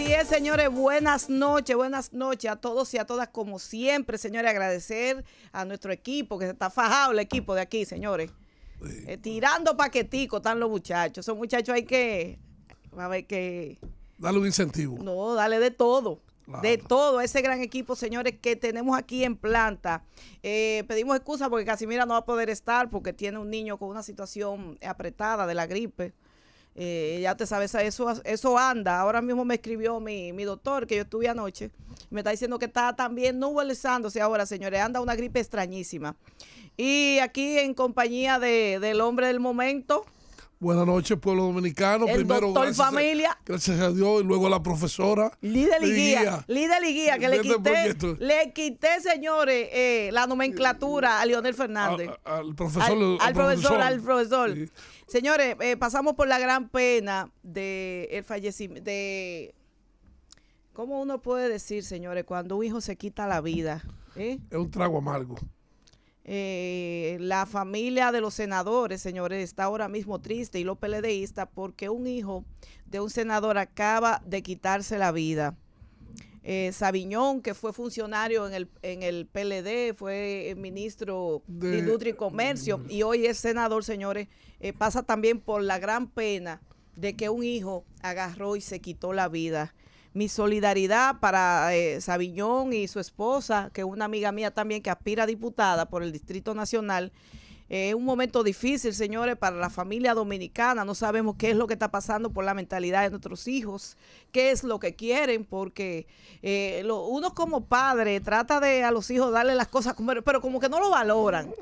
Así es, señores, buenas noches, buenas noches a todos y a todas, como siempre, señores, agradecer a nuestro equipo, que se está fajado el equipo de aquí, señores. Eh, tirando paquetico están los muchachos. Son muchachos hay que, a ver, que... Dale un incentivo. No, dale de todo. de todo ese gran equipo, señores, que tenemos aquí en planta. Eh, pedimos excusa porque Casimira no va a poder estar porque tiene un niño con una situación apretada de la gripe. Eh, ya te sabes, eso, eso anda. Ahora mismo me escribió mi, doctor, que yo estuve anoche, me está diciendo que está también nubelizándose ahora, señores. Anda una gripe extrañísima. Y aquí en compañía del hombre del momento. Buenas noches, pueblo dominicano. Primero, doctor familia. gracias a Dios y luego a la profesora. Líder y guía. Líder y que le quité, le quité, señores, eh, la nomenclatura a Leonel Fernández. al profesor. Al, profesor, al profesor. Señores, eh, pasamos por la gran pena de el fallecimiento de ¿Cómo uno puede decir, señores, cuando un hijo se quita la vida? Eh? Es un trago amargo. Eh, la familia de los senadores, señores, está ahora mismo triste y lo peledeísta porque un hijo de un senador acaba de quitarse la vida. Eh, Sabiñón, que fue funcionario en el, en PLD, fue eh, ministro de, Industria y Comercio y hoy es senador, señores, eh, pasa también por la gran pena de que un hijo agarró y se quitó la vida. Mi solidaridad para Sabiñón y su esposa, que es una amiga mía también que aspira a diputada por el Distrito Nacional, es eh, un momento difícil, señores, para la familia dominicana. No sabemos qué es lo que está pasando por la mentalidad de nuestros hijos, qué es lo que quieren, porque eh, uno como padre trata de a los hijos darle las cosas, pero, pero como que no lo valoran.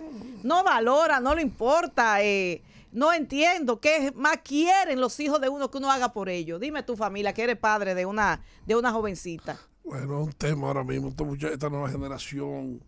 No valora, no le importa. Eh, no entiendo qué más quieren los hijos de uno que uno haga por ellos. Dime tu familia, que eres padre de una, de una jovencita. Bueno, es un tema ahora mismo, esta nueva generación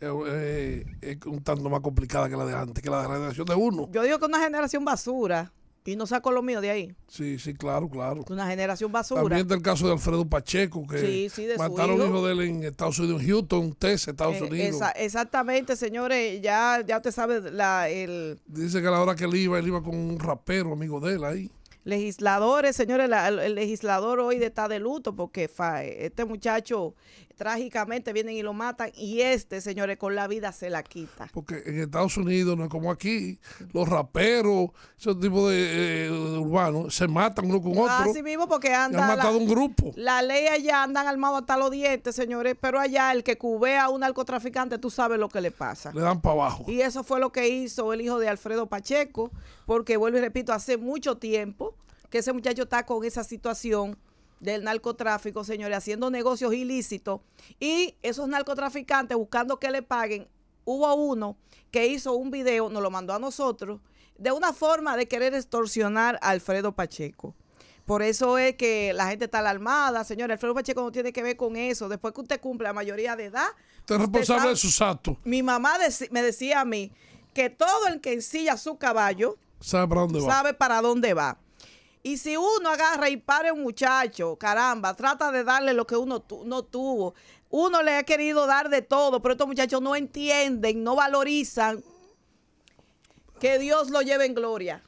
eh, eh, es un tanto más complicada que la de antes, que la generación de uno. Yo digo que una generación basura. Y no saco lo mío de ahí. Sí, sí, claro, claro. Una generación basura. También está el caso de Alfredo Pacheco, que mataron a hijo. de él en Estados Unidos, en Houston, Texas, Estados eh, Unidos. exactamente, señores, ya, ya usted sabe la, el... Dice que a la hora que él iba, él iba con un rapero, amigo de él ahí. Legisladores, señores, el, legislador hoy está de luto porque este muchacho trágicamente vienen y lo matan y este, señores, con la vida se la quita. Porque en Estados Unidos no es como aquí, los raperos, ese tipo de, eh, eh, urbanos, se matan uno con otro. Así mismo porque andan... Han matado un grupo. La ley allá andan armados hasta los dientes, señores, pero allá el que cubea a un narcotraficante, tú sabes lo que le pasa. Le dan para abajo. Y eso fue lo que hizo el hijo de Alfredo Pacheco, porque vuelvo y repito, hace mucho tiempo que ese muchacho está con esa situación del narcotráfico, señores, haciendo negocios ilícitos y esos narcotraficantes buscando que le paguen. Hubo uno que hizo un video, nos lo mandó a nosotros, de una forma de querer extorsionar a Alfredo Pacheco. Por eso es que la gente está alarmada, Señores, Alfredo Pacheco no tiene que ver con eso. Después que usted cumple la mayoría de edad. Usted es responsable de sus actos. Mi mamá me decía a mí que todo el que ensilla su caballo sabe Sabe para dónde va. Y si uno agarra y para un muchacho, caramba, trata de darle lo que uno no tuvo. Uno le ha querido dar de todo, pero estos muchachos no entienden, no valorizan. Que Dios lo lleve en gloria.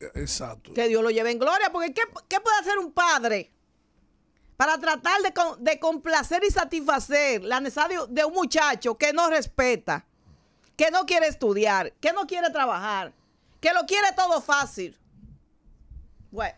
Eh, exacto. Que Dios lo lleve en gloria, porque ¿qué, puede hacer un padre para tratar de, de complacer y satisfacer la necesidad de un muchacho que no respeta, que no quiere estudiar, que no quiere trabajar, que lo quiere todo fácil? Bueno.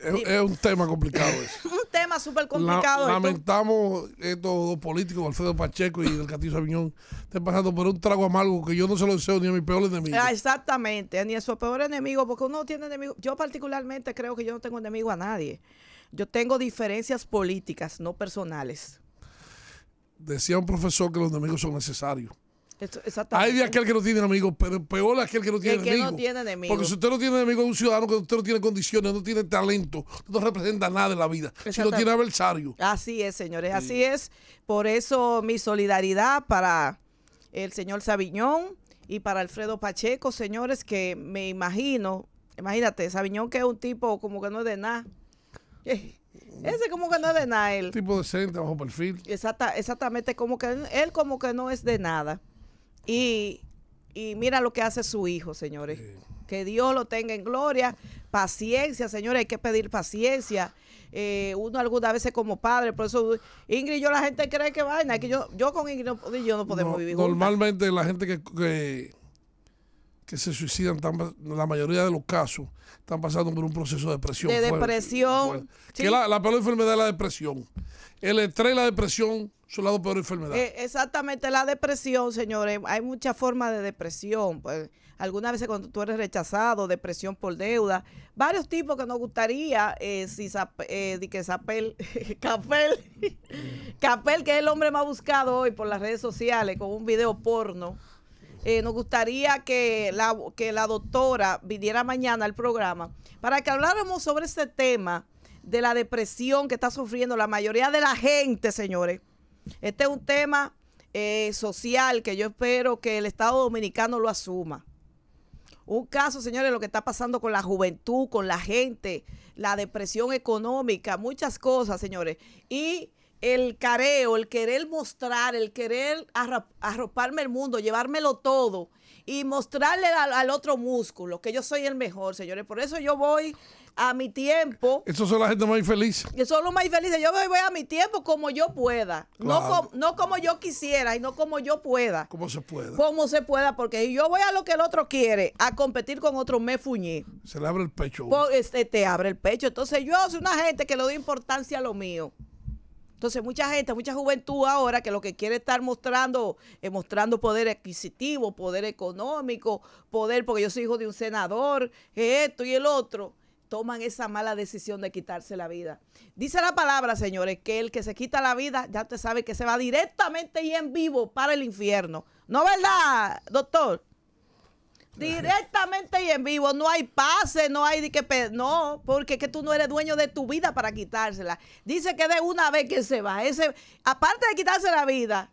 Es, un tema complicado eso. un tema súper complicado. lamentamos estos dos políticos, Alfredo Pacheco y el Castillo Sabiñón, estén pasando por un trago amargo que yo no se lo deseo ni a mi peor enemigo. Ah, exactamente, ni a su peor enemigo, porque uno no tiene enemigo. Yo particularmente creo que yo no tengo enemigo a nadie. Yo tengo diferencias políticas, no personales. Decía un profesor que los enemigos son necesarios. Hay de aquel que no tiene amigos pero peor aquel que no tiene, el Que no tiene Porque si usted no tiene amigos es un ciudadano que usted no tiene condiciones, no tiene talento, no representa nada en la vida, si no tiene adversario. Así es, señores, así es. Por eso mi solidaridad para el señor Sabiñón y para Alfredo Pacheco, señores, que me imagino, imagínate, Sabiñón que es un tipo como que no es de nada. Ese como que no es de nada él. Tipo decente, bajo perfil. Exacta, exactamente, como que él como que no es de nada. Y, y mira lo que hace su hijo, señores. Que Dios lo tenga en gloria. Paciencia, señores, hay que pedir paciencia. Eh, uno algunas veces como padre, por eso Ingrid yo la gente cree que vaina, que yo, yo con Ingrid no, yo no podemos vivir vivir. Normalmente la gente que que se suicidan, la mayoría de los casos, están pasando por un proceso de depresión. De depresión. Que la, peor enfermedad es la depresión. El estrés y la depresión son las dos peores enfermedades. Eh, exactamente, la depresión, señores, hay muchas formas de depresión. Pues, algunas veces cuando tú eres rechazado, depresión por deuda, varios tipos que nos gustaría, eh, si eh, que Zapel, Capel, Capel, que es el hombre más buscado hoy por las redes sociales, con un video porno. Eh, nos gustaría que la, que la doctora viniera mañana al programa para que habláramos sobre este tema de la depresión que está sufriendo la mayoría de la gente, señores. Este es un tema eh, social que yo espero que el Estado Dominicano lo asuma. Un caso, señores, lo que está pasando con la juventud, con la gente, la depresión económica, muchas cosas, señores. Y el careo, el querer mostrar, el querer arroparme el mundo, llevármelo todo y mostrarle al, otro músculo que yo soy el mejor, señores. Por eso yo voy a mi tiempo. Eso son la gente más feliz. Eso son los más felices. Yo voy, voy a mi tiempo como yo pueda. No, como yo quisiera y no como yo pueda. Como se pueda. Como se pueda, porque yo voy a lo que el otro quiere, a competir con otro, me fuñé Se le abre el pecho. Pues, este, te abre el pecho. Entonces yo soy una gente que le doy importancia a lo mío. Entonces, mucha gente, mucha juventud ahora que lo que quiere estar mostrando, eh, mostrando poder adquisitivo, poder económico, poder, porque yo soy hijo de un senador, esto y el otro, toman esa mala decisión de quitarse la vida. Dice la palabra, señores, que el que se quita la vida, ya te sabe que se va directamente y en vivo para el infierno. ¿No verdad, doctor? Directamente y en vivo. No hay pase, no hay de que. No, porque que tú no eres dueño de tu vida para quitársela. Dice que de una vez que se va. Ese, aparte de quitarse la vida,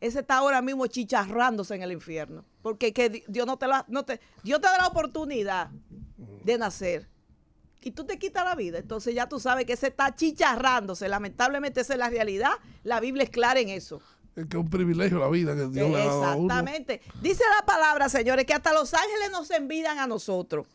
ese está ahora mismo chicharrándose en el infierno. Porque que Dios no te, la, no te, Dios te da la oportunidad de nacer. Y tú te quitas la vida. Entonces ya tú sabes que ese está chicharrándose. Lamentablemente esa es la realidad. La Biblia es clara en eso. Es que es un privilegio la vida que Dios le ha dado Exactamente. Dice la palabra, señores, que hasta los ángeles nos envidian a nosotros.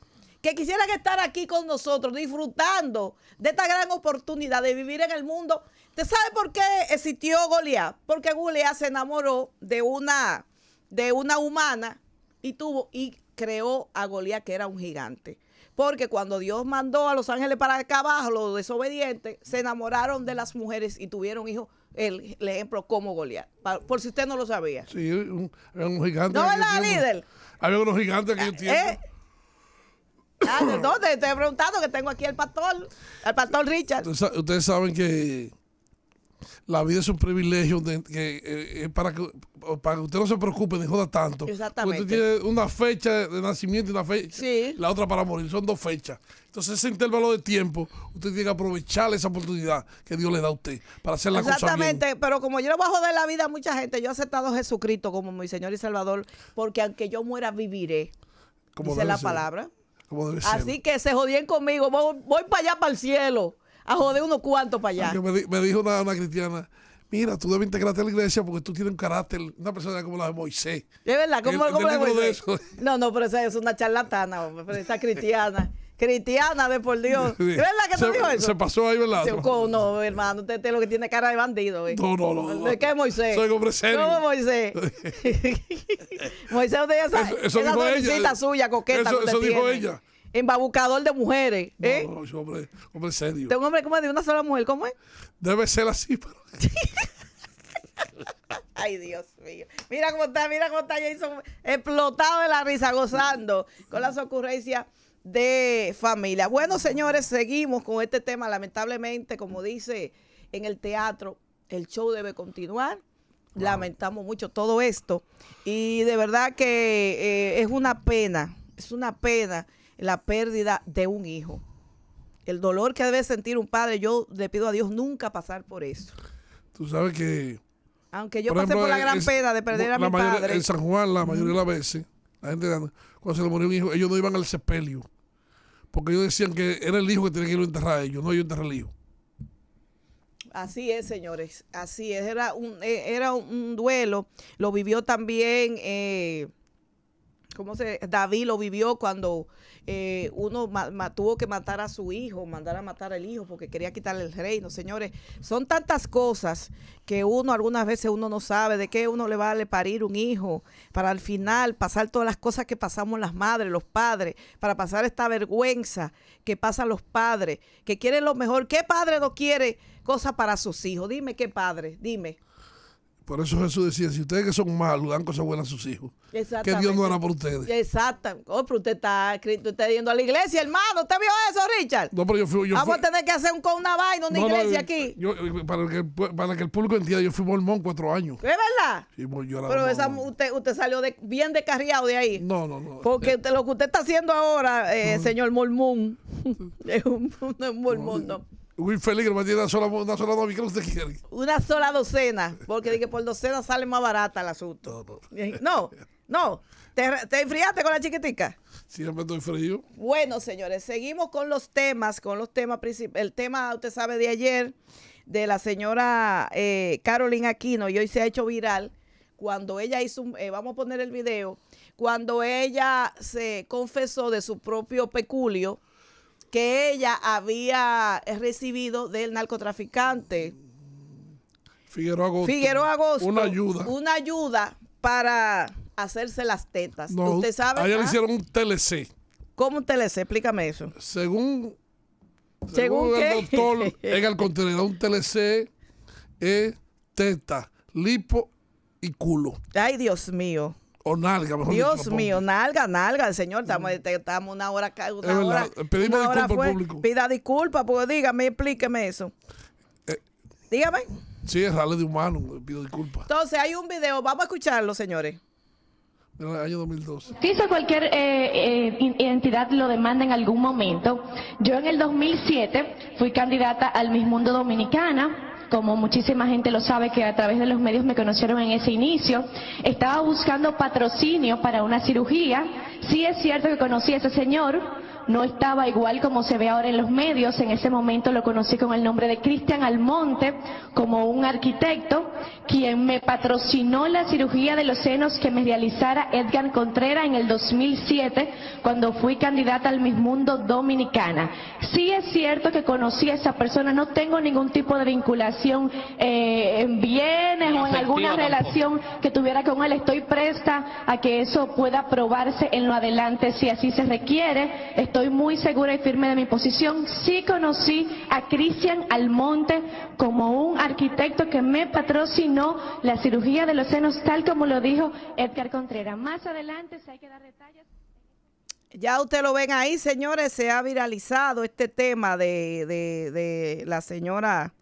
Que quisieran estar aquí con nosotros, disfrutando de esta gran oportunidad de vivir en el mundo. ¿Usted sabe por qué existió Goliat? Porque Goliat se enamoró de una, de una humana y tuvo y creó a Goliat que era un gigante. Porque cuando Dios mandó a los ángeles para acá abajo, los desobedientes, se enamoraron de las mujeres y tuvieron hijos el, ejemplo cómo golear, Por si usted no lo sabía. Sí, un, un gigante. ¿No verdad, líder? Había unos gigantes que yo ah, ¿eh? tiempo. dónde? Ah, te, he preguntado que tengo aquí al pastor, al pastor Richard. Ustedes saben que la vida es un privilegio eh, eh, para, que, usted no se preocupe ni joda tanto. Exactamente. Usted tiene una fecha de nacimiento y una fecha, la otra para morir. Son dos fechas. Entonces, ese intervalo de tiempo, usted tiene que aprovechar esa oportunidad que Dios le da a usted para hacer la Exactamente, cosa Exactamente, pero como yo no voy a joder la vida a mucha gente, yo he aceptado a Jesucristo como mi Señor y Salvador, porque aunque yo muera, viviré. Como dice la palabra. Así que se jodían conmigo, voy para allá, para el cielo a joder unos cuantos para allá. me, me, dijo una, una cristiana, mira, tú debes integrarte a la iglesia porque tú tienes un carácter, una persona como la de Moisés. Es verdad, como la de Moisés. No, no, pero esa es una charlatana, hombre, pero esa cristiana. cristiana de por Dios. ¿Es verdad que se, te dijo eso? Se pasó ahí, ¿verdad? Se, no, hermano, usted, es lo que tiene cara de bandido. ¿eh? No, no, no. ¿De qué Moisés? Soy hombre serio. ¿Cómo Moisés? Moisés, usted ya sabe. Eso, eso una dijo suya coqueta. Eso, eso dijo ella embabucador de mujeres. ¿eh? hombre, hombre serio. De un hombre como de una sola mujer, ¿cómo es? Debe ser así, pero. Ay, Dios mío. Mira cómo está, mira cómo está Jason explotado de la risa, gozando con las ocurrencias de familia. Bueno, señores, seguimos con este tema. Lamentablemente, como dice en el teatro, el show debe continuar. Lamentamos mucho todo esto. Y de verdad que eh, es una pena, es una pena la pérdida de un hijo. El dolor que debe sentir un padre, yo le pido a Dios nunca pasar por eso. Tú sabes que... Aunque yo pasé por la gran pena de perder a mi padre. En San Juan, la mayoría de las veces, la gente, cuando se le murió un hijo, ellos no iban al sepelio. Porque ellos decían que era el hijo que tenía que ir a enterrar a ellos, no yo enterrar al hijo. Así es, señores. Así es. Era un, eh, era un duelo. Lo vivió también... Eh, cómo se David lo vivió cuando eh, uno tuvo que matar a su hijo, mandar a matar al hijo porque quería quitarle el reino, señores, son tantas cosas que uno algunas veces uno no sabe de qué uno le vale parir un hijo para al final pasar todas las cosas que pasamos las madres, los padres, para pasar esta vergüenza que pasan los padres, que quieren lo mejor, ¿qué padre no quiere cosas para sus hijos? Dime qué padre, dime. Por eso Jesús decía, si ustedes que son malos dan cosas buenas a sus hijos, que Dios no hará por ustedes. Exacto. Oh, pero usted está, usted está yendo a la iglesia, hermano. ¿Usted vio eso, Richard? No, pero yo fui... Yo Vamos a tener que hacer un, con una vaina, una iglesia eh, aquí. Eh, para, que, para que el público entienda, yo fui mormón cuatro años. ¿Es verdad? Sí, pues, yo era pero esa, usted, usted salió bien descarriado de ahí. No, no, no. Porque lo que usted está haciendo ahora, eh, señor mormón, es un, un mormón, no una sola, docena, porque dije, por docena sale más barata el asunto. No, no. ¿Te, ¿Te, enfriaste con la chiquitica? me estoy frío. Bueno, señores, seguimos con los temas, con los temas principales. El tema, usted sabe, de ayer, de la señora eh, Carolina Aquino, y hoy se ha hecho viral cuando ella hizo, un, eh, vamos a poner el video, cuando ella se confesó de su propio peculio que ella había recibido del narcotraficante. Figueroa Agosto. Una ayuda. Una ayuda para hacerse las tetas. No, ¿Usted A le ah. hicieron un TLC. ¿Cómo un TLC? Explícame eso. Según, según, el qué? doctor el contenedor un TLC es teta, lipo y culo. Ay, Dios mío. O nalga, mejor Dios mío, nalga, nalga, señor. Estamos, mm. este, estamos una hora. Una hora Pedimos disculpas Pida disculpas, porque dígame, explíqueme eso. Eh, dígame. Sí, es de humano, pido disculpas. Entonces, hay un video, vamos a escucharlo, señores. En año 2002. Quizá cualquier eh, eh entidad lo demanda en algún momento. Yo en el 2007 fui candidata al Miss Mundo Dominicana como muchísima gente lo sabe que a través de los medios me conocieron en ese inicio, estaba buscando patrocinio para una cirugía, sí es cierto que conocí a ese señor, no estaba igual como se ve ahora en los medios. En ese momento lo conocí con el nombre de Cristian Almonte, como un arquitecto, quien me patrocinó la cirugía de los senos que me realizara Edgar Contreras en el 2007, cuando fui candidata al Miss Mundo Dominicana. Sí es cierto que conocí a esa persona, no tengo ningún tipo de vinculación eh, en bienes o en alguna relación que tuviera con él. Estoy presta a que eso pueda probarse en lo adelante si así se requiere estoy muy segura y firme de mi posición. Sí conocí a Cristian Almonte como un arquitecto que me patrocinó la cirugía de los senos, tal como lo dijo Edgar Contreras. Más adelante, si hay que dar detalles. Ya usted lo ven ahí, señores, se ha viralizado este tema de, de, la señora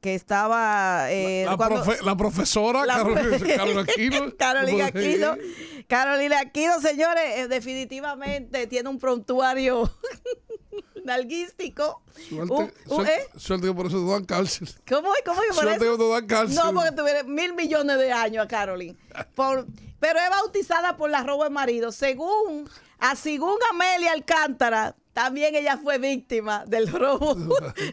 que estaba... Eh, la, profesora Carlos Carolina Aquino. Carolina Aquino, señores, eh, definitivamente tiene un prontuario nalguístico. Suerte, ¿eh? por eso te dan cárcel. ¿Cómo es? ¿Cómo es? Suerte que te dan cárcel. No, porque tuviera mil millones de años a Carolina. pero es bautizada por la roba de marido. Según, según Amelia Alcántara, también ella fue víctima del robo.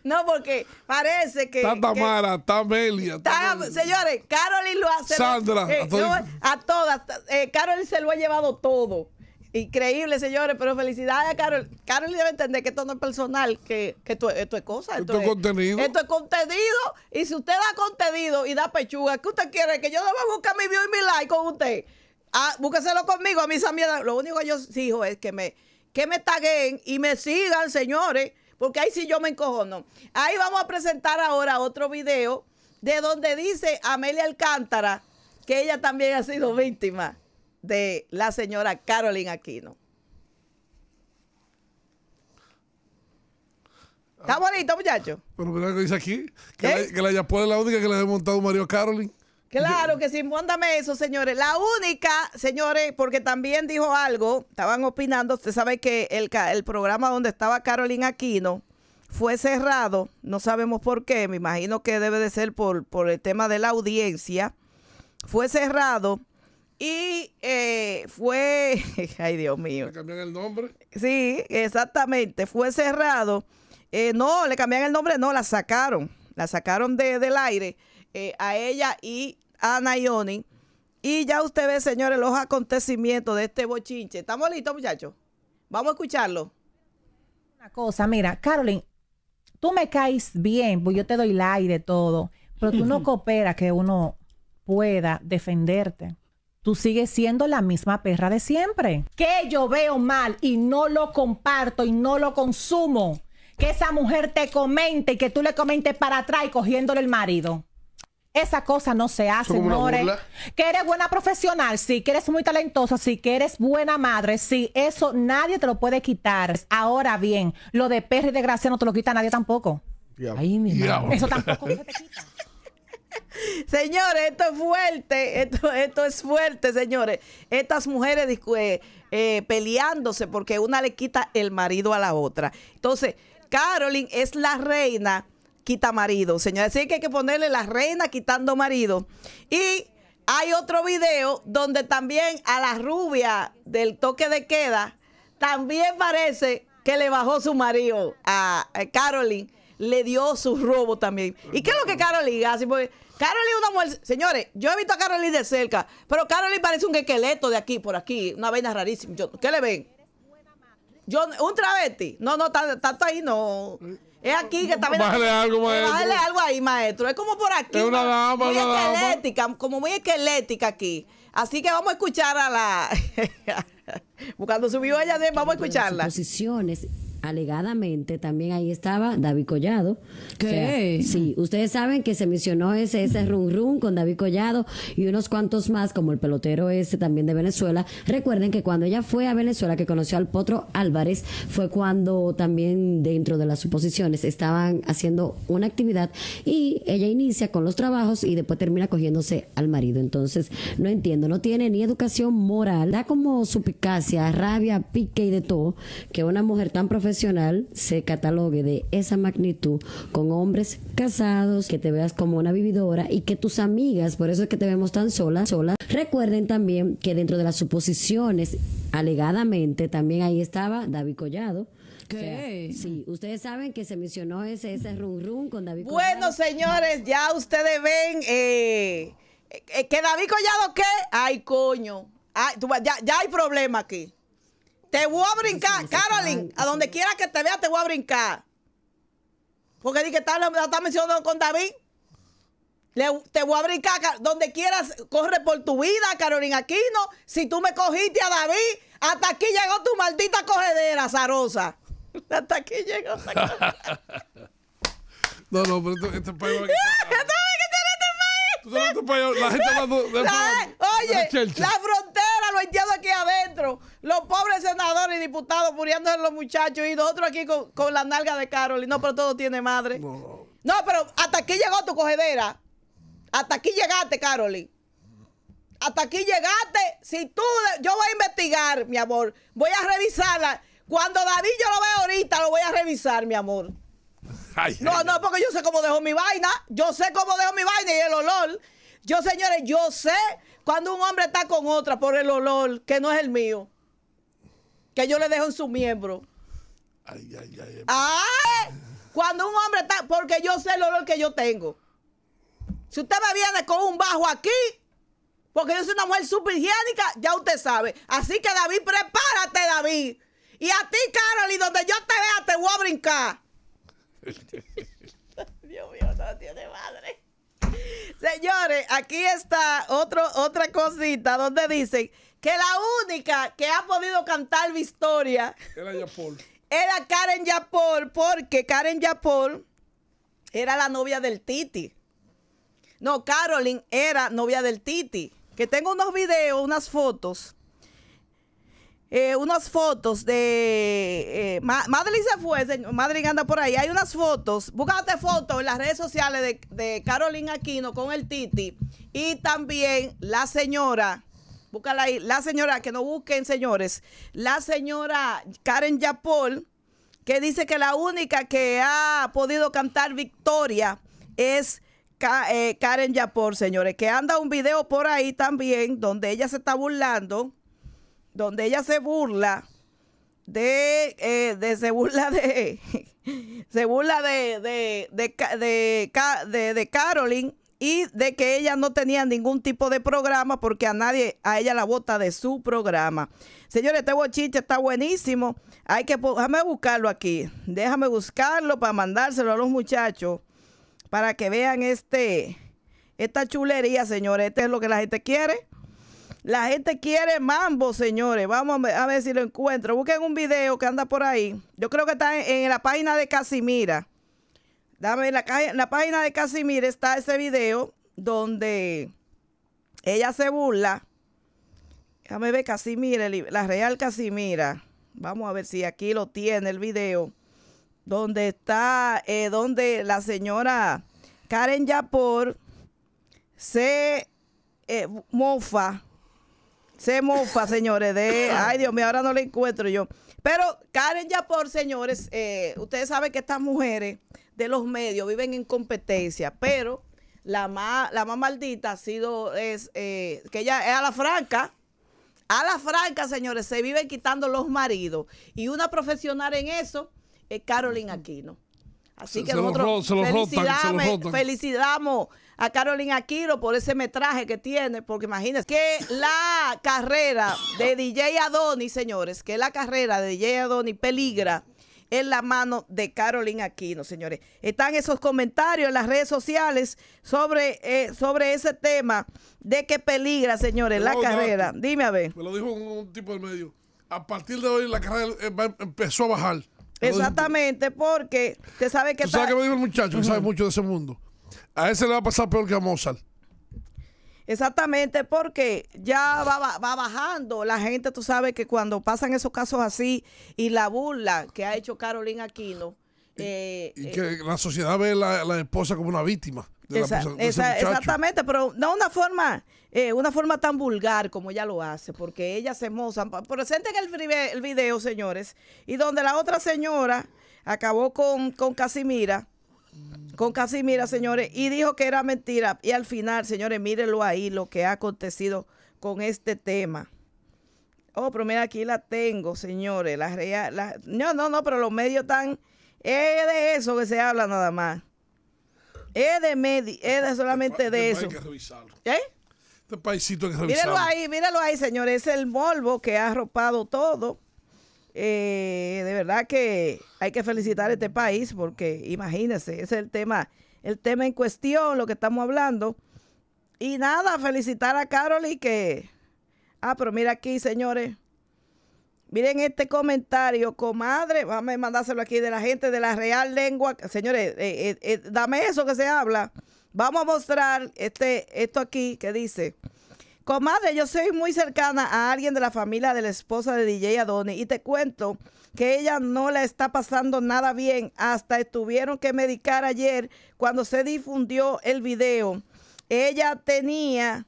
no, porque parece que. Está Tamara, está Amelia, señores, Carolyn lo hace. Sandra, eh, a, todas. Eh, se lo ha llevado todo. Increíble, señores, pero felicidades a Carol. Carol debe entender que esto no es personal, que, que esto, es cosa. Esto, es, contenido. Esto es contenido. Y si usted da contenido y da pechuga, ¿qué usted quiere? Que yo a buscar mi view y mi like con usted. Ah, búsqueselo conmigo, a mí esa Lo único que yo exijo es que me, que me taguen y me sigan, señores, porque ahí sí yo me no Ahí vamos a presentar ahora otro video de donde dice Amelia Alcántara que ella también ha sido víctima de la señora Carolyn Aquino. Está ah, bonito, muchacho. Pero mira lo que dice aquí, que, ¿Eh? la, que es la única que le ha montado Mario Carolyn. Claro que sí, mándame eso, señores. La única, señores, porque también dijo algo, estaban opinando, usted sabe que el, el programa donde estaba Carolina Aquino fue cerrado, no sabemos por qué, me imagino que debe de ser por, el tema de la audiencia, fue cerrado y eh, fue, ay Dios mío. ¿Le cambiaron el nombre? Sí, exactamente, fue cerrado. Eh, no, le cambiaron el nombre, no, la sacaron, la sacaron de, del aire. Eh, a ella y Ana Y ya usted ve, señores, los acontecimientos de este bochinche. ¿Estamos listos, muchachos? Vamos a escucharlo. Una cosa, mira, Carolyn, tú me caes bien, pues yo te doy like de todo, pero tú no cooperas que uno pueda defenderte. Tú sigues siendo la misma perra de siempre. Que yo veo mal y no lo comparto y no lo consumo. Que esa mujer te comente y que tú le comentes para atrás y cogiéndole el marido. Esa cosa no se hace, señores. Que eres buena profesional, sí, que eres muy talentosa, sí, que eres buena madre, sí, eso nadie te lo puede quitar. Ahora bien, lo de perro y de gracia no te lo quita nadie tampoco. Ahí Ay, Eso tampoco se te quita. Señores, esto es fuerte, esto, esto es fuerte, señores. Estas mujeres eh, eh, peleándose porque una le quita el marido a la otra. Entonces, Carolyn es la reina quita marido, señores. Así que hay que ponerle la reina quitando marido. Y hay otro video donde también a la rubia del toque de queda, también parece que le bajó su marido a, Carolyn, Caroline, le dio su robo también. ¿Y qué es lo que Caroline hace? Porque una mujer, señores, yo he visto a Caroline de cerca, pero Caroline parece un esqueleto de aquí, por aquí, una vaina rarísima. ¿Qué le ven? Yo, un travesti. No, no, tanto ahí no. Es aquí que está viendo. Bájale algo, eh, maestro. Bájale algo ahí, maestro. Es como por aquí. Es una muy esquelética, como muy esquelética aquí. Así que vamos a escuchar a la. Cuando subió ella, vamos a escucharla. Posiciones alegadamente también ahí estaba David Collado. ¿Qué? sí, ustedes saben que se mencionó ese, ese run run con David Collado y unos cuantos más, como el pelotero ese también de Venezuela. Recuerden que cuando ella fue a Venezuela, que conoció al Potro Álvarez, fue cuando también dentro de las suposiciones estaban haciendo una actividad y ella inicia con los trabajos y después termina cogiéndose al marido. Entonces, no entiendo, no tiene ni educación moral, da como supicacia, rabia, pique y de todo, que una mujer tan profesional se catalogue de esa magnitud con hombres casados, que te veas como una vividora y que tus amigas, por eso es que te vemos tan sola, sola, recuerden también que dentro de las suposiciones, alegadamente, también ahí estaba David Collado. sí, ustedes saben que se mencionó ese, ese run run con David Collado. Bueno, señores, ya ustedes ven eh, eh, que David Collado, ¿qué? Ay, coño. ya, ya hay problema aquí. Te voy a brincar, Carolyn. A donde quiera que te vea, te voy a brincar. Porque dije que está, mencionando con David. te voy a brincar donde quieras, corre por tu vida, Carolina Aquino. Si tú me cogiste a David, hasta aquí llegó tu maldita cogedera, Zarosa. Hasta aquí llegó. no, no, pero esto, esto es para... La gente la, Oye, la, frontera, Lo entiendo aquí adentro. Los pobres senadores y diputados muriendo en los muchachos y nosotros aquí con, la nalga de carolina no, pero todo tiene madre. No. pero hasta aquí llegó tu cogedera. Hasta aquí llegaste, Caroli hasta aquí llegaste. Si tú, yo voy a investigar, mi amor. Voy a revisarla. Cuando David yo lo vea ahorita, lo voy a revisar, mi amor no, no, porque yo sé cómo dejo mi vaina. Yo sé cómo dejo mi vaina y el olor. Yo, señores, yo sé cuando un hombre está con otra por el olor que no es el mío. Que yo le dejo en su miembro. Ay, ay, ay. ay cuando un hombre está. Porque yo sé el olor que yo tengo. Si usted me viene con un bajo aquí, porque yo soy una mujer súper higiénica, ya usted sabe. Así que, David, prepárate, David. Y a ti, Carol, y donde yo te vea, te voy a brincar. Dios mío, no tiene madre. Señores, aquí está otra cosita donde dicen que la única que ha podido cantar mi era Era Karen Yapol, porque Karen Yapol era la novia del Titi. No, Carolyn era novia del Titi. Que tengo unos videos, unas fotos eh, unas fotos de... Eh, Madeline se fue, Madeline anda por ahí. Hay unas fotos. Búscate fotos en las redes sociales de, de Carolina Aquino con el Titi. Y también la señora... Búscala ahí. La señora, que no busquen, señores. La señora Karen Yapol, que dice que la única que ha podido cantar victoria es eh, Karen Yapol, señores. Que anda un video por ahí también donde ella se está burlando donde ella se burla de, se eh, burla de, se burla de, de, Carolyn y de que ella no tenía ningún tipo de programa porque a nadie, a ella la bota de su programa. Señores, este bochiche está buenísimo. Hay que, déjame buscarlo aquí. Déjame buscarlo para mandárselo a los muchachos para que vean este, esta chulería, señores. Este es lo que la gente quiere. La gente quiere mambo, señores. Vamos a ver si lo encuentro. Busquen un video que anda por ahí. Yo creo que está en, la página de Casimira. Dame en la, página de Casimira está ese video donde ella se burla. Déjame ver Casimira, la Real Casimira. Vamos a ver si aquí lo tiene el video. Donde está, eh, donde la señora Karen Yapor se eh, mofa se mofa, señores, de... Ay, Dios mío, ahora no la encuentro yo. Pero Karen Yapor, señores, eh, ustedes saben que estas mujeres de los medios viven en competencia, pero la más, la maldita ha sido, es eh, que ella es a la franca. A la franca, señores, se viven quitando los maridos. Y una profesional en eso es Carolina Aquino. Así que nosotros felicitamos. se a Carolina Aquino por ese metraje que tiene, porque imagínense que la carrera de DJ Adoni, señores, que la carrera de DJ Adoni peligra en la mano de Carolina Aquino, señores. Están esos comentarios en las redes sociales sobre, eh, sobre ese tema de que peligra, señores, la carrera. Dime a ver. Me lo dijo un, tipo del medio. A partir de hoy la carrera eh, empezó a bajar. Exactamente, porque te sabe que... sabes qué me dijo el muchacho? Que sabe mucho de ese mundo a ese le va a pasar peor que a Mozart. Exactamente, porque ya va, bajando. La gente, tú sabes que cuando pasan esos casos así y la burla que ha hecho Carolina Aquino. Y, eh, que eh, la sociedad ve a la, esposa como una víctima. exactamente, pero no una forma eh, una forma tan vulgar como ella lo hace, porque ella se moza. Presenten el, video, señores, y donde la otra señora acabó con, con Casimira con Casimira, señores, y dijo que era mentira. Y al final, señores, mírenlo ahí, lo que ha acontecido con este tema. Oh, pero mira, aquí la tengo, señores. La, real, no, no, no, pero los medios están... Es de eso que se habla nada más. Es de medio, es solamente este de, eso. Hay que revisarlo. ¿Eh? Este hay que ahí, ahí, señores. Es el morbo que ha arropado todo. Eh, de verdad que hay que felicitar a este país porque imagínense, ese es el tema, el tema en cuestión, lo que estamos hablando. Y nada, felicitar a Carol y que... Ah, pero mira aquí, señores. Miren este comentario, comadre. Vamos a mandárselo aquí de la gente de la Real Lengua. Señores, eh, eh, dame eso que se habla. Vamos a mostrar este, esto aquí que dice. Comadre, yo soy muy cercana a alguien de la familia de la esposa de DJ Adonis y te cuento que ella no la está pasando nada bien. Hasta estuvieron que medicar ayer cuando se difundió el video. Ella tenía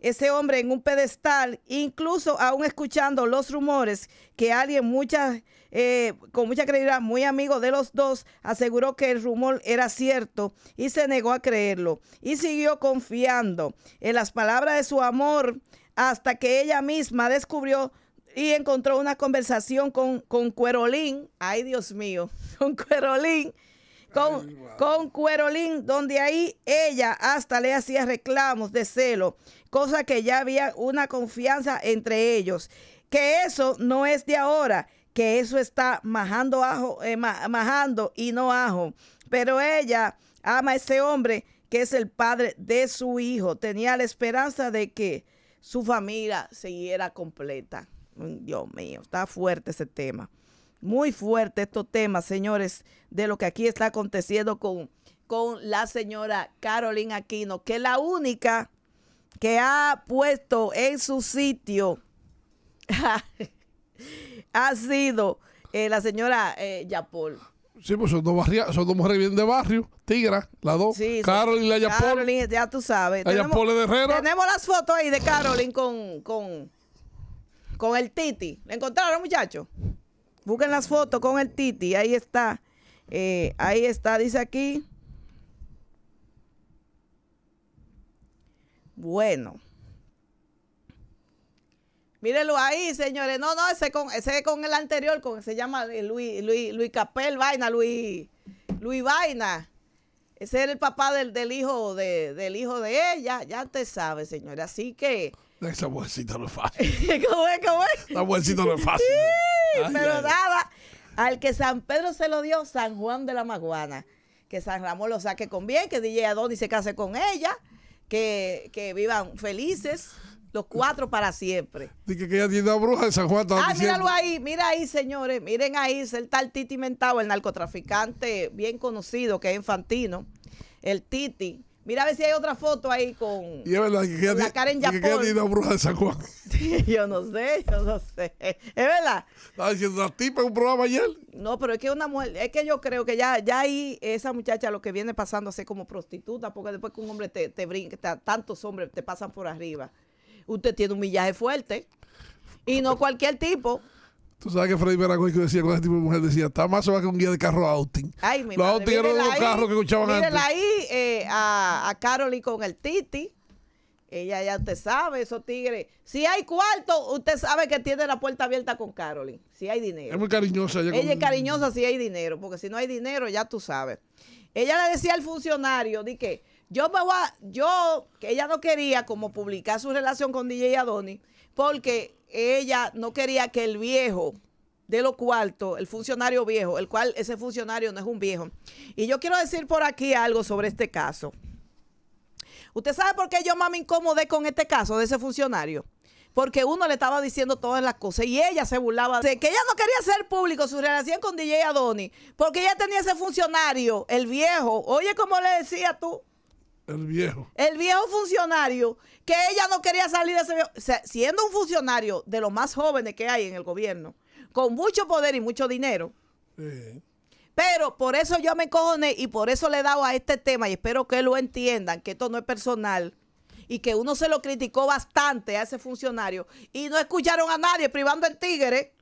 ese hombre en un pedestal, incluso aún escuchando los rumores que alguien, muchas eh, con mucha credibilidad, muy amigo de los dos, aseguró que el rumor era cierto y se negó a creerlo. Y siguió confiando en las palabras de su amor hasta que ella misma descubrió y encontró una conversación con, con Cuerolín, ay Dios mío, con Cuerolín, con, con Cuerolín, donde ahí ella hasta le hacía reclamos de celo, cosa que ya había una confianza entre ellos, que eso no es de ahora que eso está majando, ajo, eh, majando y no ajo. Pero ella ama a ese hombre que es el padre de su hijo. Tenía la esperanza de que su familia siguiera completa. Mm, Dios mío, está fuerte ese tema. Muy fuerte estos temas, señores, de lo que aquí está aconteciendo con, con la señora Carolina Aquino, que es la única que ha puesto en su sitio ha sido eh, la señora eh, Yapol. Sí, pues son dos, barrias, son dos mujeres bien de barrio, Tigra, las dos. Sí, Carolyn y la Yapol. Carolyn, ya tú sabes. La tenemos, de Herrera. Tenemos las fotos ahí de Carolyn con, con, con el Titi. ¿Le encontraron, muchachos? Busquen las fotos con el Titi. Ahí está. Eh, ahí está, dice aquí. Bueno. Mírenlo ahí, señores. No, no, ese con, ese con el anterior, con se llama eh, Luis, Luis, Luis Capel Vaina, Luis, Luis Vaina. Ese era el papá del, hijo de, del hijo de ella, ya te sabes señores. Así que. Esa bolsita no es fácil. ¿Cómo La bolsita no es fácil. Sí, pero nada. Al que San Pedro se lo dio, San Juan de la Maguana. Que San Ramón lo saque con bien, que DJ Adonis se case con ella, que, que vivan felices. Los cuatro para siempre. Dice que ella tiene una bruja de San Juan. Ah, míralo ahí, mira ahí, señores. Miren ahí, es el tal Titi Mentado, el narcotraficante bien conocido que es infantino. El Titi. Mira a ver si hay otra foto ahí con, y es verdad, que con la tiene una bruja de San Juan. yo no sé, yo no sé. Es verdad. Estaba diciendo la tipa un programa ayer. No, pero es que una mujer, es que yo creo que ya, ya ahí esa muchacha lo que viene pasando a ser como prostituta, porque después que un hombre te, te brinca, tantos hombres te pasan por arriba usted tiene un millaje fuerte. Y no cualquier tipo. Tú sabes que Freddy Veragüey decía con ese tipo de mujer, decía, está más o menos que un guía de carro outing. Ay, mi los madre, eran los carros que escuchaban antes. ahí eh, a, a Carolyn con el Titi. Ella ya te sabe, esos tigres. Si hay cuarto, usted sabe que tiene la puerta abierta con Carolyn, si hay dinero. Es muy cariñosa. Ella, ella es cariñosa si hay dinero, porque si no hay dinero, ya tú sabes. Ella le decía al funcionario, di que yo me voy yo, que ella no quería como publicar su relación con DJ Adoni, porque ella no quería que el viejo de lo cuarto, el funcionario viejo, el cual ese funcionario no es un viejo. Y yo quiero decir por aquí algo sobre este caso. ¿Usted sabe por qué yo más me incomodé con este caso de ese funcionario? Porque uno le estaba diciendo todas las cosas y ella se burlaba de que ella no quería hacer público su relación con DJ Adoni, porque ella tenía ese funcionario, el viejo. Oye, como le decía tú, el viejo. El viejo funcionario, que ella no quería salir de ese viejo. siendo un funcionario de los más jóvenes que hay en el gobierno, con mucho poder y mucho dinero. Pero por eso yo me cojoné y por eso le he dado a este tema y espero que lo entiendan, que esto no es personal y que uno se lo criticó bastante a ese funcionario y no escucharon a nadie privando el tigre,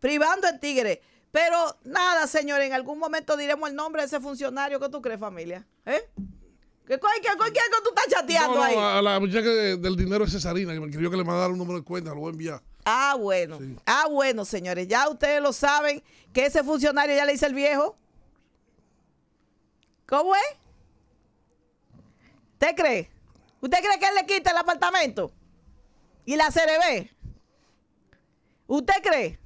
privando el tigre. Pero nada, señores, en algún momento diremos el nombre de ese funcionario. que tú crees, familia? ¿Eh? ¿Qué, cuál, qué, que tú estás chateando ahí? A la muchacha del dinero de Cesarina, que me escribió que le mandara un número de cuenta, lo voy a enviar. Ah, bueno. Ah, bueno, señores. Ya ustedes lo saben que ese funcionario ya le dice el viejo. ¿Cómo es? ¿Usted cree? ¿Usted cree que él le quita el apartamento? ¿Y la CRB? ¿Usted cree?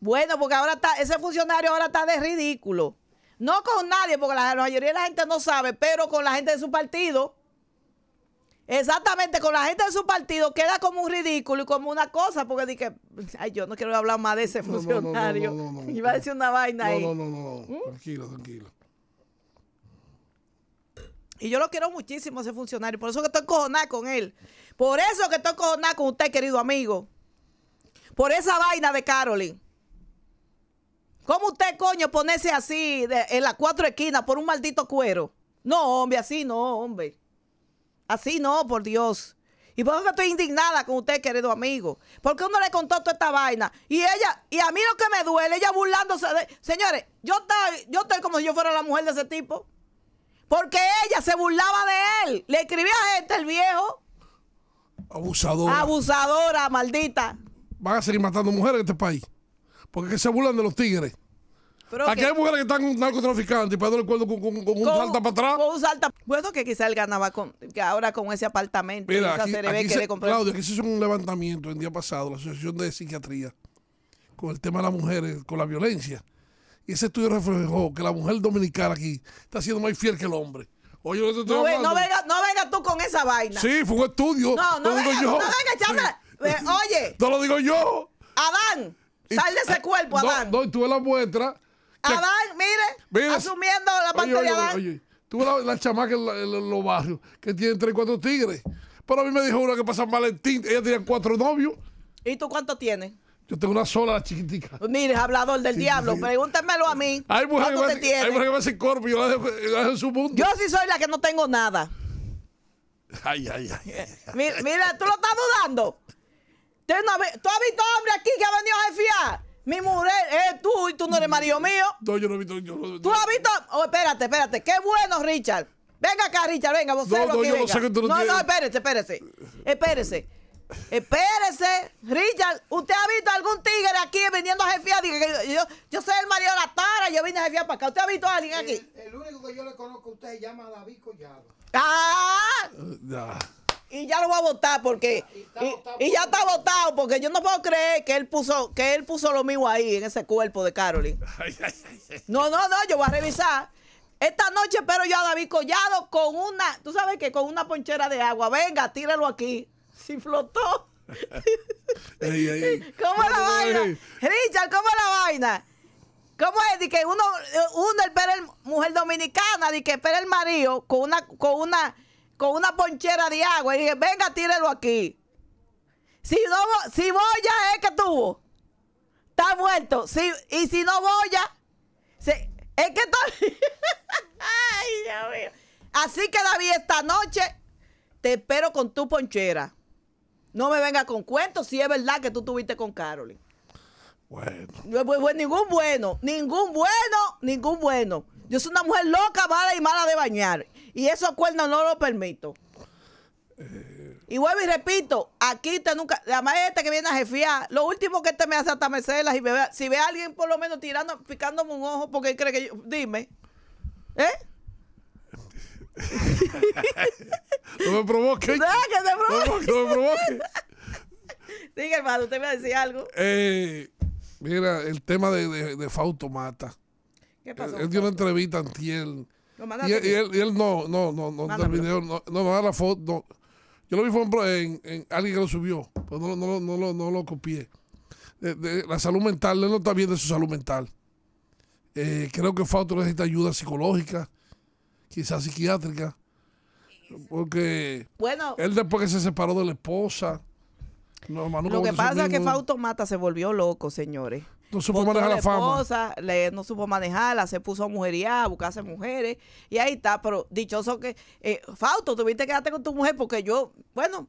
Bueno, porque ahora está, ese funcionario ahora está de ridículo. No con nadie, porque la mayoría de la gente no sabe, pero con la gente de su partido. Exactamente, con la gente de su partido queda como un ridículo y como una cosa, porque dije, ay, yo no quiero hablar más de ese funcionario. No, no, no, Iba a decir una vaina ahí. No, no, no, no, ¿Mm? tranquilo, tranquilo. Y yo lo quiero muchísimo a ese funcionario, por eso que estoy cojonada con él. Por eso que estoy cojonada con usted, querido amigo. Por esa vaina de Carolyn. ¿Cómo usted, coño, ponerse así en las cuatro esquinas por un maldito cuero? No, hombre, así no, hombre. Así no, por Dios. Y por eso estoy indignada con usted, querido amigo. Porque uno le contó toda esta vaina. Y ella, y a mí lo que me duele, ella burlándose de. Señores, yo estoy, yo estoy como si yo fuera la mujer de ese tipo. Porque ella se burlaba de él. Le escribía a este, el viejo. Abusadora. Abusadora, maldita. Van a seguir matando mujeres en este país. Porque se burlan de los tigres. Aquí que, hay mujeres que están narcotraficantes y para el cuerdo con, un salta para atrás. Con un Bueno, que quizá él ganaba con, ahora con ese apartamento. Mira, aquí, que se, Claudio, que se hizo un levantamiento el día pasado, la Asociación de Psiquiatría, con el tema de las mujeres, con la violencia. Y ese estudio reflejó que la mujer dominicana aquí está siendo más fiel que el hombre. Oye, no, no, venga, no, venga, tú con esa vaina. Sí, fue un estudio. No, no, venga, no venga, sí. Oye. no lo digo yo. Adán. Sal de ese ah, cuerpo, Adán. No, tú tuve la muestra. Adán, mire, asumiendo la parte de Adán. Oye, tuve la, la, chamaca en, los barrios que tienen tres, cuatro tigres. Pero a mí me dijo una que pasa en Valentín, ella tenía cuatro novios. ¿Y tú cuántos tienes? Yo tengo una sola la chiquitica. Pues mire, hablador del diablo, pregúntemelo a mí. Hay mujeres que, hay que me hacen corpo y yo la dejo, en su mundo. Yo sí soy la que no tengo nada. Ay, ay, ay. mira, tú lo estás dudando. ¿Tú has visto hombre aquí que ha venido a jefiar? Mi mujer es tú y tú no eres marido mío. No, yo no he visto. Yo no, ¿Tú has visto? Oh, espérate, espérate. Qué bueno, Richard. Venga acá, Richard, venga, vos no, no, yo No, que no, no, no, espérese, espérese. Espérese. Espérese, Richard, ¿usted ha visto algún tigre aquí viniendo a jefiar? yo, yo, soy el marido de la Tara, yo vine a jefiar para acá. ¿Usted ha visto a alguien aquí? El, único que yo le conozco a usted se llama David Collado. ¡Ah! ah y ya lo va a votar porque y, ya está votado porque yo no puedo creer que él puso que él puso lo mío ahí en ese cuerpo de Carolyn. No, no, no, yo voy a revisar. Esta noche espero yo a David Collado con una, tú sabes que con una ponchera de agua. Venga, tíralo aquí. Si flotó. ¿Cómo es la vaina? Richard, ¿cómo es la vaina? ¿Cómo es? Dice que uno, eh, uno espera el, mujer dominicana, dice que espera el marido con una, con una con una ponchera de agua y dije, venga, tírelo aquí. Si, no, si ya es que tuvo, está muerto. Si, y si no voy ya es que está... Ay, mío. Así que David, esta noche te espero con tu ponchera. No me venga con cuentos si es verdad que tú tuviste con Carolyn. Bueno. No, pues, pues, ningún bueno, ningún bueno, ningún bueno. Yo soy una mujer loca, mala y mala de bañar. Y esos cuernos no lo permito. Eh. Y vuelvo y repito, aquí te nunca, la maestra que viene a jefiar, lo último que te este me hace hasta mecerlas y bebé, si ve a alguien por lo menos tirando, picándome un ojo porque él cree que yo, dime, ¿eh? no me provoques. No, que te provoque. No, me provoques. Diga, hermano, usted me va a decir algo. Eh, mira, el tema de, de, Fauto Mata. ¿Qué pasó? Él, él dio una entrevista antiel y él, no, no, no, no, video, no, no, la foto. Yo lo vi, por en, alguien que lo subió, pero no, no, no, no lo copié. De, la salud mental, él no está bien de su salud mental. Eh, creo que Fausto necesita ayuda psicológica, quizás psiquiátrica, porque bueno, él después que se separó de la esposa. lo que pasa es que Fausto Mata se volvió loco, señores. No supo manejar la, fama. no supo manejarla, se puso a mujería, a buscarse mujeres. Y ahí está, pero dichoso que. Eh, Fausto, tuviste que quedarte con tu mujer porque yo. Bueno,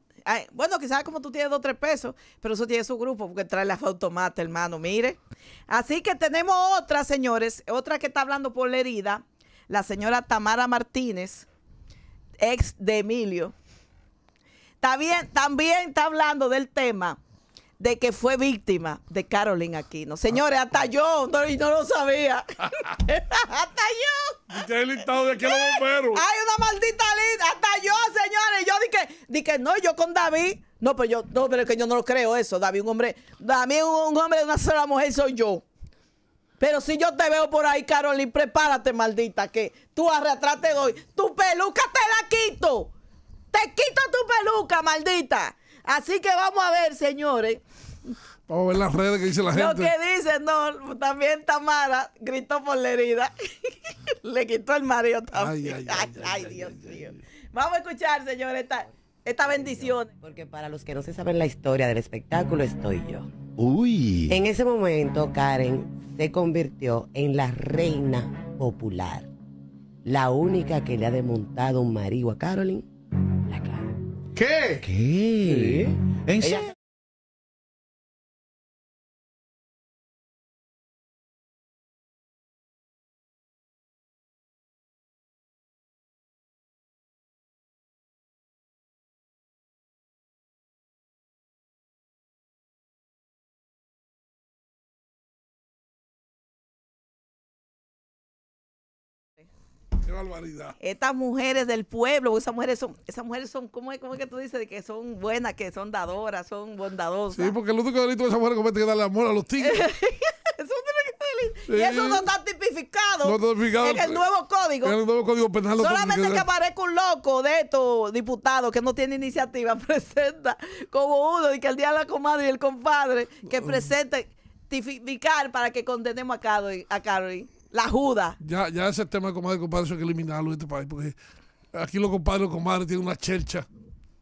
bueno, quizás como tú tienes dos o tres pesos, pero eso tiene su grupo porque trae la Fautomata, hermano, mire. Así que tenemos otra, señores, otra que está hablando por la herida, la señora Tamara Martínez, ex de Emilio. Está también está hablando del tema de que fue víctima de Carolyn Aquino. Señores, hasta yo, no, lo sabía. hasta yo. ¿Qué listado de aquí Hay una maldita Linda, Hasta yo, señores. Yo dije, dije, no, yo con David. No, pero pues yo, no, pero es que yo no lo creo eso. David, un hombre, David, un, hombre de una sola mujer soy yo. Pero si yo te veo por ahí, Carolyn, prepárate, maldita, que tú te hoy. Tu peluca te la quito. Te quito tu peluca, maldita. Así que vamos a ver, señores. Vamos a ver las redes que dice la gente. Lo que dice, no, también Tamara gritó por la herida. Le quitó el marido también. Ay, ay, Dios mío. Vamos a escuchar, señores, esta, esta bendición. Porque para los que no se saben la historia del espectáculo, estoy yo. Uy. En ese momento, Karen se convirtió en la reina popular. La única que le ha desmontado un marido a Carolyn ¿Qué? ¿Qué? ¿En serio? Estas mujeres del pueblo, esas mujeres son, esas mujeres son, ¿cómo es, cómo es que tú dices? Que son buenas, que son dadoras, son bondadosas. Sí, porque el único delito de esa mujer comete es darle amor a los tigres. eso Y eso no está tipificado, no tipificado, en el nuevo código. el nuevo código penal. Solamente que aparezca un loco de estos diputados que no tiene iniciativa, presenta como uno y que el día de la comadre y el compadre que mm. presente tipificar para que condenemos a Carolyn. A la juda. Ya, ya ese tema de comadre y compadre, eso hay que eliminarlo en este país, porque aquí los compadres y los comadres tienen una chercha.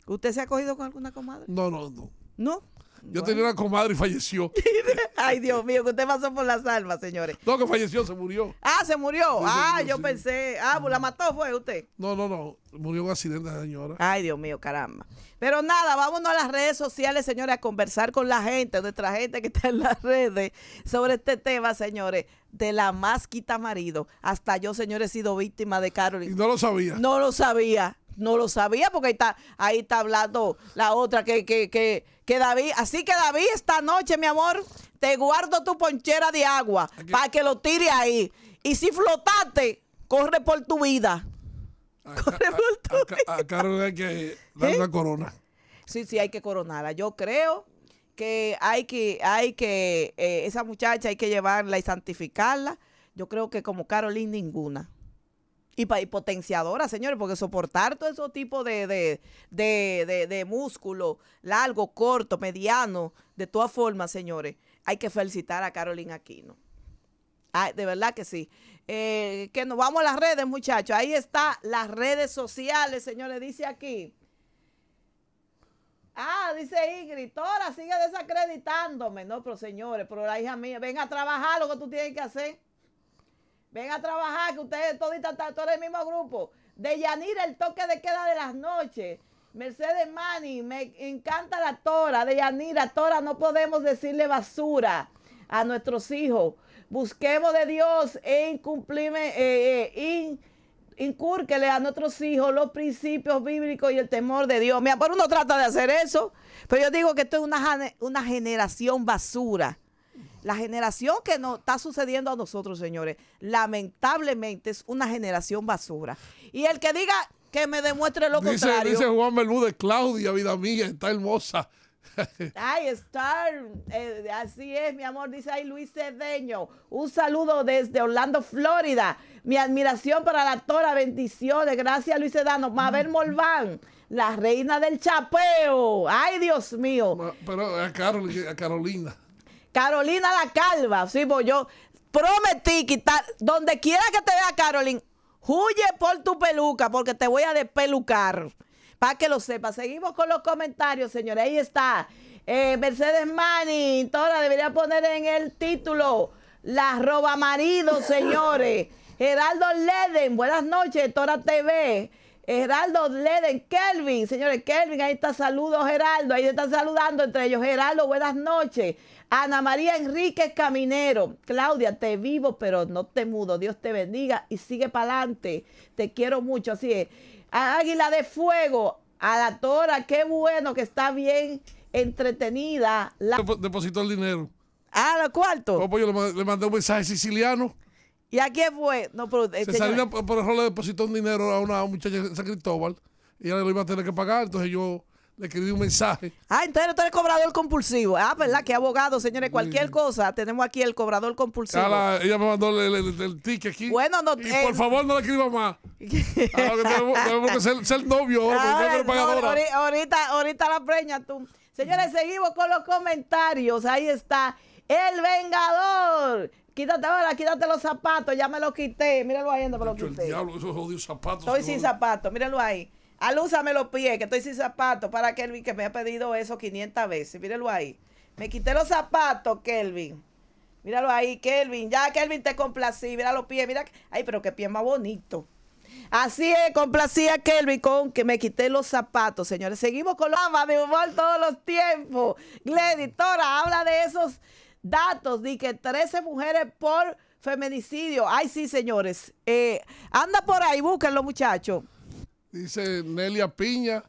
¿Usted se ha cogido con alguna comadre? No, no, no. ¿No? Yo tenía una comadre y falleció. Ay, Dios mío, que usted pasó por las almas, señores. No, que falleció, se murió. Ah, se murió. ah, yo pensé. Ah, pues la mm. mató, fue usted. No, no, no. Murió un accidente, señora. Ay, Dios mío, caramba. Pero nada, vámonos a las redes sociales, señores, a conversar con la gente, nuestra gente que está en las redes, sobre este tema, señores, de la másquita marido. Hasta yo, señores, he sido víctima de Carolyn. Y no lo sabía. No lo sabía no lo sabía porque ahí está, ahí está hablando la otra que, que, que, que David. Así que David, esta noche, mi amor, te guardo tu ponchera de agua para que lo tire ahí. Y si flotaste, corre por tu vida. corre por tu vida. A hay que dar la ¿Eh? corona. Sí, sí, hay que coronarla. Yo creo que hay que, hay que, eh, esa muchacha hay que llevarla y santificarla. Yo creo que como Carolina ninguna y, potenciadora, señores, porque soportar todo ese tipo de, de, de, músculo, largo, corto, mediano, de todas formas, señores, hay que felicitar a Carolina Aquino. Ay, de verdad que sí. Eh, que nos vamos a las redes, muchachos. Ahí está las redes sociales, señores. Dice aquí. Ah, dice Ingrid, gritora sigue desacreditándome. No, pero señores, pero la hija mía, ven a trabajar lo que tú tienes que hacer. Ven a trabajar, que ustedes están todos el mismo grupo. De Yanira, el toque de queda de las noches. Mercedes Mani, me encanta la Tora. De Yanira, Tora, no podemos decirle basura a nuestros hijos. Busquemos de Dios e incumplime, eh, eh, a nuestros hijos los principios bíblicos y el temor de Dios. Mira, por uno trata de hacer eso, pero yo digo que esto es una, una generación basura la generación que nos está sucediendo a nosotros, señores, lamentablemente es una generación basura. Y el que diga que me demuestre lo contrario. Dice Juan de Claudia, vida mía, está hermosa. Ay, Star, eh, así es, mi amor, dice ahí Luis Cedeño. Un saludo desde Orlando, Florida. Mi admiración para la actora, bendiciones. Gracias, Luis Sedano. Mabel Morván, la reina del chapeo. Ay, Dios mío. Pero eh, a eh, Carolina. Carolina la Calva, sí, pues yo prometí quitar, donde quiera que te vea Carolina, huye por tu peluca porque te voy a despelucar. Para que lo sepas, seguimos con los comentarios, señores. Ahí está. Eh, Mercedes Mani, Tora, debería poner en el título la roba marido, señores. Geraldo Leden, buenas noches, Tora TV. Geraldo Leden, Kelvin, señores, Kelvin, ahí está, saludos Geraldo, ahí están saludando entre ellos. Geraldo, buenas noches. Ana María Enrique Caminero. Claudia, te vivo, pero no te mudo. Dios te bendiga y sigue para adelante. Te quiero mucho. Así es. Águila de Fuego, a la Tora, qué bueno que está bien entretenida. La... Depositó el dinero. Ah, lo cuarto? Oh, pues yo le, mandé un mensaje siciliano. ¿Y a quién fue? No, pero, eh, por error, le depositó un dinero a una muchacha en San Cristóbal y ella lo iba a tener que pagar. Entonces yo le escribí un mensaje. Ah, entonces tú eres cobrador compulsivo. Ah, ¿verdad? Que abogado, señores. Cualquier cosa, tenemos aquí el cobrador compulsivo. ella me mandó el, el, ticket aquí. Bueno, no. Y eh, por favor, no le escriba más. Ah, tenemos, que ser, ser novio, Ahora, ahorita, ahorita la preña tú. Señores, seguimos con los comentarios. Ahí está. El Vengador. Quítate, ahora, quítate los zapatos. Ya me los quité. Míralo ahí, me los quité. El diablo, esos zapatos. Estoy sin zapatos. Míralo ahí. Alúzame los pies, que estoy sin zapatos para Kelvin que me ha pedido eso 500 veces. Míralo ahí. Me quité los zapatos, Kelvin. Míralo ahí, Kelvin. Ya, Kelvin, te complací. Mira los pies. Mira. Ay, pero qué pie más bonito. Así es, Kelvin con que me quité los zapatos, señores. Seguimos con los ama de humor todos los tiempos. La habla de esos datos de que 13 mujeres por feminicidio. Ay, sí, señores. Eh, anda por ahí, búsquenlo, muchachos. Dice Nelia Piña.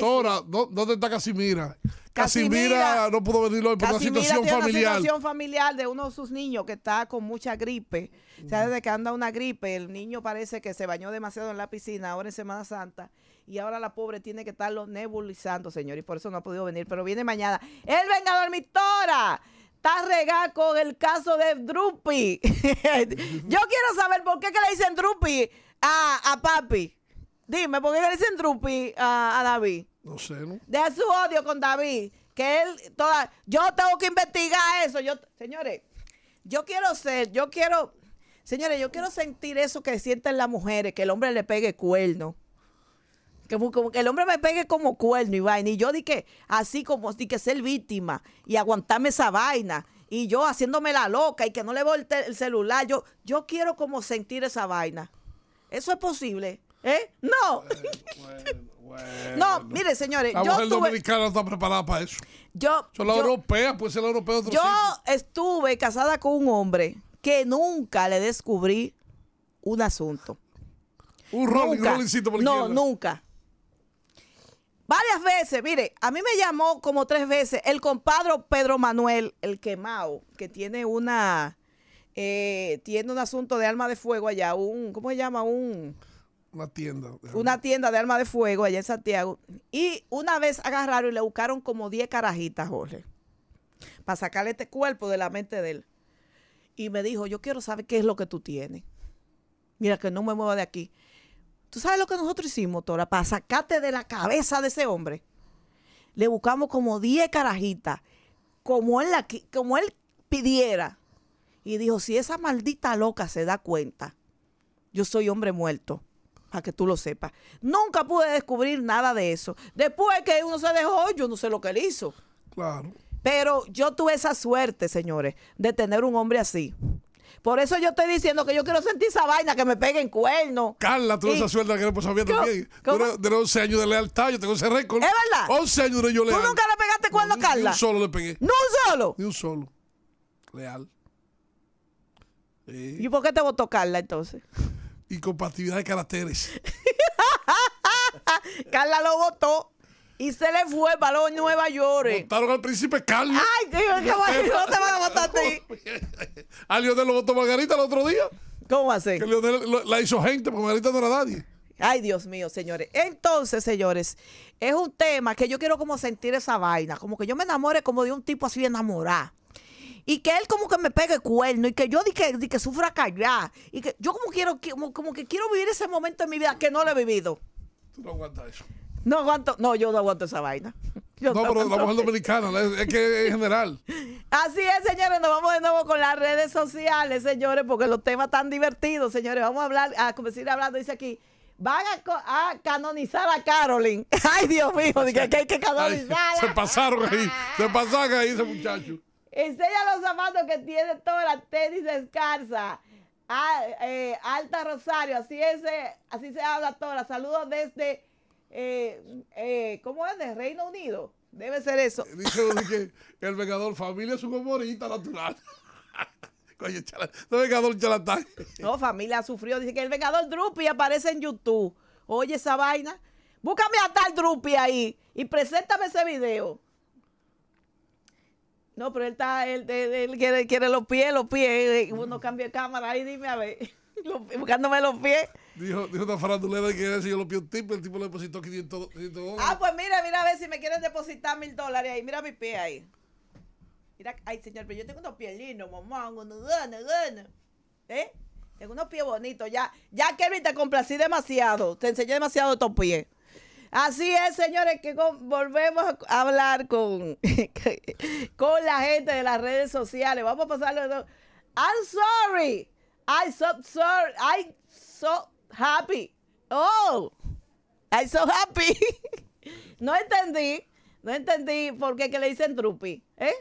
Tora, ¿dónde está Casimira? Casimira, no pudo venir por una situación tiene familiar. Una situación familiar de uno de sus niños que está con mucha gripe. se O desde que anda una gripe, el niño parece que se bañó demasiado en la piscina ahora en Semana Santa. Y ahora la pobre tiene que estarlo nebulizando, señor. Y por eso no ha podido venir. Pero viene mañana. El a dormir, Tora está regado con el caso de Drupi. Yo quiero saber por qué le dicen Drupi a, a papi. Dime, ¿por qué le dicen Drupi a, David? No sé, ¿no? Deja su odio con David. Que él toda. Yo tengo que investigar eso. Yo, señores, yo quiero ser, yo quiero. Señores, yo quiero sentir eso que sienten las mujeres, que el hombre le pegue cuerno. Que, como, que el hombre me pegue como cuerno y vaina. Y yo di que, así como di que ser víctima y aguantarme esa vaina. Y yo haciéndome la loca y que no le volte el celular. Yo, yo quiero como sentir esa vaina. Eso es posible. ¿Eh? No. No, mire, señores. La yo mujer tuve... dominicana está preparada para eso. Yo. europea, pues yo estuve casada con un hombre que nunca le descubrí un asunto. Un rolling, Rollingcito No, nunca. Varias veces, mire, a mí me llamó como tres veces el compadre Pedro Manuel, el quemado, que tiene una. Eh, tiene un asunto de arma de fuego allá, un. ¿Cómo se llama? Un una tienda. Una tienda de arma de fuego allá en Santiago. Y una vez agarraron y le buscaron como 10 carajitas, Jorge, para sacarle este cuerpo de la mente de él. Y me dijo, yo quiero saber qué es lo que tú tienes. Mira, que no me mueva de aquí. ¿Tú sabes lo que nosotros hicimos, Tora? Para sacarte de la cabeza de ese hombre. Le buscamos como 10 carajitas, como él, la, como él pidiera. Y dijo, si esa maldita loca se da cuenta, yo soy hombre muerto para que tú lo sepas. Nunca pude descubrir nada de eso. Después que uno se dejó, yo no sé lo que él hizo. Claro. Pero yo tuve esa suerte, señores, de tener un hombre así. Por eso yo estoy diciendo que yo quiero sentir esa vaina que me pegue en cuerno. Carla, tuve esa suerte que no sabía también. De 11 años de lealtad, yo tengo ese récord. Es verdad. 11 años de yo leal. ¿Tú nunca le pegaste cuerno, a Carla? Ni un solo le pegué. ¿No solo? Ni un solo. Leal. ¿Y por qué te votó Carla entonces? y compatibilidad de caracteres. Carla lo votó. Y se le fue el balón los Nueva York. Votaron al príncipe Carlos. Ay, Dios qué no te van a votar a ti. a ah, Lionel lo votó Margarita el otro día. ¿Cómo hace? Que Lionel la hizo gente, porque Margarita no era nadie. Ay, Dios mío, señores. Entonces, señores, es un tema que yo quiero como sentir esa vaina. Como que yo me enamore como de un tipo así enamorado y que él como que me pegue cuerno y que yo di que, sufra callar y que yo como quiero como, que quiero vivir ese momento en mi vida que no lo he vivido. Tú no aguantas eso. No aguanto, no, yo no aguanto esa vaina. no, pero la mujer dominicana, es, que en general. Así es, señores, nos vamos de nuevo con las redes sociales, señores, porque los temas están divertidos, señores. Vamos a hablar, a comenzar hablando, dice aquí, van a, canonizar a Carolyn. Ay, Dios mío, que, que hay que canonizar. se pasaron ahí, se ah. pasaron ahí ese muchacho. Enseña los amados que tiene toda la tenis descalza. Ah, eh, Alta Rosario, así, es, eh, así se habla toda. Saludos desde, eh, ¿cómo es? De Reino Unido. Debe ser eso. Dice que el vengador familia es un humorista natural. el vengador No, familia sufrió. Dice que el vengador Drupi aparece en YouTube. Oye, esa vaina. Búscame a tal Drupi ahí y preséntame ese video. No, pero él está, él, él, quiere, quiere, los pies, los pies. Uno mm. cambia de cámara ahí, dime a ver. Buscándome los pies. Dijo, dijo una farandulera que quiere yo los pies un tipo, el tipo le depositó 500, dólares. Ah, pues mira, mira a ver si me quieren depositar mil dólares ahí. Mira mi pie ahí. Mira, ay señor, pero yo tengo unos pies lindos, mamá. ¿Eh? Tengo unos pies bonitos. Ya, ya Kevin te complací demasiado. Te enseñé demasiado de tus pies. Así es, señores, que volvemos a hablar con, con la gente de las redes sociales. Vamos a pasarlo. I'm sorry. I'm so sorry. I'm so happy. Oh, I'm so happy. no entendí. No entendí por qué que le dicen trupi. ¿Eh?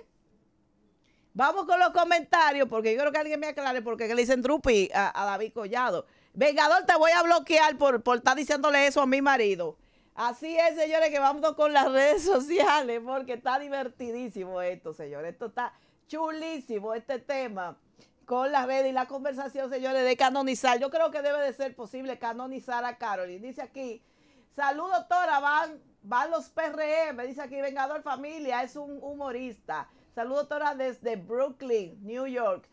Vamos con los comentarios, porque yo creo que alguien me aclare por qué que le dicen trupi a, David Collado. Vengador, te voy a bloquear por, por estar diciéndole eso a mi marido. Así es, señores, que vamos con las redes sociales porque está divertidísimo esto, señores. Esto está chulísimo, este tema con las redes y la conversación, señores, de canonizar. Yo creo que debe de ser posible canonizar a Carolyn. Dice aquí, salud doctora, van, van los PRM. Dice aquí, Vengador Familia, es un humorista. Salud doctora desde Brooklyn, New York.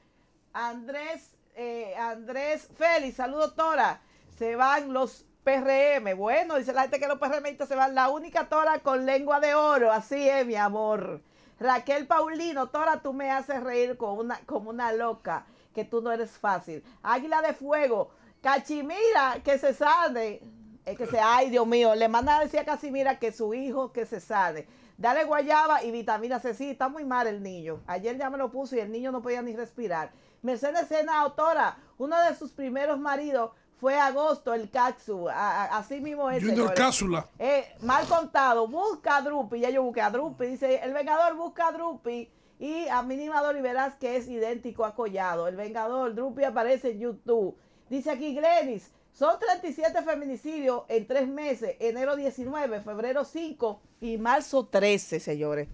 Andrés, eh, Andrés Félix, salud doctora. Se van los PRM. Bueno, dice la gente que los PRM se van. La única tora con lengua de oro. Así es, mi amor. Raquel Paulino, Tora, tú me haces reír como una, como una loca, que tú no eres fácil. Águila de Fuego, Cachimira, que se sale. es que se, ay, Dios mío, le manda a decir a Cachimira que su hijo que se sale. Dale guayaba y vitamina C. Sí, está muy mal el niño. Ayer ya me lo puso y el niño no podía ni respirar. Mercedes Sena, autora, uno de sus primeros maridos, fue agosto el Katsu, así mismo es. Junior Cápsula. Eh, mal contado, busca a Drupi, ya yo busqué a Drupi, dice, el Vengador busca a Drupi y a Minimador y verás que es idéntico a Collado. El Vengador, Drupi aparece en YouTube. Dice aquí Glenis, son 37 feminicidios en tres meses, enero 19, febrero 5 y marzo 13, señores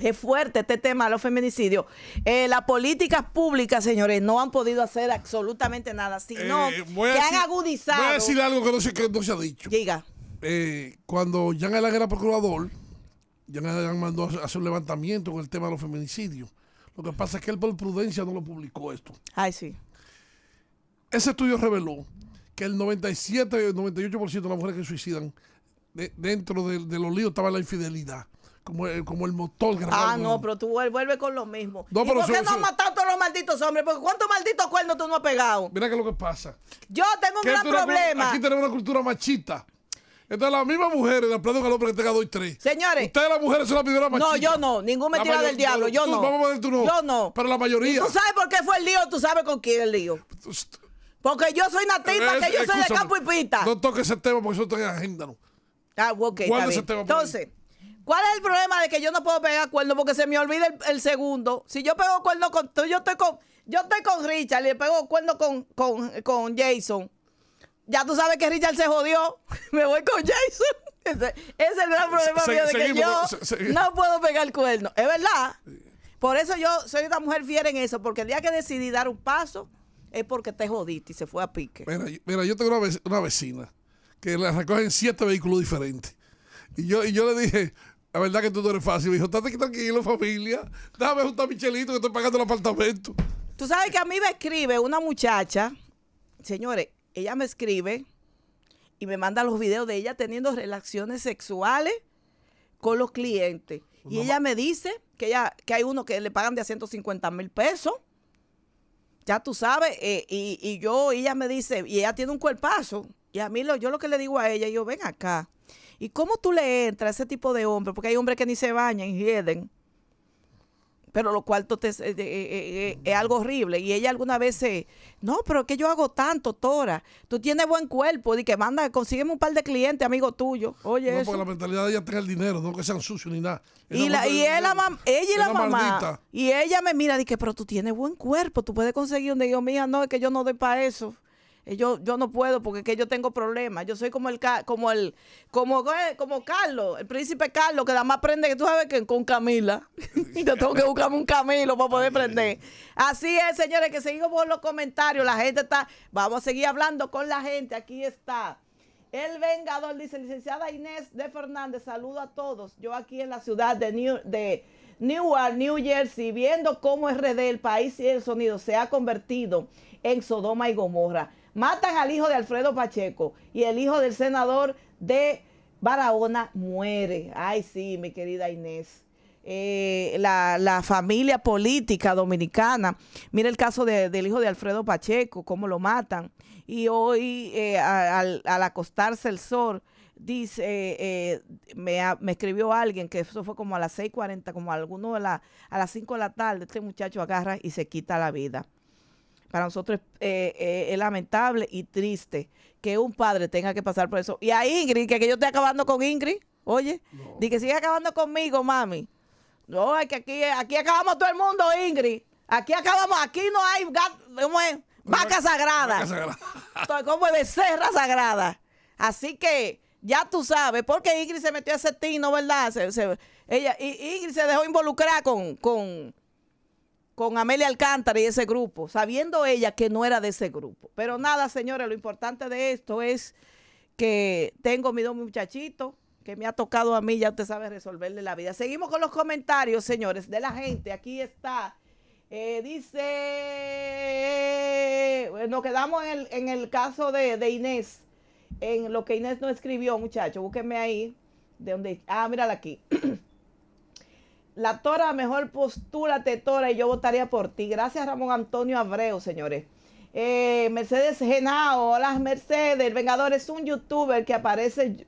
es fuerte este tema de los feminicidios. Eh, las políticas públicas, señores, no han podido hacer absolutamente nada, sino eh, que han agudizado. Voy a decir algo que no, se ha dicho. Diga. Eh, cuando Jan Alain era procurador, Jan mandó a hacer un levantamiento con el tema de los feminicidios. Lo que pasa es que él por prudencia no lo publicó esto. Ay, sí. Ese estudio reveló que el 97, el 98% de las mujeres que suicidan dentro de, de los líos estaba la infidelidad como el, eh, como el motor grabado. Ah, no, pero tú vuelves con lo mismo. ¿Y ¿Por qué no has matado a todos los malditos hombres? Porque ¿cuántos malditos cuernos tú no has pegado? Mira qué es lo que pasa. Yo tengo un gran problema. aquí tenemos una cultura machista. Entonces, las mismas mujeres, le de al hombre que tenga dos y tres. Señores. Ustedes, las mujeres, son las primeras machistas. No, yo no. Ningún mentira del diablo. Yo no. Vamos a tú no. Yo no. Pero la mayoría. tú sabes por qué fue el lío? ¿Tú sabes con quién el lío? Porque yo soy nativa, que yo soy de campo y pita. No toques ese tema porque eso está en agenda, ¿no? Ah, ok. Ese tema pues. Entonces. ¿Cuál es el problema de que yo no puedo pegar cuerno? Porque se me olvida el, segundo. Si yo pego cuerno con. Yo estoy con, yo estoy con Richard y le pego cuerno con, Jason. Ya tú sabes que Richard se jodió. me voy con Jason. Ese, es el gran problema mío de que yo no puedo pegar cuerno. Es verdad. Por eso yo soy una mujer fiera en eso. Porque el día que decidí dar un paso es porque te jodiste y se fue a pique. Mira, mira yo tengo una, vecina que la en siete vehículos diferentes. Y yo, y yo le dije, la verdad que tú no eres fácil. Me dijo, estate tranquilo, familia. Déjame juntar a que estoy pagando el apartamento. Tú sabes que a mí me escribe una muchacha, señores, ella me escribe y me manda los videos de ella teniendo relaciones sexuales con los clientes. Pues y ella me dice que, ella, que hay uno que le pagan de 150 mil pesos. Ya tú sabes, eh, y, yo, ella me dice, y ella tiene un cuerpazo. Y a mí lo, yo lo que le digo a ella, yo ven acá. ¿Y cómo tú le entras a ese tipo de hombre? Porque hay hombres que ni se bañan y hieden. Pero lo cual te, eh, eh, eh, es, algo horrible. Y ella alguna vez se, no, pero que yo hago tanto, Tora. Tú tienes buen cuerpo. Dice, que manda, consígueme un par de clientes, amigo tuyo. Oye, no, eso. porque la mentalidad de ella tenga el dinero, no que sean sucios ni nada. Y, la, y ella y la, mamá. Y ella me mira, y dice, pero tú tienes buen cuerpo, tú puedes conseguir un digo, mía, no, es que yo no doy para eso. Eh, yo, yo no puedo porque es que yo tengo problemas. Yo soy como el como el como, como Carlos, el príncipe Carlos, que nada más prende, que tú sabes que con Camila. y yo tengo que buscarme un Camilo para poder prender. Así es, señores, que seguimos por los comentarios. La gente está, vamos a seguir hablando con la gente. Aquí está. El Vengador dice, licenciada Inés de Fernández, saludo a todos. Yo aquí en la ciudad de New, de Newark, New Jersey, viendo cómo RD, el país y el sonido, se ha convertido en Sodoma y Gomorra. Matan al hijo de Alfredo Pacheco y el hijo del senador de Barahona muere. Ay, sí, mi querida Inés. Eh, la, la, familia política dominicana. Mira el caso del hijo de Alfredo Pacheco, cómo lo matan. Y hoy, eh, al, acostarse el sol, dice, eh, me, me, escribió alguien que eso fue como a las 6.40, como a alguno de a las 5 de la tarde, este muchacho agarra y se quita la vida. Para nosotros eh, eh, es lamentable y triste que un padre tenga que pasar por eso. Y a Ingrid, que, que yo estoy acabando con Ingrid, oye, di que sigue acabando conmigo, mami. No, es que aquí, aquí acabamos todo el mundo, Ingrid. Aquí acabamos, aquí no hay vaca sagrada. Estoy como becerra sagrada. Así que ya tú sabes, porque Ingrid se metió a ese tino, ¿verdad? ella, Ingrid se dejó involucrar con con Amelia Alcántara y ese grupo, sabiendo ella que no era de ese grupo. Pero nada, señores, lo importante de esto es que tengo mi dos muchachitos, que me ha tocado a mí, ya usted sabe resolverle la vida. Seguimos con los comentarios, señores, de la gente. Aquí está. Eh, dice, eh, nos quedamos en el, caso de, Inés, en lo que Inés no escribió, muchachos. Búsquenme ahí, de donde... Ah, mírala aquí. La Tora, mejor postúrate, Tora, y yo votaría por ti. Gracias, Ramón Antonio Abreu, señores. Eh, Mercedes Genao, hola Mercedes. El Vengador es un youtuber que aparece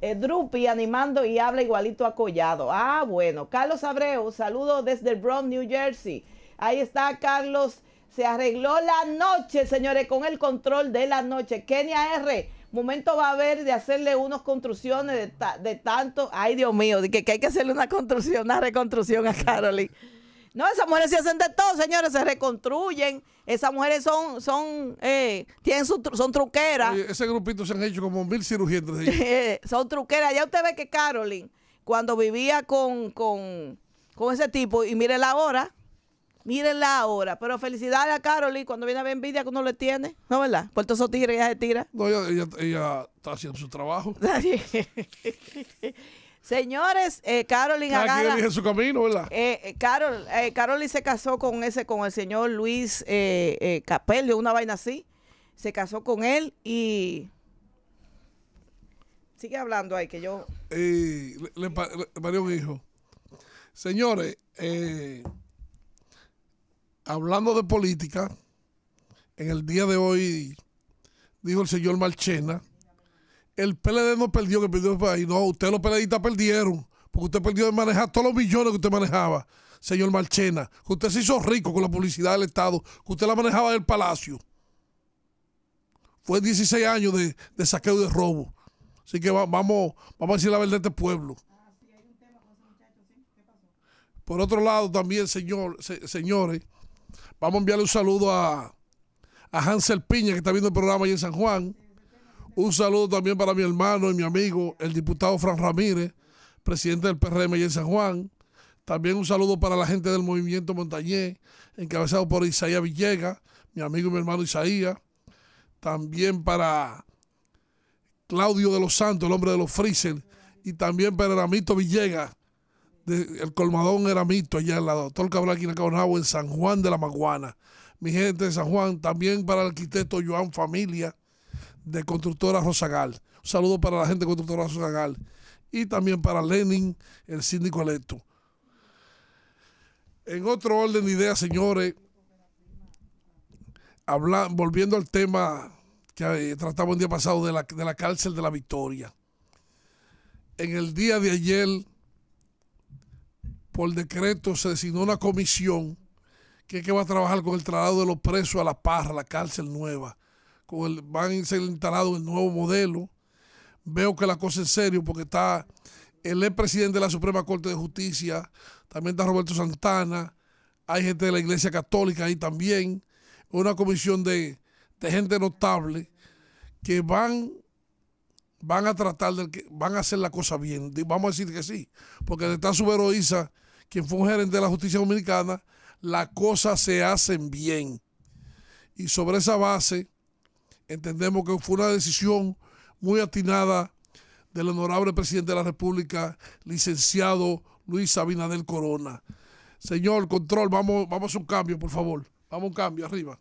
eh, Drupi animando y habla igualito a Collado. Ah, bueno. Carlos Abreu, saludo desde el New Jersey. Ahí está Carlos. Se arregló la noche, señores, con el control de la noche. Kenia R momento va a haber de hacerle unas construcciones de, tanto. Ay, Dios mío, que, hay que hacerle una construcción, una reconstrucción a Carolyn. No, esas mujeres se hacen de todo, señores, se reconstruyen. Esas mujeres son, son, eh, tienen son truqueras. ese grupito se han hecho como mil cirugías son truqueras. Ya usted ve que Carolyn, cuando vivía con, con, con ese tipo, y mire la hora, Mírenla ahora. Pero felicidades a y cuando viene a ver envidia que uno le tiene, ¿no verdad? Por todos esos tigres ella se tira. No, ella, está haciendo su trabajo. Señores, eh, Carolyn en su camino, ¿verdad? Eh, eh Carol, eh, se casó con ese, con el señor Luis de eh, una vaina así. Se casó con él y. Sigue hablando ahí, que yo. le, le, un hijo. Señores, eh hablando de política, en el día de hoy dijo el señor Marchena, el PLD no perdió, que perdió el país. No, usted los PLDistas perdieron, porque usted perdió de manejar todos los millones que usted manejaba, señor Marchena. Que usted se hizo rico con la publicidad del Estado, que usted la manejaba del Palacio. Fue 16 años de, saqueo y de robo. Así que vamos, vamos a decir la verdad de este pueblo. Por otro lado, también, señor, señores, Vamos a enviarle un saludo a, a Hansel Piña, que está viendo el programa allá en San Juan. Un saludo también para mi hermano y mi amigo, el diputado Fran Ramírez, presidente del PRM allá en San Juan. También un saludo para la gente del movimiento Montañés, encabezado por Isaías Villegas, mi amigo y mi hermano Isaías. También para Claudio de los Santos, el hombre de los Freezer. Y también para Ramito Villegas, el colmadón era mito allá en la doctor Cabral Quinacabonabo en San Juan de la Maguana. Mi gente de San Juan, también para el arquitecto Joan Familia de Constructora Rosagal. Un saludo para la gente de Constructora Rosagal. Y también para Lenin, el síndico electo. En otro orden de ideas, señores, volviendo al tema que eh, tratamos el día pasado de la, de la cárcel de la Victoria. En el día de ayer por decreto se designó una comisión que, que va a trabajar con el traslado de los presos a La Parra, la cárcel nueva. Con el, van a ser instalados el nuevo modelo. Veo que la cosa es serio porque está el ex presidente de la Suprema Corte de Justicia, también está Roberto Santana, hay gente de la Iglesia Católica ahí también, una comisión de, gente notable que van van a tratar de que van a hacer la cosa bien. Vamos a decir que sí, porque de su heroísa quien fue un gerente de la justicia dominicana, las cosas se hacen bien. Y sobre esa base, entendemos que fue una decisión muy atinada del honorable presidente de la República, licenciado Luis Sabinadel Corona. Señor, control, vamos, vamos a un cambio, por favor. Vamos a un cambio, arriba.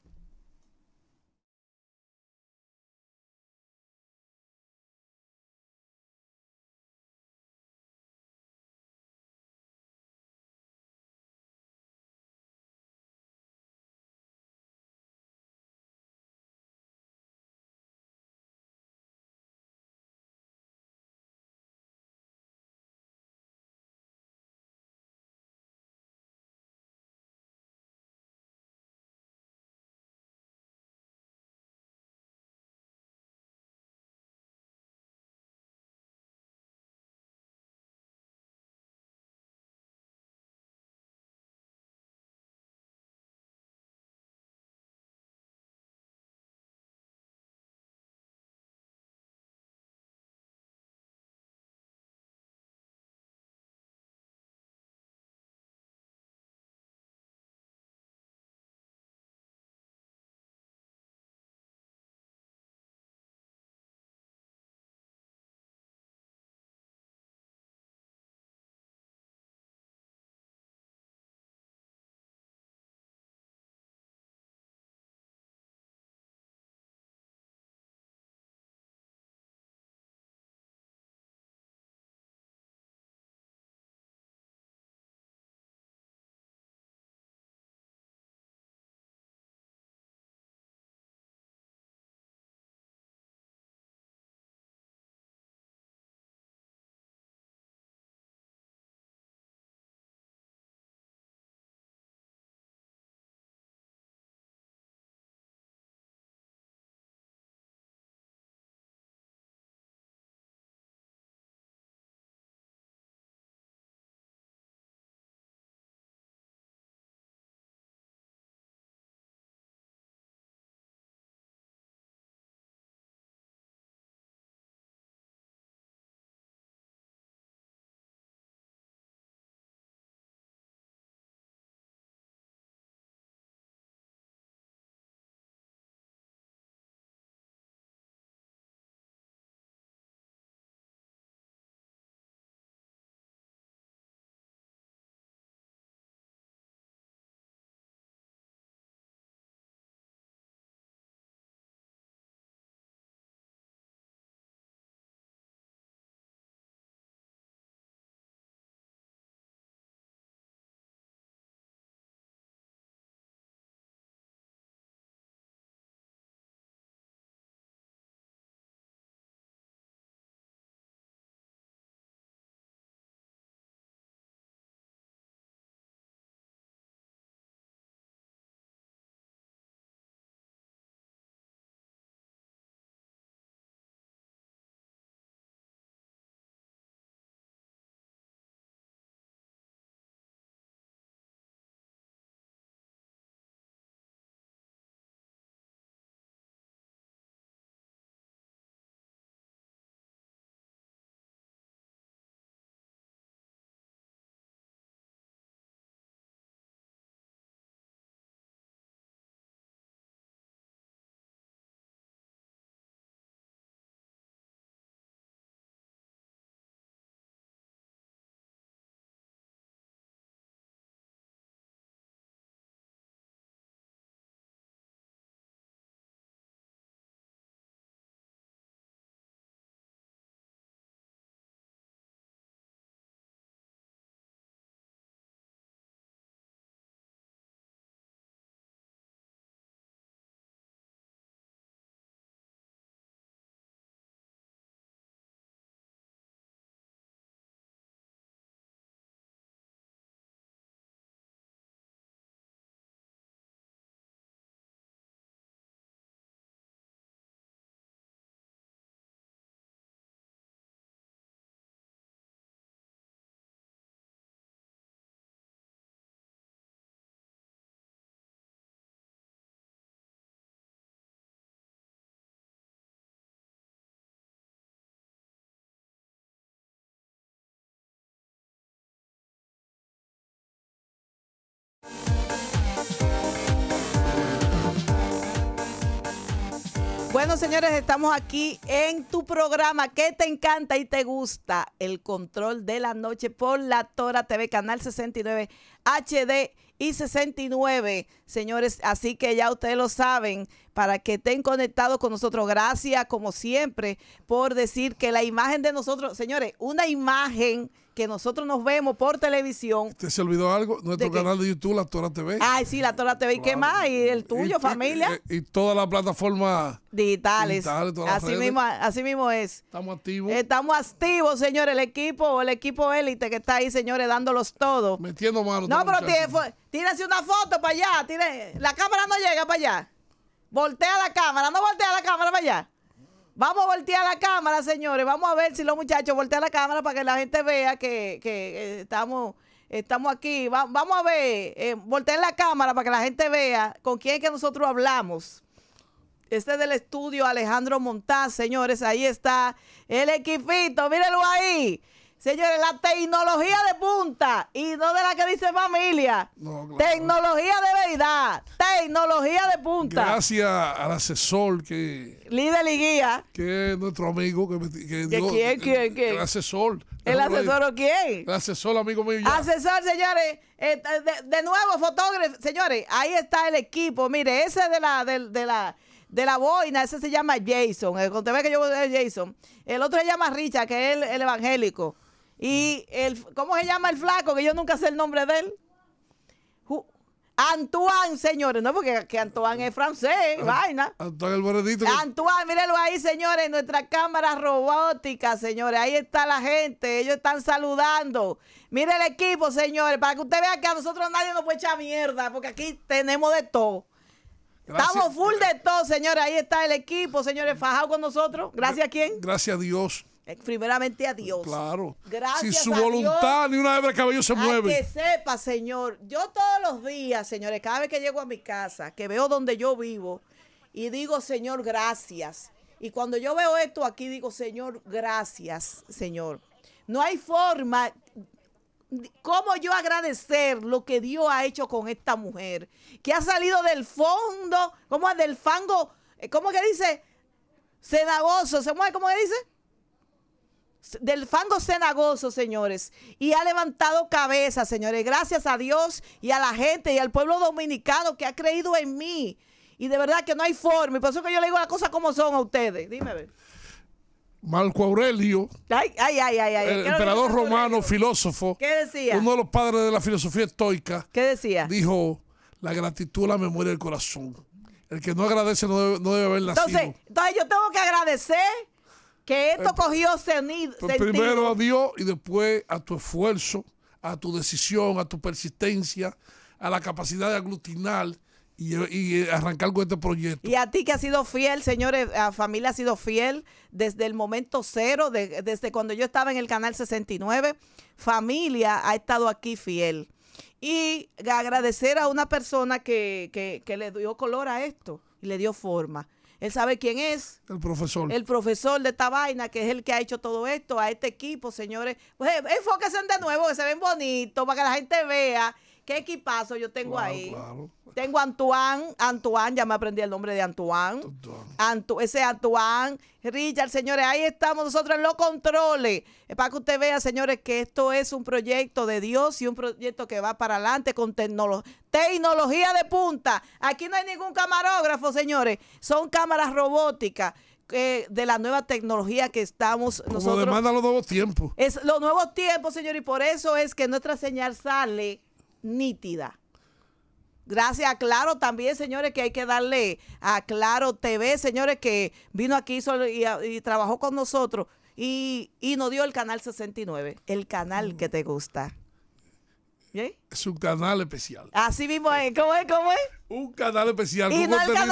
Bueno, señores, estamos aquí en tu programa que te encanta y te gusta, El Control de la Noche por la Tora TV, Canal 69 HD y 69. Señores, así que ya ustedes lo saben, para que estén conectados con nosotros. Gracias, como siempre, por decir que la imagen de nosotros, señores, una imagen que nosotros nos vemos por televisión. ¿Te se olvidó algo? Nuestro canal de YouTube, La Tora TV. Ay, sí, La Tora TV. ¿Y qué más? ¿Y el tuyo, familia? Eh, y, todas las plataformas digitales. así, mismo, es. Estamos activos. Estamos activos, señores. El equipo, el equipo élite que está ahí, señores, dándolos todo. Metiendo malos. No, pero tírase una foto para allá. la cámara no llega para allá. Voltea la cámara, no voltea la cámara para allá. Vamos a voltear la cámara, señores. Vamos a ver si los muchachos voltea la cámara para que la gente vea que, estamos, estamos aquí. vamos a ver, eh, la cámara para que la gente vea con quién que nosotros hablamos. Este es del estudio Alejandro Montaz, señores. Ahí está el equipito. Mírenlo ahí. Señores, la tecnología de punta y no de la que dice familia. Tecnología de verdad. Tecnología de punta. Gracias al asesor que. Líder y guía. Que es nuestro amigo. Que, ¿Quién? ¿Quién? El, quién? El asesor. ¿El asesor o quién? El asesor, amigo mío. Asesor, señores. Eh, de, nuevo, fotógrafo. Señores, ahí está el equipo. Mire, ese de la. De, de la de la boina, ese se llama Jason. El, que yo a Jason. El otro se llama Richard, que es el evangélico. Y el, ¿cómo se llama el flaco? Que yo nunca sé el nombre de él. Antoine, señores, no porque Antoine es francés, vaina. Antoine el barredito Antoine, mírenlo ahí, señores, nuestra cámara robótica, señores. Ahí está la gente, ellos están saludando. Mire el equipo, señores, para que usted vea que a nosotros nadie nos puede echar mierda, porque aquí tenemos de todo. Estamos full de todo, señores. Ahí está el equipo, señores. Fajado con nosotros. Gracias a quién. Gracias a Dios Primeramente a Dios. Claro. Gracias. Si su voluntad ni una hebra de cabello se mueve. Que sepa, Señor. Yo todos los días, señores, cada vez que llego a mi casa, que veo donde yo vivo y digo, Señor, gracias. Y cuando yo veo esto aquí, digo, Señor, gracias, Señor. No hay forma cómo yo agradecer lo que Dios ha hecho con esta mujer, que ha salido del fondo, como del fango, eh, ¿cómo que dice? Cenagoso, ¿se mueve? ¿Cómo que dice? del fango cenagoso, señores, y ha levantado cabeza, señores. Gracias a Dios y a la gente y al pueblo dominicano que ha creído en mí. Y de verdad que no hay forma. Y por eso que yo le digo las cosas como son a ustedes. Dime, Marco Aurelio, ay, ay, ay, el emperador romano, filósofo, ¿Qué decía? uno de los padres de la filosofía estoica, ¿Qué decía? dijo, la gratitud, la memoria del corazón. El que no agradece no debe, no haber nacido. entonces yo tengo que agradecer que esto em, cogió pues sentido. Primero a Dios y después a tu esfuerzo, a tu decisión, a tu persistencia, a la capacidad de aglutinar y, arrancar con este proyecto. Y a ti que has sido fiel, señores, a familia ha sido fiel desde el momento cero, desde cuando yo estaba en el canal 69, familia ha estado aquí fiel. Y agradecer a una persona que, que le dio color a esto y le dio forma. Él sabe quién es. El profesor. El profesor de esta vaina, que es el que ha hecho todo esto, a este equipo, señores. Pues eh, enfóquense de nuevo, que se ven bonitos, para que la gente vea ¿Qué equipazo yo tengo ahí? Tengo Antoine, Antoine, ya me aprendí el nombre de Antoine. Antu, ese Antoine, Richard, señores, ahí estamos nosotros en los controles. para que usted vea, señores, que esto es un proyecto de Dios y un proyecto que va para adelante con tecnología de punta. Aquí no hay ningún camarógrafo, señores. Son cámaras robóticas. Eh, de la nueva tecnología que estamos Como nosotros. demanda los nuevos tiempos. Es los nuevos tiempos, señores, y por eso es que nuestra señal sale nítida. Gracias a Claro también, señores, que hay que darle a Claro TV, señores, que vino aquí y, trabajó con nosotros y, nos dio el canal 69, el canal mm. que te gusta. ¿Sí? Es un canal especial. Así mismo es. ¿Cómo es? Un canal especial. Y, no el canal,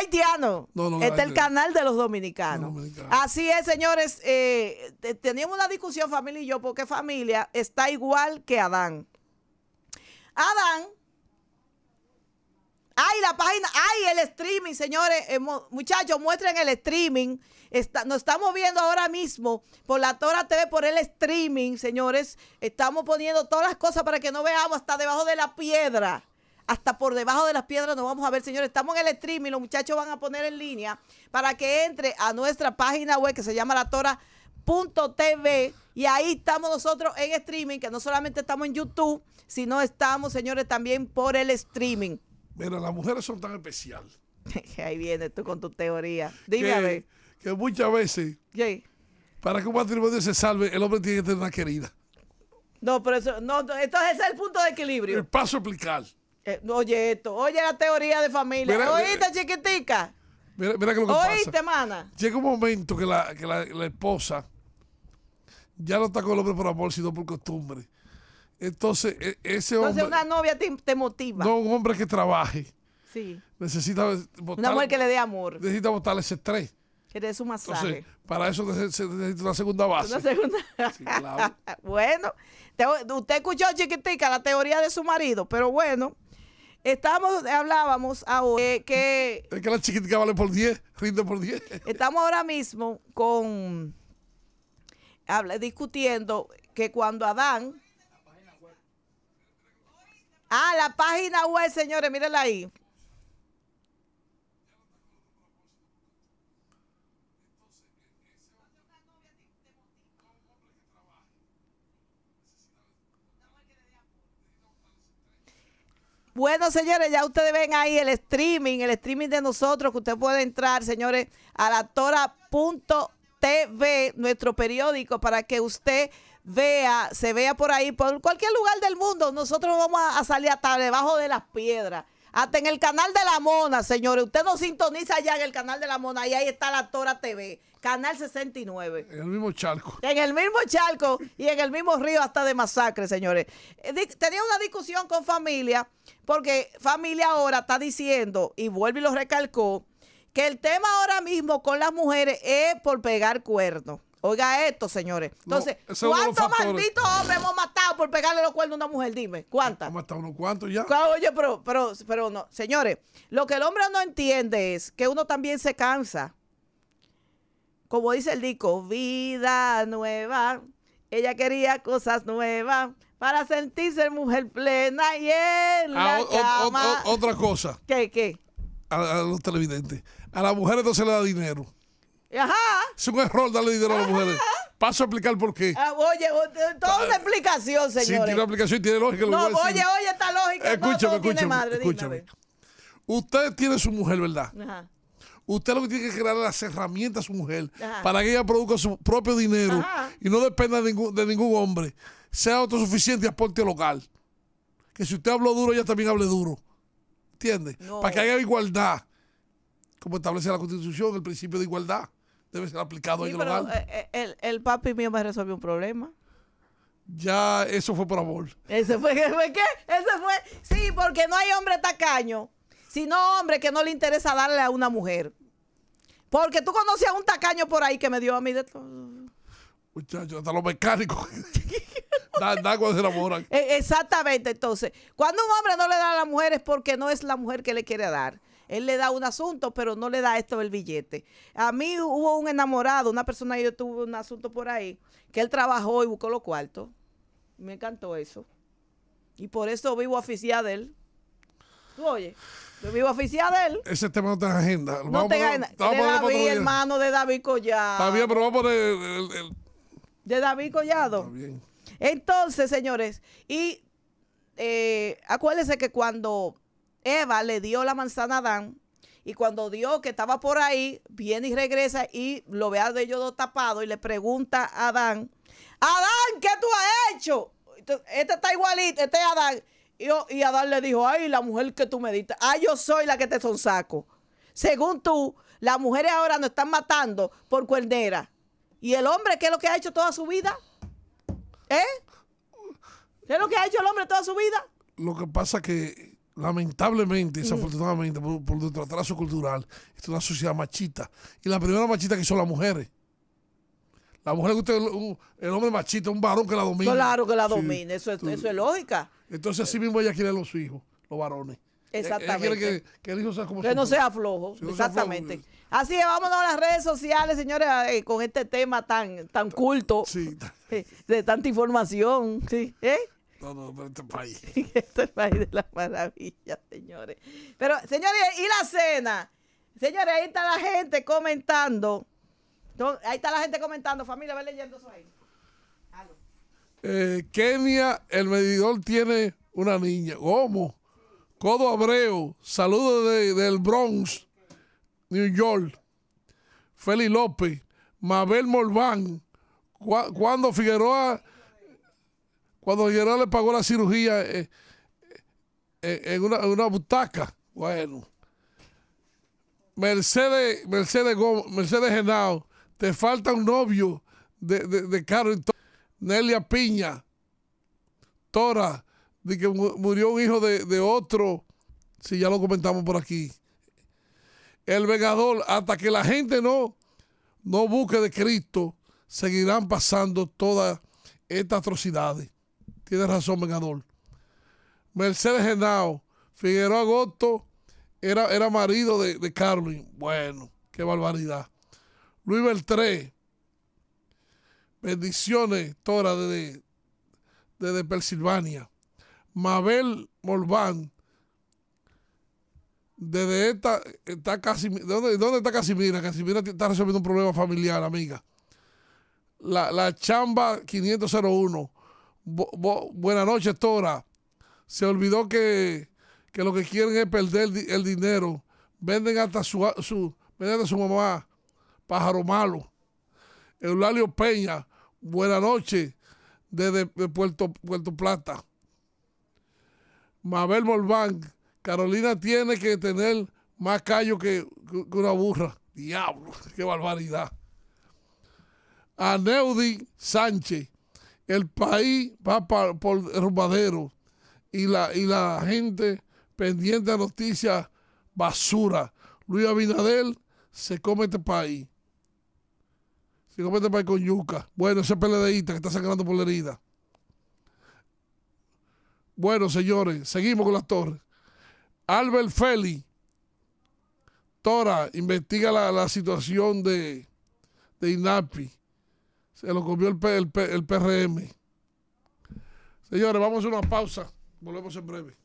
haitiano. No, este es el canal de los dominicanos. Así es, señores. Eh, teníamos una discusión, familia y yo, porque familia está igual que Adán. Adán. Ay, la página, ay, el streaming, señores, eh, muchachos, muestren el streaming. Está, nos estamos viendo ahora mismo por la Tora TV, por el streaming, señores. Estamos poniendo todas las cosas para que no veamos hasta debajo de la piedra. Hasta por debajo de las piedras nos vamos a ver, señores. Estamos en el streaming, los muchachos van a poner en línea para que entre a nuestra página web que se llama la Tora.tv y ahí estamos nosotros en streaming, que no solamente estamos en YouTube si no estamos, señores, también por el streaming. Mira, las mujeres son tan especiales. Ahí vienes tú con tu teoría. Dime que, a ver. Que muchas veces, para que un matrimonio se salve, el hombre tiene que tener una querida. No, pero eso, no, entonces es el punto de equilibrio. El paso a aplicar. Eh, oye, esto, oye la teoría de familia. ¿Oíste, chiquitica? Mira, que lo que ¿Oíste, hermana. Llega un momento que, la, la esposa ya no está con el hombre por amor, sino por costumbre. Entonces, e, ese hombre. Entonces, una novia te, motiva. No, un hombre que trabaje. Sí. Necesita botar, Una mujer que le dé amor. Necesita botar ese estrés. Que le dé su masaje. Entonces, para eso necesita una segunda base. Una segunda. Sí, claro. bueno, usted escuchó, chiquitica, la teoría de su marido, pero bueno. Estamos, hablábamos ahora que... Es que la chiquitica vale por 10, rinde por 10. Estamos ahora mismo con... Habla, discutiendo que cuando Adán Ah, la página web, señores, mírenla ahí. Bueno, señores, ya ustedes ven ahí el streaming, el streaming de nosotros, que usted puede entrar, señores, a la tora.tv, nuestro periódico, para que usted vea, se vea por ahí, por cualquier lugar del mundo, nosotros vamos a, a salir hasta debajo de las piedras. Hasta en el canal de la Mona, señores. Usted nos sintoniza ya en el canal de la Mona y ahí está la Tora TV, canal 69. En el mismo charco. En el mismo charco y en el mismo río hasta de masacre, señores. Eh, tenía una discusión con familia, porque familia ahora está diciendo, y vuelve y lo recalcó, que el tema ahora mismo con las mujeres es por pegar cuernos. Oiga esto, señores. Entonces, ¿cuántos malditos hombres hemos matado por pegarle los cuernos a una mujer? Dime, ¿cuántas? Hemos matado unos cuantos ya. Ah, oye, pero, no. Señores, lo que el hombre no entiende es que uno también se cansa. Como dice el disco, vida nueva. Ella quería cosas nuevas para sentirse mujer plena y él ah, la otra cosa. ¿Qué, qué? A, los televidentes. A las mujeres entonces se le da dinero. Es un error darle dinero a las mujeres. Paso a explicar por qué. Ah, oye, toda una ah, explicación, señor. Sí, tiene una explicación, tiene lógica. no, oye, oye, está lógica. Escúchame, escúchame. Usted tiene su mujer, ¿verdad? Ajá. Usted lo que tiene que crear es las herramientas a su mujer para que ella produzca su propio dinero y no dependa de ningún, hombre. Sea autosuficiente y aporte local. Que si usted habló duro, ella también hable duro. ¿Entiende? Para que haya igualdad. Como establece la Constitución, el principio de igualdad debe ser aplicado eh, eh, El, papi mío me resolvió un problema. Ya, eso fue por amor. ¿Eso fue, qué? Eso fue. Sí, porque no hay hombre tacaño, sino hombre que no le interesa darle a una mujer. Porque tú conocías un tacaño por ahí que me dio a mí de Muchachos, hasta los mecánicos. da, e, Exactamente, entonces. Cuando un hombre no le da a la mujer es porque no es la mujer que le quiere dar. Él le da un asunto, pero no le da esto el billete. A mí hubo un enamorado, una persona que yo tuve un asunto por ahí, que él trabajó y buscó los cuartos. Me encantó eso. Y por eso vivo oficial de él. Tú oye, yo vivo oficiada de él. Ese tema no está en agenda. No está en agenda. De David, hermano de David Collado. Está bien, pero vamos a De David Collado. Está bien. Entonces, señores, y eh, acuérdense que cuando Eva le dio la manzana a Adán y cuando Dios que estaba por ahí, viene y regresa y lo ve a ellos dos tapados y le pregunta a Adán, Adán, ¿qué tú has hecho? Este está igualito, este es Adán. Y, Adán le dijo, ay, la mujer que tú me diste, ay, ah, yo soy la que te son saco. Según tú, las mujeres ahora nos están matando por cuernera. ¿Y el hombre qué es lo que ha hecho toda su vida? ¿Eh? ¿Qué es lo que ha hecho el hombre toda su vida? Lo que pasa que lamentablemente, mm. desafortunadamente, por, por, nuestro atraso cultural, es una sociedad machista. Y la primera machista que son las mujeres. La mujer que el hombre machista, un varón que la domina. Claro que la domina, eso, es, lógica. Entonces así mismo ella quiere a los hijos, los varones. Exactamente. Que, el hijo como que no sea flojo. Exactamente. Así es, vámonos a las redes sociales, señores, eh, con este tema tan, tan culto, sí. de tanta información. ¿sí? ¿eh? Todo este país. este país de la maravillas, señores. Pero, señores, ¿y la cena? Señores, ahí está la gente comentando. Ahí está la gente comentando. Familia, va leyendo eso ahí. Eh, Kenia, el medidor tiene una niña. ¿Cómo? Codo Abreu, saludos del Bronx, New York. Feli López, Mabel Morván, Cuando Figueroa cuando Gerard le pagó la cirugía eh, eh, eh, en, una, butaca, bueno. Mercedes, Mercedes Gómez, Mercedes Genao, te falta un novio de, de, Nelia Piña, Tora, de que murió un hijo de, otro, si ya lo comentamos por aquí. El vengador, hasta que la gente no, no busque de Cristo, seguirán pasando todas estas atrocidades. Tienes razón, Vengador. Mercedes Genao, Figueroa Agosto era, era marido de, de Carolyn. Bueno, qué barbaridad. Luis Beltré, bendiciones, Tora, desde, de Pensilvania. Mabel Morván, desde esta, está ¿dónde, está Casimira? Casimira está resolviendo un problema familiar, amiga. La, la chamba 501 buenas noches, Tora. Se olvidó que, lo que quieren es perder el dinero. Venden hasta su, su, su mamá, pájaro malo. Eulalio Peña, buenas noches, desde Puerto, Puerto Plata. Mabel Morván, Carolina tiene que tener más callo que, que una burra. Diablo, qué barbaridad. Aneudi Sánchez, el país va por derrumbadero y la, y la gente pendiente de noticias basura. Luis Abinadel se come este país. Se come este país con yuca. Bueno, ese peledeísta que está sacando por la herida. Bueno, señores, seguimos con las torres. Albert Feli. Tora investiga la, situación de, de INAPI. Se lo comió el, el, el PRM. Señores, vamos a una pausa. Volvemos en breve.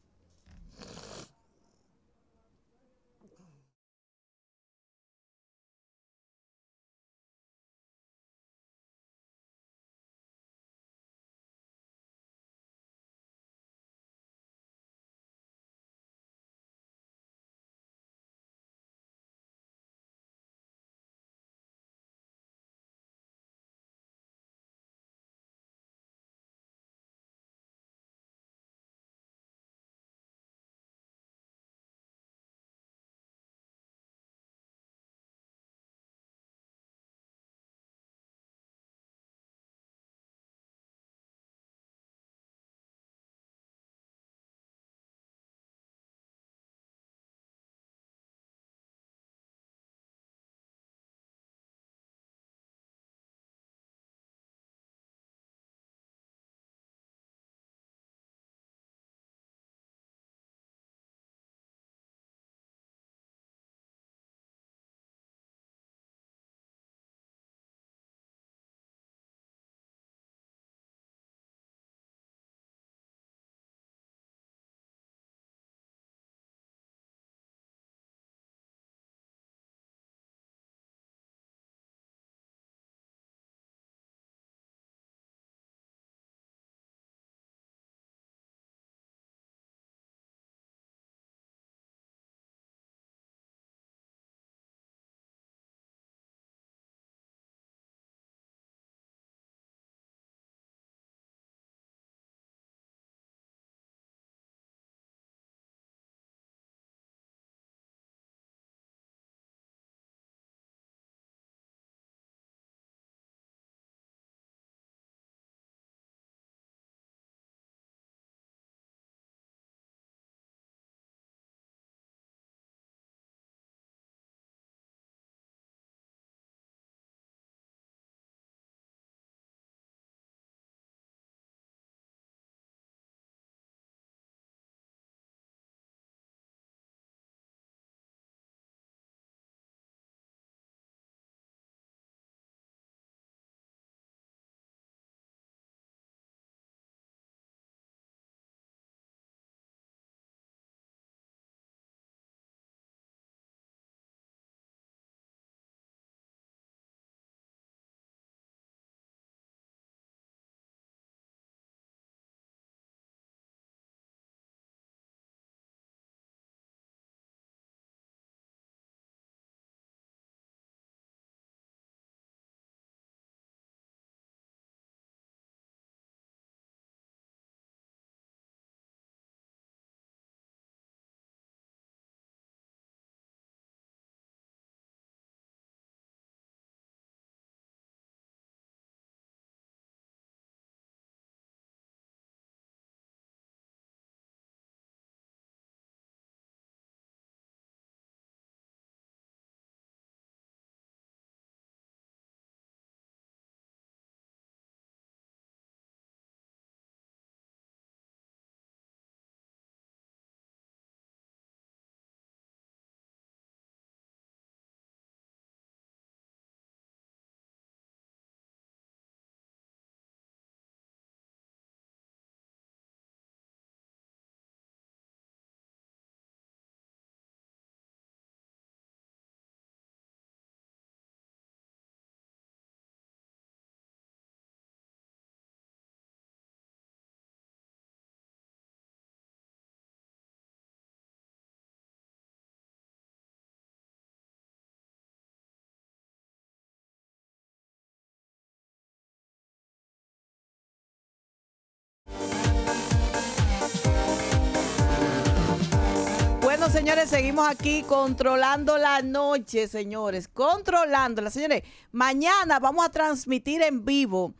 señores, seguimos aquí controlando la noche, señores. controlando la. señores. Mañana vamos a transmitir en vivo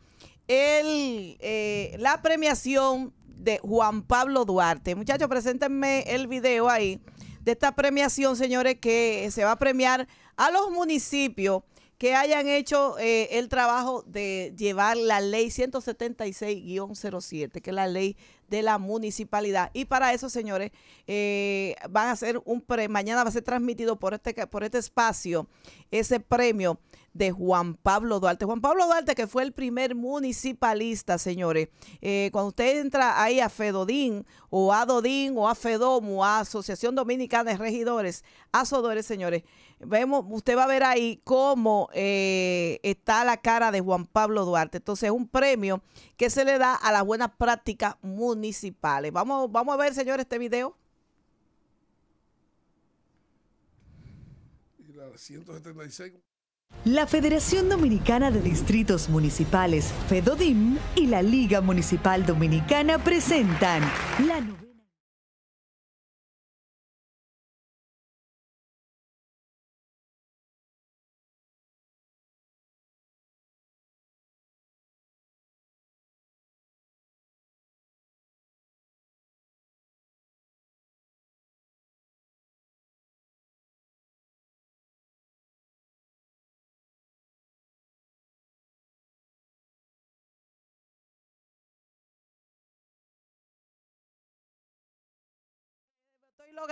eh, la premiación de Juan Pablo Duarte. Muchachos, preséntenme el video ahí de esta premiación, señores, que se va a premiar a los municipios que hayan hecho eh, el trabajo de llevar la ley 176-07, que es la ley de la municipalidad. Y para eso, señores, eh, van a hacer un pre mañana va a ser transmitido por este, por este espacio ese premio de Juan Pablo Duarte. Juan Pablo Duarte, que fue el primer municipalista, señores. Eh, cuando usted entra ahí a Fedodín o a Dodín o a Fedomo, a Asociación Dominicana de Regidores, a Sodores, señores, vemos, usted va a ver ahí cómo eh, está la cara de Juan Pablo Duarte. Entonces, es un premio que se le da a las buenas prácticas municipales. Vamos, vamos a ver, señores, este video. 176. La Federación Dominicana de Distritos Municipales, FEDODIM, y la Liga Municipal Dominicana presentan la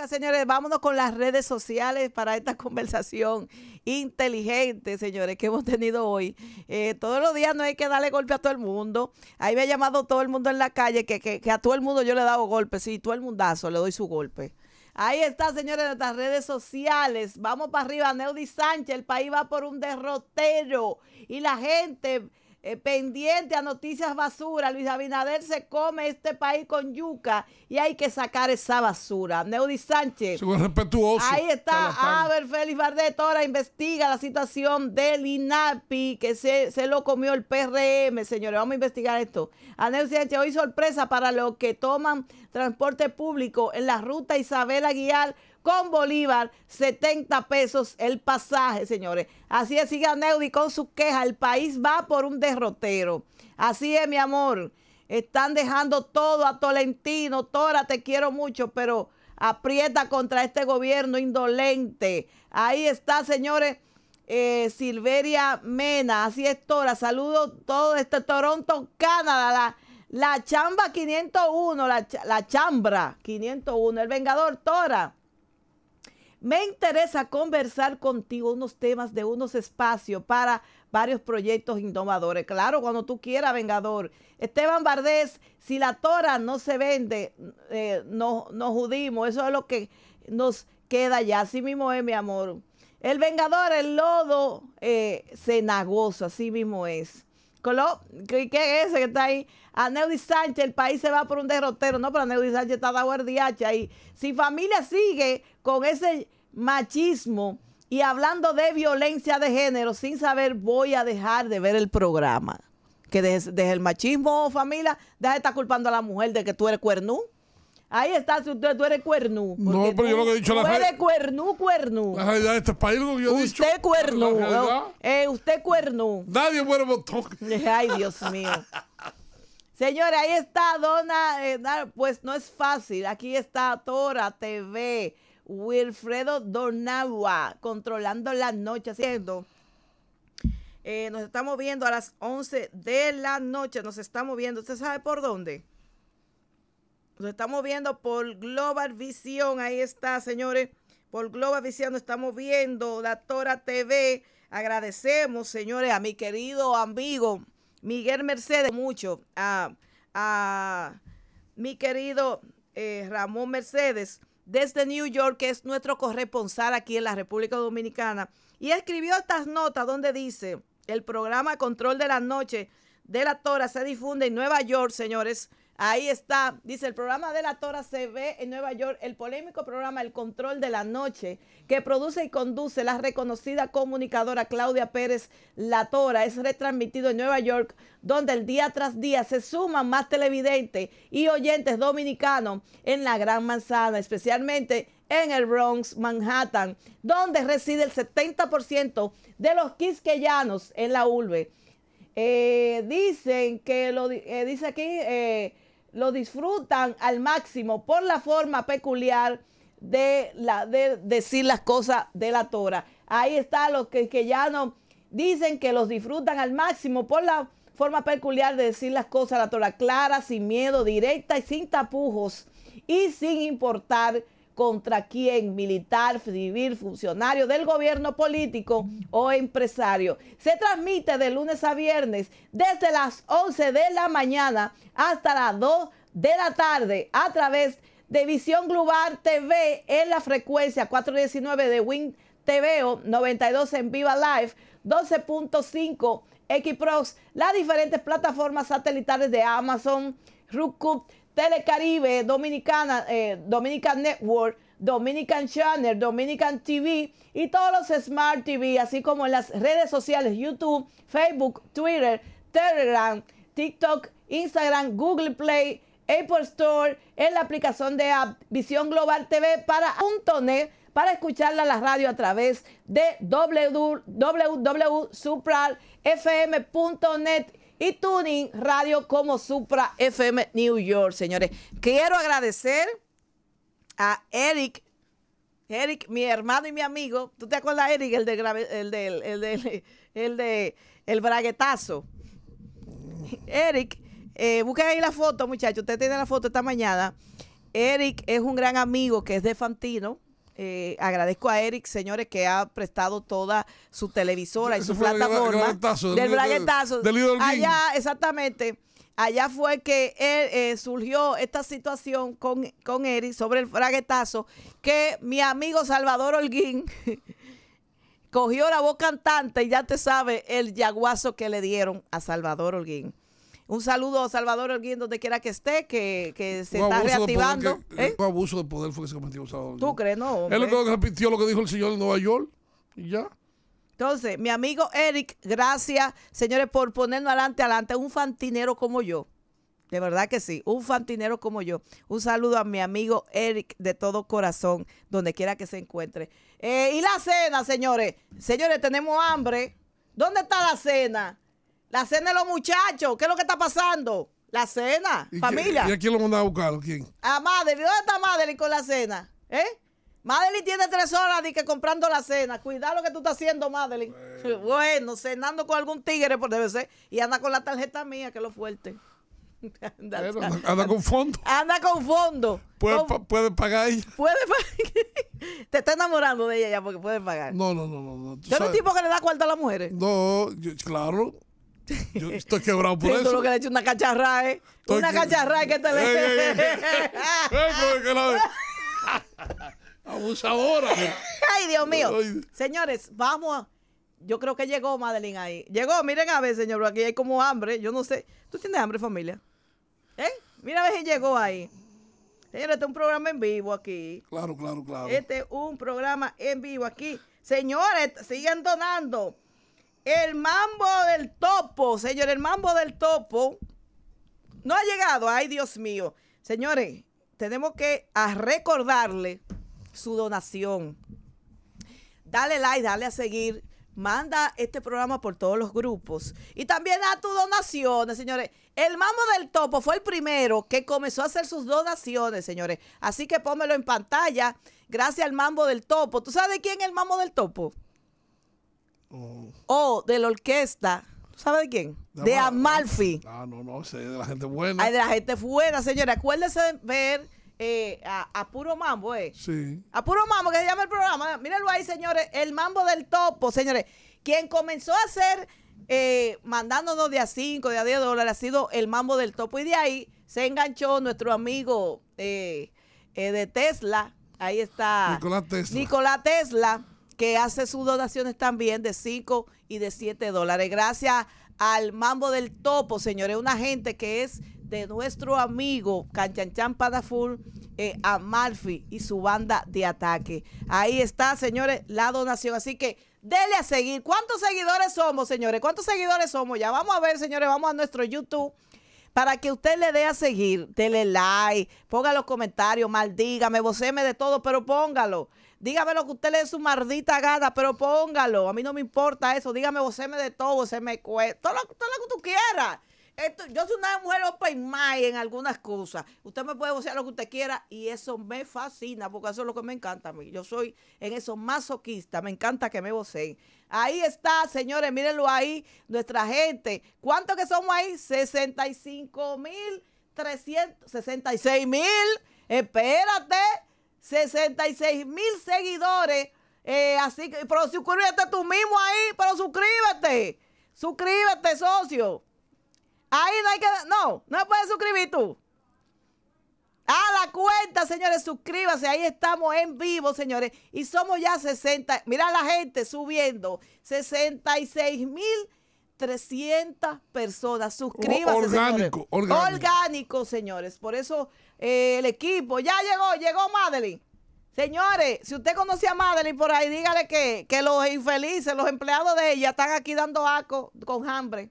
señores, vámonos con las redes sociales para esta conversación inteligente, señores, que hemos tenido hoy. Eh, todos los días no hay que darle golpe a todo el mundo. Ahí me ha llamado todo el mundo en la calle, que, a todo el mundo yo le he dado golpe. sí, todo el mundazo le doy su golpe. Ahí está, señores, nuestras redes sociales. Vamos para arriba, Neudi Sánchez, el país va por un derrotero y la gente eh, pendiente a noticias basura. Luis Abinader se come este país con yuca y hay que sacar esa basura. Neudi Sánchez. respetuoso. Ahí está. a ver Félix Bardet ahora investiga la situación del INAPI que se, lo comió el PRM, señores. Vamos a investigar esto. A Neudi Sánchez, hoy sorpresa para los que toman transporte público en la ruta Isabel Aguilar con Bolívar, 70 pesos el pasaje, señores. Así es, siga Neudi con su queja. El país va por un derrotero. Así es, mi amor. Están dejando todo a Tolentino. Tora, te quiero mucho, pero aprieta contra este gobierno indolente. Ahí está, señores. Eh, Silveria Mena, así es Tora, saludo todo este Toronto, Canadá, la, la chamba 501, la, la chambra 501, el vengador Tora. Me interesa conversar contigo unos temas de unos espacios para varios proyectos innovadores. Claro, cuando tú quieras, Vengador. Esteban Bardés, si la tora no se vende, eh, no judimos. Eso es lo que nos queda ya. Así mismo es, mi amor. El Vengador, el lodo, eh, cenagoso, así mismo es. ¿qué, es ese que está ahí? A Neudi Sánchez, el país se va por un derrotero, ¿no? Pero Neudi Sánchez está dado el DH ahí. Si familia sigue con ese machismo y hablando de violencia de género sin saber, voy a dejar de ver el programa. Que desde, desde el machismo, familia, deja de estar culpando a la mujer de que tú eres cuernú. Ahí está, si usted, tú eres cuerno. No, pero yo lo que he dicho la verdad. Tú eres cuerno, cuerno. La realidad de este país, lo que yo he dicho. Usted cuerno. Oh, eh, usted cuerno. Nadie muere botón. Ay, Dios mío. Señores, ahí está Dona, eh, pues no es fácil. Aquí está Tora TV, Wilfredo Donagua, controlando la noche. haciendo. Eh, nos estamos viendo a las 11 de la noche, nos estamos viendo. ¿Usted sabe por dónde? Nos estamos viendo por Global Visión. Ahí está, señores. Por Global Visión nos estamos viendo. La Tora TV. Agradecemos, señores, a mi querido amigo Miguel Mercedes. Mucho. A, mi querido eh, Ramón Mercedes desde New York, que es nuestro corresponsal aquí en la República Dominicana. Y escribió estas notas donde dice, el programa Control de la Noche de la Tora se difunde en Nueva York, señores Ahí está, dice el programa de la Tora se ve en Nueva York, el polémico programa El Control de la Noche, que produce y conduce la reconocida comunicadora Claudia Pérez La Tora, es retransmitido en Nueva York, donde el día tras día se suman más televidentes y oyentes dominicanos en la Gran Manzana, especialmente en el Bronx, Manhattan, donde reside el 70% de los quisqueyanos en la urbe. Eh, dicen que lo eh, dice aquí eh, lo disfrutan al máximo por la forma peculiar de, la, de decir las cosas de la Torah. Ahí está lo que, que ya no dicen que los disfrutan al máximo por la forma peculiar de decir las cosas de la Torah, clara, sin miedo, directa y sin tapujos y sin importar contra quien, militar, civil, funcionario del gobierno político o empresario. Se transmite de lunes a viernes desde las 11 de la mañana hasta las 2 de la tarde a través de Visión Global TV en la frecuencia 419 de Win TVO 92 en Viva Live 12.5 Xprox, las diferentes plataformas satelitales de Amazon, Roku, Telecaribe, Dominicana, eh, Dominican Network, Dominican Channel, Dominican TV y todos los Smart TV, así como en las redes sociales YouTube, Facebook, Twitter, Telegram, TikTok, Instagram, Google Play, Apple Store, en la aplicación de app Visión Global TV para .net, para escucharla a la radio a través de www.supralfm.net y Tuning Radio como Supra FM New York, señores. Quiero agradecer a Eric. Eric, mi hermano y mi amigo. ¿Tú te acuerdas, Eric? El de el el braguetazo. Eric, eh, busquen ahí la foto, muchachos. Usted tiene la foto esta mañana. Eric es un gran amigo que es de Fantino. Eh, agradezco a Eric, señores, que ha prestado toda su televisora y su plataforma. del fraguetazo allá, exactamente. Allá fue que eh, surgió esta situación con, Eric sobre el fraguetazo que mi amigo Salvador Holguín cogió la voz cantante y ya te sabe el yaguazo que le dieron a Salvador Holguín. Un saludo a Salvador Holguín, donde quiera que esté, que, se está reactivando. ¿Eh? abuso de poder fue que se cometió Salvador. ¿Tú crees? No. Él lo que repitió lo que dijo el señor de Nueva York y ya. Entonces, mi amigo Eric, gracias, señores, por ponernos adelante, adelante, un fantinero como yo. De verdad que sí, un fantinero como yo. Un saludo a mi amigo Eric de todo corazón, donde quiera que se encuentre. Eh, y la cena, señores. Señores, tenemos hambre. ¿Dónde está la cena? La cena de los muchachos. ¿Qué es lo que está pasando? La cena, familia. ¿Y a quién lo mandan a buscar? ¿Quién? A Madeline. ¿Dónde está Madeline con la cena? ¿Eh? Madeline tiene tres horas comprando la cena. Cuidado lo que tú estás haciendo, Madeline. Bueno. cenando con algún tigre, por debe ser. Y anda con la tarjeta mía, que es lo fuerte. anda, con fondo. Anda con fondo. Puede, pagar ella. Puede pagar. Te está enamorando de ella ya porque puede pagar. No, no, no. no, no. eres un tipo que le da cuarto a las mujeres? No, claro. Yo estoy quebrado por eso. que le hecho una cacharra, ¿eh? una cacharra que te le. Abusadora. Ay, Dios mío. Señores, vamos a. Yo creo que llegó Madeline ahí. Llegó, miren a ver, señor, aquí hay como hambre. Yo no sé. ¿Tú tienes hambre, familia? ¿Eh? Mira a ver si llegó ahí. Señores, este es un programa en vivo aquí. Claro, claro, claro. Este es un programa en vivo aquí. Señores, siguen donando el mambo del topo, señor, el mambo del topo no ha llegado. Ay, Dios mío. Señores, tenemos que recordarle su donación. Dale like, dale a seguir. Manda este programa por todos los grupos. Y también a tus donaciones, señores. El Mambo del Topo fue el primero que comenzó a hacer sus donaciones, señores. Así que pónmelo en pantalla. Gracias al Mambo del Topo. ¿Tú sabes quién es el Mambo del Topo? O de la orquesta. ¿Tú de quién? De, Amalfi. Ah, ah, no, no, de la gente buena. Ay, de la gente buena, señora. Acuérdese de ver eh, a, Puro Mambo, ¿eh? Sí. A Puro Mambo, que se llama el programa. Mírenlo ahí, señores. El Mambo del Topo, señores. Quien comenzó a hacer, eh, mandándonos de a 5, de a 10 dólares, ha sido el Mambo del Topo. Y de ahí se enganchó nuestro amigo eh, de Tesla. Ahí está. Nicolás Tesla. Nicolás Tesla que hace sus donaciones también de 5 y de 7 dólares. Gracias al Mambo del Topo, señores, una gente que es de nuestro amigo Canchanchan Padaful, eh, Amalfi y su banda de ataque. Ahí está, señores, la donación. Así que dele a seguir. ¿Cuántos seguidores somos, señores? ¿Cuántos seguidores somos? Ya vamos a ver, señores, vamos a nuestro YouTube para que usted le dé a seguir, dele like, ponga los comentarios, maldígame, voceme de todo, pero póngalo. Dígame lo que usted le dé su mardita gana, pero póngalo. A mí no me importa eso. Dígame, vocéme de todo, me cuesta. Todo lo, que tú quieras. Esto, yo soy una mujer open mind en algunas cosas. Usted me puede vocear lo que usted quiera y eso me fascina porque eso es lo que me encanta a mí. Yo soy en eso masoquista. Me encanta que me voceen. Ahí está, señores, mírenlo ahí, nuestra gente. ¿Cuánto que somos ahí? 65 mil mil. Espérate. 66 mil seguidores. Eh, así que, pero suscríbete tú mismo ahí, pero suscríbete. Suscríbete, socio. Ahí no hay que. No, no puedes suscribir tú. A la cuenta, señores, suscríbase. Ahí estamos en vivo, señores. Y somos ya 60. Mira la gente subiendo. 66 mil 300 personas. Suscríbase, orgánico, señores. Orgánico. orgánico, señores. Por eso eh, el equipo. Ya llegó, llegó Madeline. Señores, si usted conoce a Madeline por ahí, dígale que, los infelices, los empleados de ella, están aquí dando aco con hambre.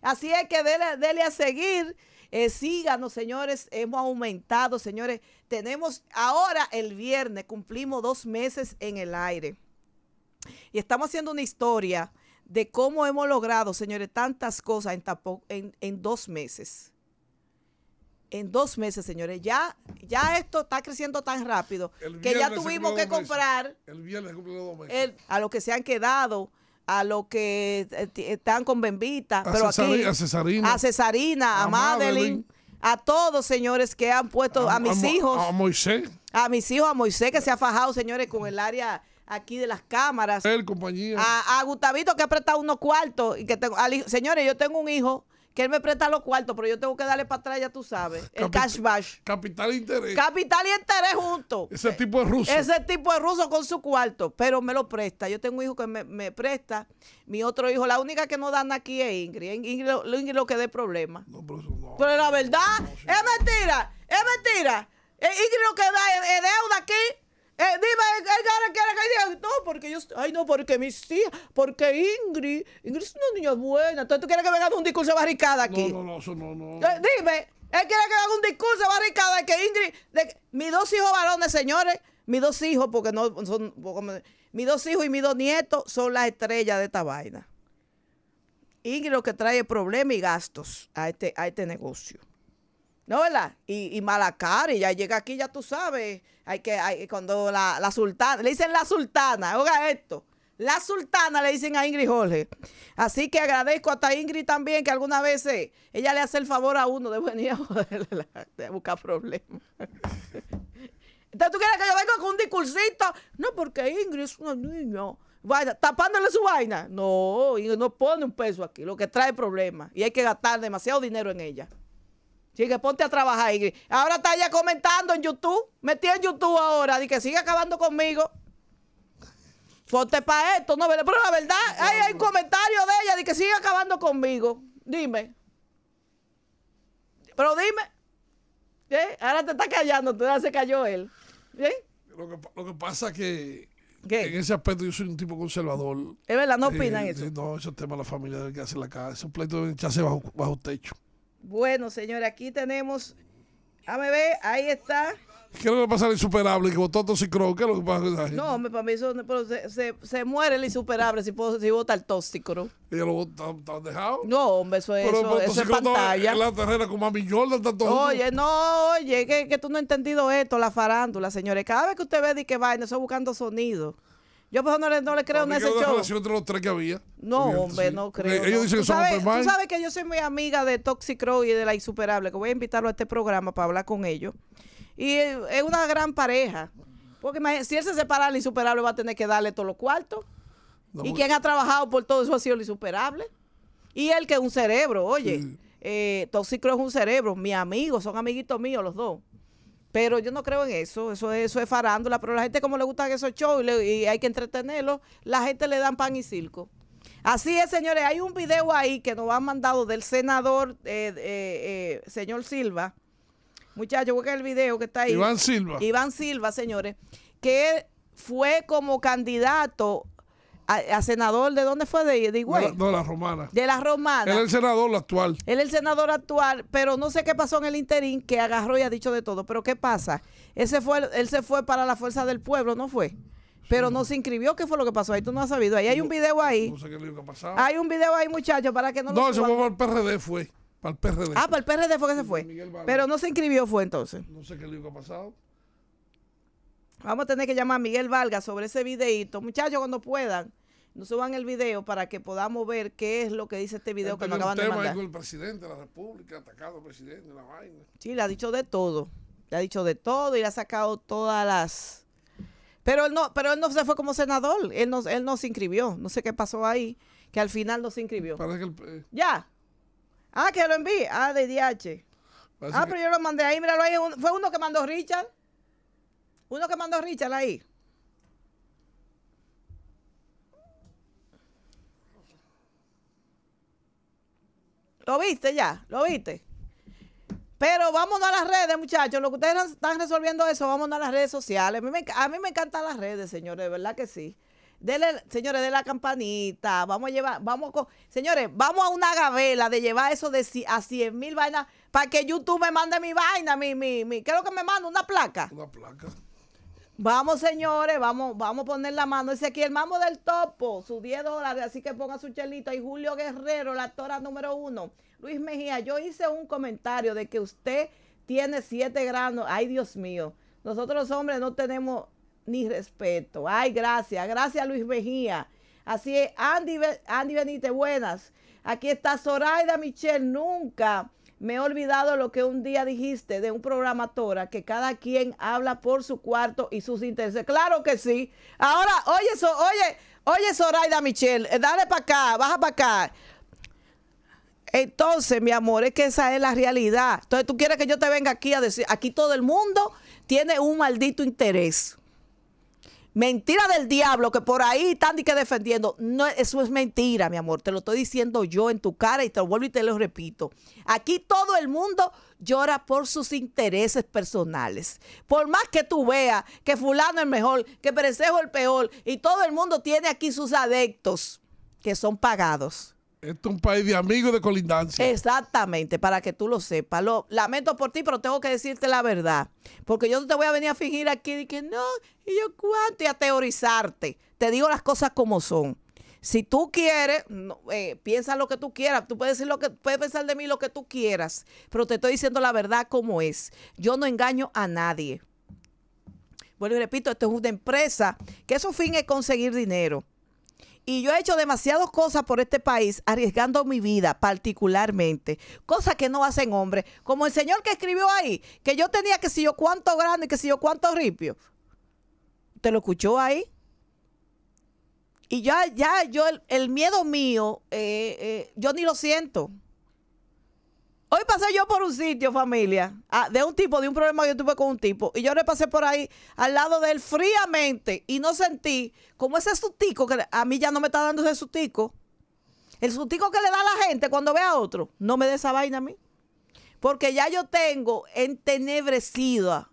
Así es que dele, dele a seguir. Eh, síganos, señores. Hemos aumentado, señores. Tenemos ahora el viernes, cumplimos dos meses en el aire. Y estamos haciendo una historia de cómo hemos logrado, señores, tantas cosas en, en dos meses en dos meses, señores. Ya, ya esto está creciendo tan rápido que ya tuvimos que comprar. a los que se han quedado, a los que eh, están con Bembita, a pero A Cesarina. A a, Madeline, A todos, señores, que han puesto a, mis hijos. A Moisés. A mis hijos, a Moisés, que se ha fajado, señores, con el área aquí de las cámaras. El, compañía. A, Gustavito, que ha prestado unos cuartos. Y que tengo, señores, yo tengo un hijo que él me presta los cuartos, pero yo tengo que darle para atrás, ya tú sabes. El cash bash. Capital y interés. Capital y interés juntos. Ese tipo es ruso. Ese tipo es ruso con su cuarto, pero me lo presta. Yo tengo un hijo que me, presta. Mi otro hijo, la única que no dan aquí es Ingrid. Ingrid, lo, lo que dé problema. No, pero, eso no, pero la verdad, es mentira, es mentira. Eh, Ingrid lo que da es deuda aquí. Eh, dime, eh, que diga, no, porque yo, ay, no, porque mis tías, porque Ingrid, Ingrid es una niña buena. Entonces tú quieres que me haga un discurso barricada aquí. No, no, no, eso no, no. Eh, dime, él ¿eh, quiere que haga un discurso barricada de que Ingrid, de, mis dos hijos varones, señores, mis dos hijos, porque no son, mis dos hijos y mis dos nietos son las estrellas de esta vaina. Ingrid lo que trae problemas y gastos a este, a este negocio. ¿no verdad? Y, y mala cara, y ya llega aquí, ya tú sabes, hay que, hay, cuando la, sultana, le dicen la sultana, oiga esto, la sultana le dicen a Ingrid Jorge. Así que agradezco hasta Ingrid también, que algunas veces ella le hace el favor a uno de venir a, buscar problemas. Entonces tú quieres que yo venga con un discursito, no, porque Ingrid es una niña. Vaya, tapándole su vaina. No, Ingrid no pone un peso aquí, lo que trae problemas. Y hay que gastar demasiado dinero en ella. Sí, que ponte a trabajar. ¿y? Ahora está ella comentando en YouTube. Metí en YouTube ahora. Dice que sigue acabando conmigo. Ponte para esto, no, pero la verdad, hay, un comentario de ella de que sigue acabando conmigo. Dime. Pero dime. ¿eh? Ahora te está callando, tú se cayó él. ¿Eh? Lo, que, pasa es pasa que en ese aspecto yo soy un tipo conservador. Es verdad, no eh, opinan eso. Eh, no, esos tema de la familia que hace la casa, esos pleito deben echarse bajo, bajo techo. Bueno, señores, aquí tenemos. ve, ahí está. ¿Qué le lo que pasa al insuperable? Que votó tóxico? ¿Qué es lo que pasa? No, hombre, para mí eso, se, se, muere el insuperable si, puedo, si vota el tóxico. ¿Y lo votan dejado? No, hombre, eso es, pero, eso, eso es pantalla. la terrera con más Jordan tanto Oye, no, oye, que, que, tú no has entendido esto, la farándula, señores. Cada vez que usted ve de que vaina, estoy buscando sonido. Yo pues no le, no le creo en ese show. que No, hombre, no creo. Tú sabes que yo soy muy amiga de Toxic Crow y de La Insuperable, que voy a invitarlo a este programa para hablar con ellos. Y eh, es una gran pareja. Porque si él se separa, la insuperable va a tener que darle todos los cuartos. y quien ha trabajado por todo eso ha sido la insuperable. Y él que es un cerebro, oye. Sí. Eh, es un cerebro, mi amigo, son amiguitos míos los dos. Pero yo no creo en eso, eso es, eso es farándula, pero la gente como le gustan esos shows y, hay que entretenerlos, la gente le dan pan y circo. Así es, señores, hay un video ahí que nos han mandado del senador, eh, eh, eh, señor Silva. Muchachos, busquen el video que está ahí. Iván Silva. Iván Silva, señores, que fue como candidato a, senador, ¿de dónde fue? De, de igual No, la romana. De la romana. Él es el senador actual. Él es el senador actual, pero no sé qué pasó en el interín, que agarró y ha dicho de todo. Pero ¿qué pasa? Ese fue, él se fue para la fuerza del pueblo, ¿no fue? pero no se inscribió. ¿Qué fue lo que pasó ahí? Tú no has sabido. Ahí hay un video ahí. No sé qué ha pasado. Hay un video ahí, muchachos, para que no No, se fue para el PRD, fue. Para el PRD. Ah, para el PRD fue que se fue. Pero no se inscribió, fue entonces. No sé qué lío que ha pasado. Vamos a tener que llamar a Miguel Vargas sobre ese videíto. Muchachos, cuando puedan, nos suban el video para que podamos ver qué es lo que dice este video que nos acaban tema de mandar. con el presidente de la República, atacado al presidente, la vaina. Sí, le ha dicho de todo. Le ha dicho de todo y le ha sacado todas las... Pero él no, pero él no se fue como senador, él no, él se inscribió, no sé qué pasó ahí, que al final no se inscribió. Ya. Ah, que lo envíe. Ah, de DH. ah, pero yo lo mandé ahí, míralo ahí, fue uno que mandó Richard. Uno que mandó Richard ahí. ¿Lo viste ya? ¿Lo viste? Pero vamos a las redes, muchachos. Lo que ustedes están resolviendo eso, vamos a las redes sociales. A mí me, encantan las redes, señores, de verdad que sí. Dele, señores, de la campanita. Vamos a llevar, vamos con, señores, vamos a una gavela de llevar eso de a 100 mil vainas para que YouTube me mande mi vaina, mi, mi, mi. ¿Qué es lo que me manda? Una placa. Una placa. Vamos, señores, vamos, vamos a poner la mano. Ese aquí el mamo del topo, su 10 dólares, así que ponga su chelito. Y Julio Guerrero, la actora número uno. Luis Mejía, yo hice un comentario de que usted tiene siete granos. Ay, Dios mío. Nosotros, hombres, no tenemos ni respeto. Ay, gracias. Gracias, Luis Mejía. Así es, Andy, Andy Benítez, buenas. Aquí está Zoraida Michelle, nunca me he olvidado lo que un día dijiste de un programadora, que cada quien habla por su cuarto y sus intereses. Claro que sí. Ahora, oye, oye, oye, Zoraida Michelle, eh, dale para acá, baja para acá. Entonces, mi amor, es que esa es la realidad. Entonces, tú quieres que yo te venga aquí a decir, aquí todo el mundo tiene un maldito interés. Mentira del diablo que por ahí están que defendiendo. No, eso es mentira, mi amor. Te lo estoy diciendo yo en tu cara y te lo vuelvo y te lo repito. Aquí todo el mundo llora por sus intereses personales. Por más que tú veas que fulano es mejor, que perecejo es el peor y todo el mundo tiene aquí sus adeptos que son pagados. Esto es un país de amigos de colindancia. Exactamente, para que tú lo sepas. Lo, lamento por ti, pero tengo que decirte la verdad. Porque yo no te voy a venir a fingir aquí de que no, y yo cuánto, y a teorizarte. Te digo las cosas como son. Si tú quieres, eh, piensa lo que tú quieras. Tú puedes, decir lo que, puedes pensar de mí lo que tú quieras, pero te estoy diciendo la verdad como es. Yo no engaño a nadie. Bueno, y repito, esto es una empresa que su fin es conseguir dinero. Y yo he hecho demasiadas cosas por este país, arriesgando mi vida particularmente, cosas que no hacen hombres, como el señor que escribió ahí, que yo tenía que si yo cuánto grande, que si yo cuánto ripio. ¿Te lo escuchó ahí? Y ya, ya, yo, el, miedo mío, eh, eh, yo ni lo siento. Hoy pasé yo por un sitio, familia, ah, de un tipo, de un problema que yo tuve con un tipo, y yo le pasé por ahí al lado de él fríamente y no sentí como ese sustico que a mí ya no me está dando ese sustico. El sustico que le da a la gente cuando ve a otro, no me dé esa vaina a mí. Porque ya yo tengo entenebrecida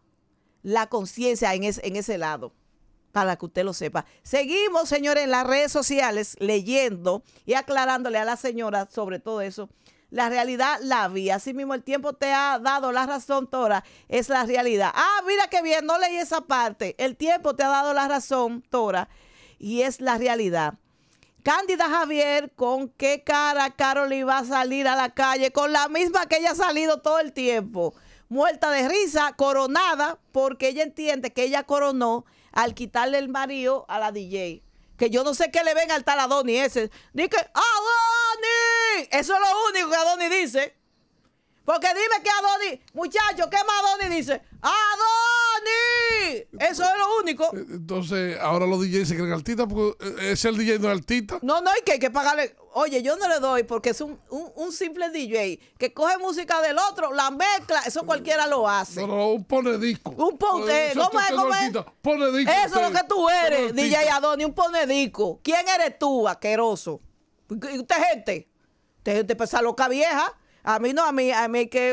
la conciencia en, en ese lado para que usted lo sepa. Seguimos, señores, en las redes sociales leyendo y aclarándole a la señora sobre todo eso la realidad la vi. Así mismo el tiempo te ha dado la razón, Tora, es la realidad. Ah, mira qué bien, no leí esa parte. El tiempo te ha dado la razón, Tora, y es la realidad. Cándida Javier, ¿con qué cara Carol iba a salir a la calle? Con la misma que ella ha salido todo el tiempo. Muerta de risa, coronada, porque ella entiende que ella coronó al quitarle el marido a la DJ. Que yo no sé qué le ven al taladón y ese. Dice, ¡ah! Adonis! Eso es lo único que Adonis dice. Porque dime que Adonis, muchacho, ¿qué más Adonis dice? ¡Adonis! Eso es lo único. Eh, entonces, ahora los DJs se creen artistas porque eh, es el DJ no es artista. No, no, hay que, que pagarle. Oye, yo no le doy porque es un, simple DJ que coge música del otro, la mezcla, eso cualquiera lo hace. un pone disco. Un eh, pone, ¿cómo disco. Eso es lo que tú eres, DJ Adonis, un pone ¿Quién eres tú, asqueroso? Y usted gente, usted gente pasa loca vieja. A mí no, a mí, a mí que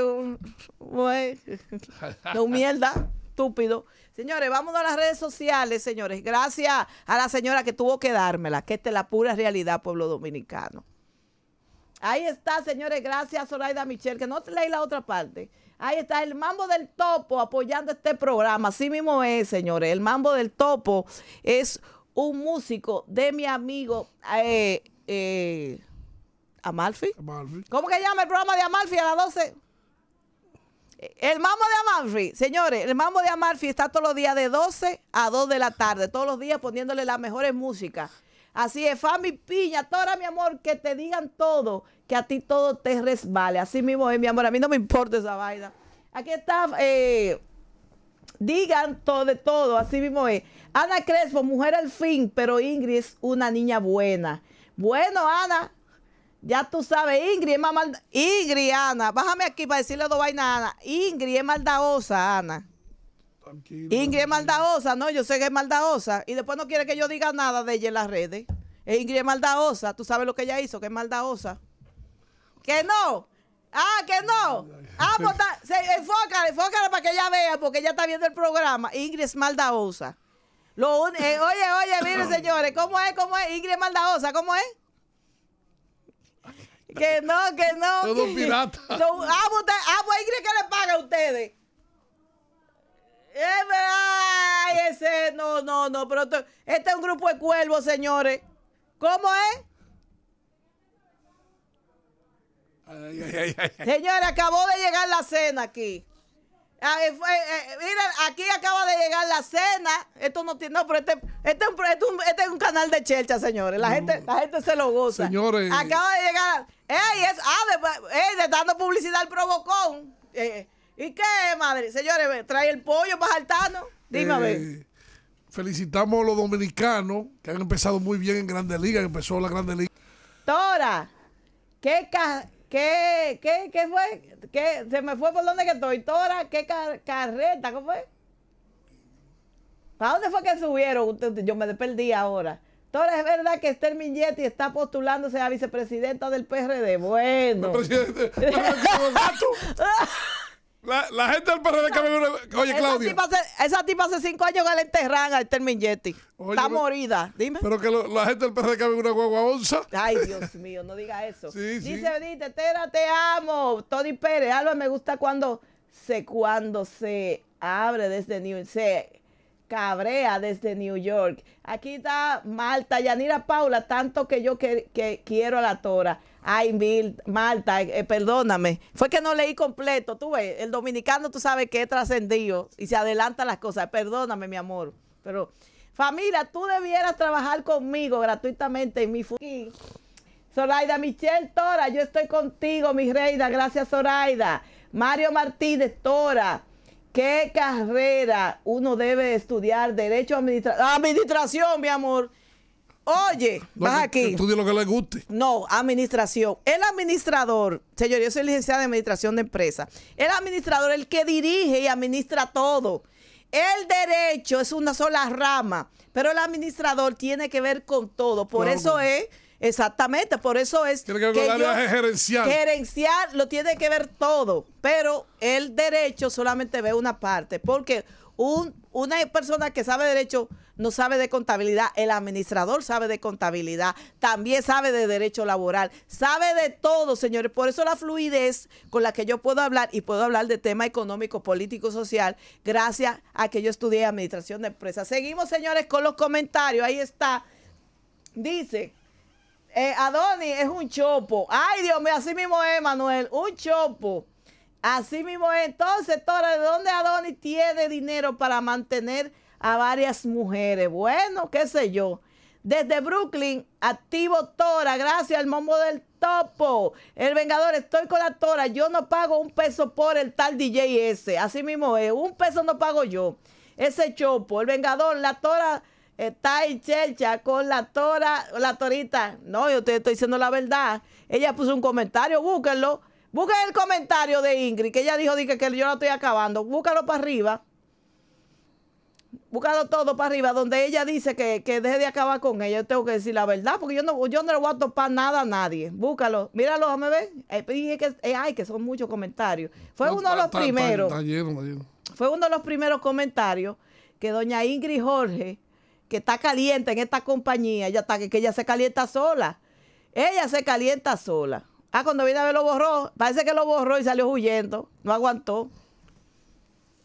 no mierda, estúpido. Señores, vamos a las redes sociales, señores. Gracias a la señora que tuvo que dármela, que esta es la pura realidad, pueblo dominicano. Ahí está, señores, gracias Zoraida Michel, que no te leí la otra parte. Ahí está el Mambo del Topo apoyando este programa. Así mismo es, señores. El Mambo del Topo es un músico de mi amigo eh, eh, Amalfi. ¿Cómo que llama el programa de Amalfi a las 12? El mambo de Amalfi, señores, el mambo de Amalfi está todos los días de 12 a 2 de la tarde, todos los días poniéndole las mejores músicas. Así es, Fami Piña, Tora, mi amor, que te digan todo, que a ti todo te resbale. Así mismo es, mi amor, a mí no me importa esa vaina. Aquí está, eh, digan todo de todo, así mismo es. Ana Crespo, mujer al fin, pero Ingrid es una niña buena. Bueno, Ana, ya tú sabes, Ingrid es más Ingrid, Ana, bájame aquí para decirle dos vainas a Ana. Ingrid es maldadosa, Ana. Ingrid es maldadosa, no, yo sé que es maldadosa. Y después no quiere que yo diga nada de ella en las redes. Eh, Ingrid es maldadosa, tú sabes lo que ella hizo, que es maldadosa. Que no. Ah, que no. Ah, pues, enfócale, enfócale para que ella vea, porque ella está viendo el programa. Ingrid es maldadosa. Eh, oye, oye, miren señores, ¿cómo es? ¿Cómo es? Ingrid Maldaosa, ¿cómo es? Que no, que no. Todo pirata. No, le paga a ustedes? ese, no, no, no, pero este es un grupo de cuervos, señores. ¿Cómo es? Señores, acabó de llegar la cena aquí. Eh, mira, aquí acaba de llegar la cena. Esto no tiene. No, pero este, este, este, este es un canal de chelcha, señores. La, gente, se lo goza. Señores. Acaba de llegar. ¡Ey! Es, ah, ey, de dando publicidad al provocón. Eh, ¿Y qué, madre? Señores, trae el pollo para altano Dime eh, Felicitamos a los dominicanos que han empezado muy bien en Grandes Ligas. Empezó la Grande Liga. Tora, qué. ¿Qué, qué, qué fue? ¿Qué, se me fue por donde que estoy. Tora, ¿qué carreta? ¿Cómo fue? ¿A dónde fue que subieron? Yo me perdí ahora. Tora, ¿es verdad que Esther Mignetti está postulándose a vicepresidenta del PRD? Bueno. Presidente, La, la, gente del PRD de vive Oye, Claudia. esa tipa hace cinco años que la enterran a Esther Está morida. Dime. Pero que la gente del PRD de vive una guagua onza. Ay, Dios mío, no diga eso. Dice, sí. Tera, te amo. Tony Pérez, Alba, me gusta cuando se, cuando se abre desde New York. Se Cabrea desde New York. Aquí está Marta, Yanira Paula, tanto que yo que, quiero a la Tora. Ay, Mil, Marta, eh, eh, perdóname. Fue que no leí completo, tú ves. El dominicano, tú sabes que es trascendido y se adelantan las cosas. Perdóname, mi amor. Pero, familia, tú debieras trabajar conmigo gratuitamente en mi Zoraida Michelle Tora, yo estoy contigo, mi reina. Gracias, Zoraida. Mario Martínez Tora. ¿Qué carrera uno debe estudiar? Derecho, administración. Administración, mi amor. Oye, vas aquí. Estudie lo que le guste. No, administración. El administrador, señor, yo soy licenciada en administración de empresa. El administrador, es el que dirige y administra todo. El derecho es una sola rama, pero el administrador tiene que ver con todo. Por eso es Exactamente, por eso es que, yo, es gerencial. lo tiene que ver todo, pero el derecho solamente ve una parte, porque una persona que sabe derecho no sabe de contabilidad, el administrador sabe de contabilidad, también sabe de derecho laboral, sabe de todo, señores. Por eso la fluidez con la que yo puedo hablar y puedo hablar de tema económico, político, social, gracias a que yo estudié administración de empresas. Seguimos, señores, con los comentarios. Ahí está. Dice, eh, Adoni es un chopo. Ay, Dios mío, así mismo es, Manuel. Un chopo. Así mismo es. Entonces, Tora, ¿de dónde Adoni tiene dinero para mantener a varias mujeres? Bueno, qué sé yo. Desde Brooklyn, activo Tora. Gracias al momo del topo. El Vengador, estoy con la Tora. Yo no pago un peso por el tal DJ ese. Así mismo es. Un peso no pago yo. Ese chopo. El Vengador, la Tora está en checha con la tora, la torita. No, yo te estoy diciendo la verdad. Ella puso un comentario, búsquenlo. Busquen el comentario de Ingrid, que ella dijo que, que yo la estoy acabando. Búscalo para arriba. Búscalo todo para arriba, donde ella dice que, que, deje de acabar con ella. Yo tengo que decir la verdad, porque yo no, yo no le voy a topar nada a nadie. Búscalo. Míralo, me ven. Eh, pues dije que, eh, ay, que son muchos comentarios. Fue uno de los primeros. Fue uno de los primeros comentarios que doña Ingrid Jorge que está caliente en esta compañía, ella está, que ella se calienta sola. Ella se calienta sola. Ah, cuando viene a ver lo borró, parece que lo borró y salió huyendo, no aguantó.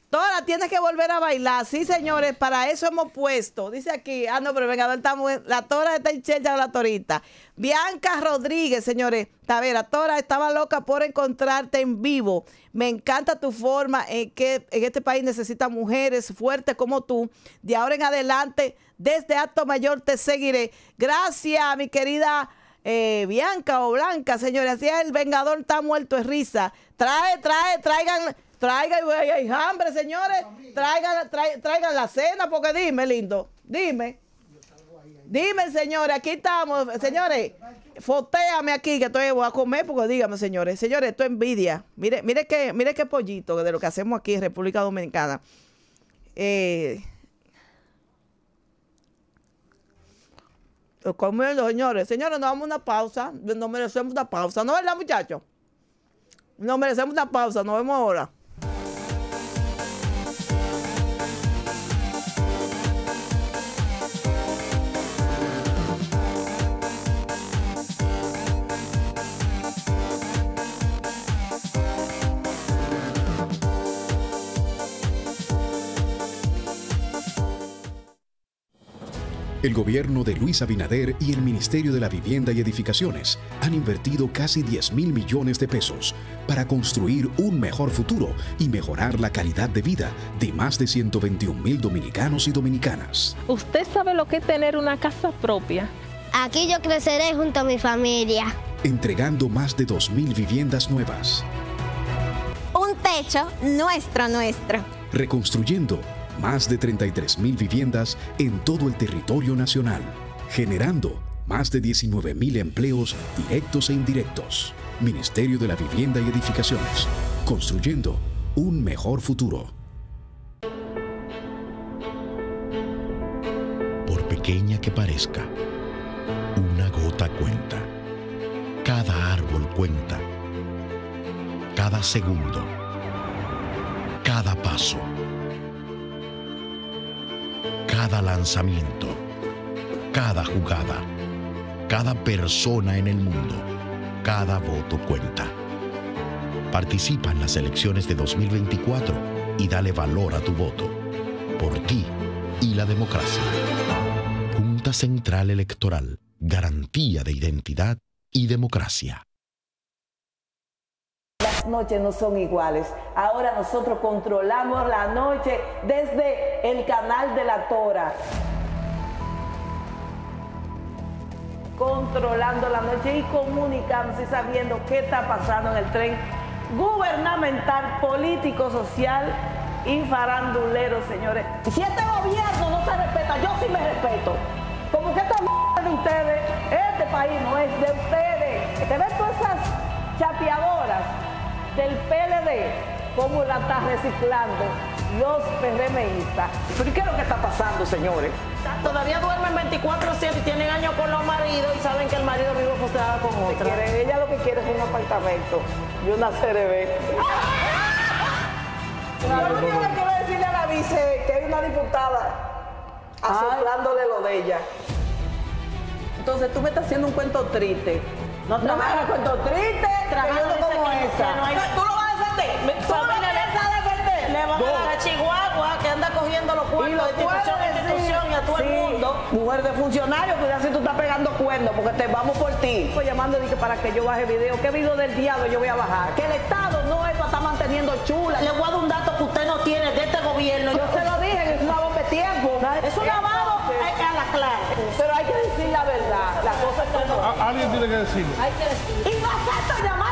...Tora, tienes que volver a bailar. Sí, señores, para eso hemos puesto. Dice aquí, ah, no, pero venga, estamos, la tora está en la torita. Bianca Rodríguez, señores. vera, Tora, estaba loca por encontrarte en vivo. Me encanta tu forma en que en este país necesita mujeres fuertes como tú. De ahora en adelante desde acto Mayor te seguiré. Gracias, mi querida eh, Bianca o Blanca, señores. Así es, el Vengador está muerto es risa. Trae, trae, traigan. Traigan, hay hambre, señores. Traigan, traigan, la cena, porque dime, lindo. Dime. Dime, señores, aquí estamos. Señores, fotéame aquí que estoy a comer, porque dígame, señores. Señores, esto es envidia. Mire, mire qué, mire qué pollito de lo que hacemos aquí en República Dominicana. Eh, comiendo, señores. Señores, nos damos una pausa. Nos merecemos una pausa. ¿No es verdad, muchachos? Nos merecemos una pausa. Nos vemos ahora. El gobierno de Luis Abinader y el Ministerio de la Vivienda y Edificaciones han invertido casi 10 mil millones de pesos para construir un mejor futuro y mejorar la calidad de vida de más de 121 mil dominicanos y dominicanas. ¿Usted sabe lo que es tener una casa propia? Aquí yo creceré junto a mi familia. Entregando más de 2 mil viviendas nuevas. Un techo nuestro, nuestro. Reconstruyendo más de 33.000 viviendas en todo el territorio nacional, generando más de 19.000 empleos directos e indirectos. Ministerio de la Vivienda y Edificaciones, construyendo un mejor futuro. Por pequeña que parezca, una gota cuenta. Cada árbol cuenta. Cada segundo. Cada paso cada lanzamiento, cada jugada, cada persona en el mundo, cada voto cuenta. Participa en las elecciones de 2024 y dale valor a tu voto, por ti y la democracia. Junta Central Electoral, garantía de identidad y democracia noches no son iguales. Ahora nosotros controlamos la noche desde el canal de la Tora. Controlando la noche y comunicándose, sabiendo qué está pasando en el tren gubernamental, político, social y farandulero, señores. Si este gobierno no se respeta, yo sí me respeto. Como que esta de ustedes, este país no es de ustedes. Te ves todas esas chapeadoras del PLD cómo la está reciclando los pdmistas. ¿Pero qué es lo que está pasando, señores? Todavía duermen 24-7 y tienen años con los maridos y saben que el marido vive funcionaba con otra. ella lo que quiere es un apartamento y una CRB. Yo no único que quiero decirle a la vice que hay una diputada ah. asoplándole lo de ella. Entonces tú me estás haciendo un cuento triste. No, me hagas cuento triste, que como esa. Tú lo vas a defender. Tú lo vas a defender. Le vamos a dar a Chihuahua que anda cogiendo los cuernos de institución y a todo el mundo. Mujer de funcionario, cuidado si tú estás pegando cuernos, porque te vamos por ti. Estoy pues llamando dije para que yo baje video. ¿Qué video del diablo yo voy a bajar? Que el Estado no es para manteniendo chula. Le voy a dar un dato que usted no tiene de este gobierno. Yo se lo dije, es una bomba de tiempo. Es una alguien tiene que decirlo. Hay que decirlo. Y nosotros llamamos.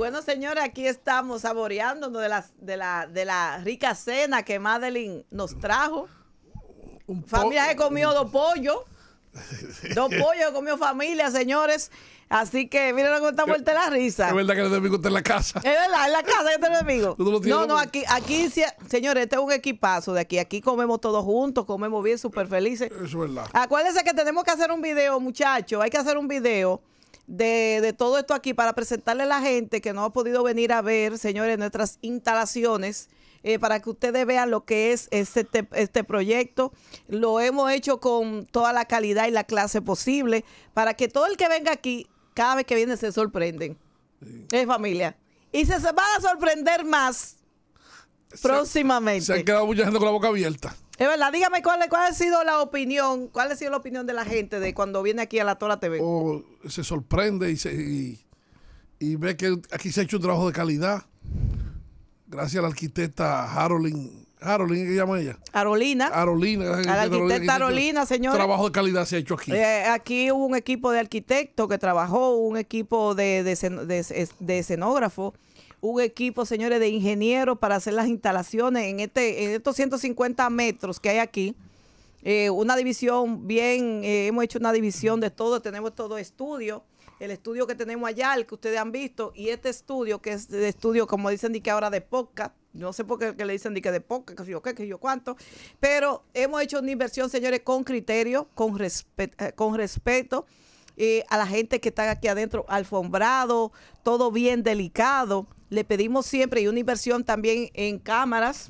Bueno, señores, aquí estamos saboreándonos de la, de la, de la rica cena que Madeline nos trajo. familia que comió dos pollos. dos pollos comió familia, señores. Así que miren cómo está vuelta la risa. Es verdad que el enemigo está en la casa. Es verdad, en la casa que está el enemigo. No, no, aquí, aquí, señores, este es un equipazo de aquí. Aquí comemos todos juntos, comemos bien, súper felices. Eso es verdad. Acuérdense que tenemos que hacer un video, muchachos. Hay que hacer un video de, todo esto aquí para presentarle a la gente que no ha podido venir a ver, señores, nuestras instalaciones. Eh, para que ustedes vean lo que es este, este, proyecto. Lo hemos hecho con toda la calidad y la clase posible, para que todo el que venga aquí, cada vez que viene, se sorprenden. Es familia. Y se van a sorprender más próximamente. Se han quedado mucha gente con la boca abierta. Es verdad, dígame cuál, cuál ha sido la opinión, cuál ha sido la opinión de la gente de cuando viene aquí a la Tora TV. Oh, se sorprende y, y, ve que aquí se ha hecho un trabajo de calidad. Gracias a la arquitecta Harolín, Carolina, ¿qué llama ella? Carolina. Carolina. La arquitecta Carolina, señor. Trabajo de calidad se ha hecho aquí. Eh, aquí hubo un equipo de arquitectos que trabajó, un equipo de, de, de escenógrafo un equipo, señores, de ingenieros para hacer las instalaciones en, este, en estos 150 metros que hay aquí. Eh, una división bien, eh, hemos hecho una división de todo, tenemos todo estudio, el estudio que tenemos allá, el que ustedes han visto, y este estudio que es de estudio, como dicen, de que ahora de poca, no sé por qué le dicen de que de poca, que yo qué, que yo cuánto, pero hemos hecho una inversión, señores, con criterio, con, eh, con respeto a la gente que está aquí adentro, alfombrado, todo bien delicado le pedimos siempre y una inversión también en cámaras.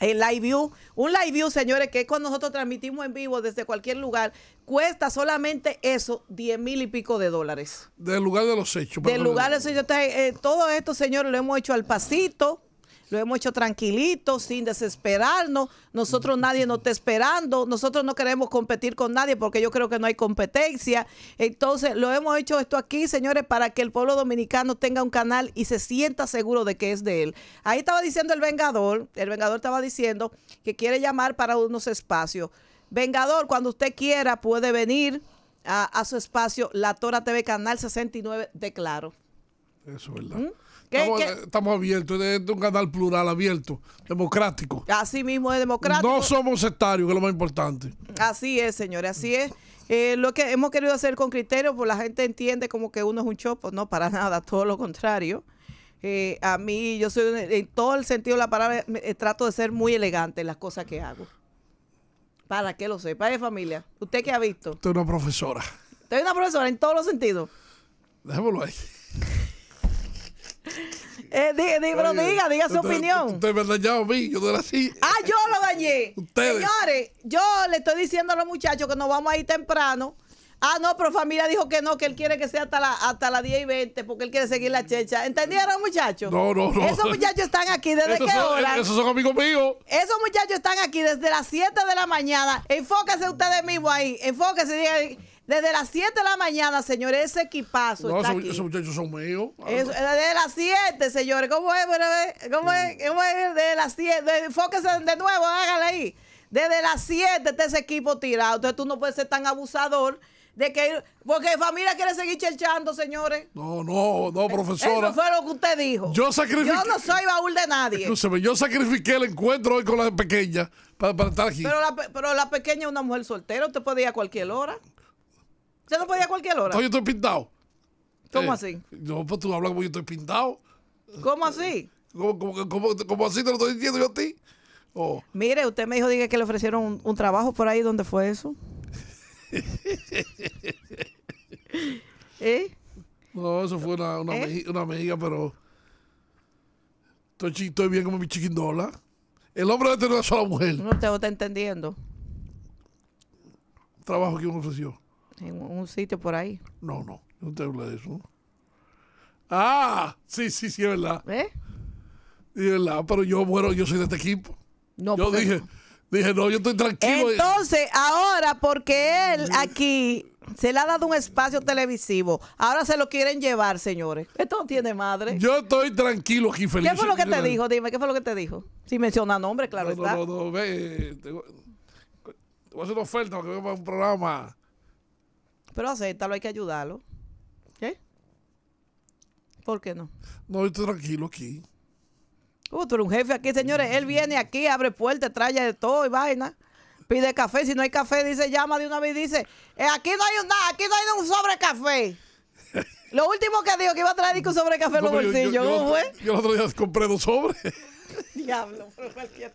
En live view, un live view, señores, que es cuando nosotros transmitimos en vivo desde cualquier lugar, cuesta solamente eso, 10 mil y pico de dólares. Del lugar de los hechos. Del lugar de los hechos. Eh, todo esto, señores, lo hemos hecho al pasito, lo hemos hecho tranquilito, sin desesperarnos. Nosotros nadie nos está esperando, nosotros no queremos competir con nadie porque yo creo que no hay competencia. Entonces, lo hemos hecho esto aquí, señores, para que el pueblo dominicano tenga un canal y se sienta seguro de que es de él. Ahí estaba diciendo el Vengador, el Vengador estaba diciendo que quiere llamar para unos espacios. Vengador, cuando usted quiera, puede venir a, su espacio, La Tora TV, Canal 69 de Claro. Eso es verdad. ¿Mm? estamos, abiertos, es un canal plural, abierto, democrático. Así mismo es democrático. No somos sectarios, que es lo más importante. Así es, señores, así es. Eh, lo que hemos querido hacer con criterio, pues la gente entiende como que uno es un chopo, no, para nada, todo lo contrario. Eh, a mí, yo soy, en todo el sentido de la palabra, eh, trato de ser muy elegante en las cosas que hago. Para que lo sepa, de familia. ¿Usted qué ha visto? Estoy una profesora. Estoy una profesora en todos los sentidos. Dejémoslo ahí. Eh, diga, diga, su opinión. Usted me dañado a mí, yo no era así. Ah, yo lo dañé. Señores, yo le estoy diciendo a los muchachos que nos vamos a ir temprano. Ah, no, pero familia dijo que no, que él quiere que sea hasta las hasta la 10 y 20 porque él quiere seguir la checha. ¿Entendieron, muchachos? No, no, no. Esos muchachos están aquí desde qué hora. Eh, esos son amigos míos. Esos muchachos están aquí desde las 7 de la mañana. Enfóquense ustedes mismos ahí. Enfóquese. Digan, desde las 7 de la mañana, señores, ese equipazo. No, esos, muchachos son míos. desde las 7, señores. ¿Cómo es? ¿Cómo es? ¿Cómo es? Desde las 7. Enfóquese de nuevo, hágale ahí. Desde las 7 está ese equipo tirado. Entonces tú no puedes ser tan abusador de que porque familia quiere seguir cherchando, señores. No, no, no, eh, profesora. Eso fue lo que usted dijo. Yo Yo no soy baúl de nadie. yo sacrifiqué el encuentro hoy con la pequeña para, estar aquí. Pero la, pero la pequeña es una mujer soltera, usted puede ir a cualquier hora no podía a cualquier hora. yo estoy pintado. ¿Cómo eh, así? No, pues tú hablas como yo estoy pintado. ¿Cómo así? ¿Cómo, así te lo estoy diciendo yo a ti? Mire, usted me dijo diga que le ofrecieron un, trabajo por ahí. ¿Dónde fue eso? ¿Eh? No, eso fue una, una, ¿Eh? pero estoy, bien como mi chiquindola. El hombre debe tener una sola mujer. No te lo está entendiendo. Trabajo que me ofreció. En un sitio por ahí. No, no, no te habla de eso. Ah, sí, sí, sí, es verdad. ¿Eh? es verdad, pero yo bueno yo soy de este equipo. No, yo dije, no. dije, no, yo estoy tranquilo. Entonces, ahora, porque él mm. aquí se le ha dado un espacio televisivo, ahora se lo quieren llevar, señores. Esto no tiene madre. Yo estoy tranquilo aquí, feliz. ¿Qué fue lo que te dijo? Dime, ¿qué fue lo que te dijo? Si menciona nombre, claro está. No, no, voy, a hacer una oferta para un programa pero acéptalo, hay que ayudarlo. ¿Qué? ¿Por qué no? No, estoy tranquilo aquí. Uh, tú eres un jefe aquí, señores. Él viene aquí, abre puertas, trae de todo y vaina. Pide café. Si no hay café, dice, llama de una vez y dice, eh, aquí no hay nada, aquí no hay un sobre café. Lo último que dijo que iba a traer un sobre café en los bolsillos. Yo, el otro día compré dos sobres. Diablo, no, qué mentira,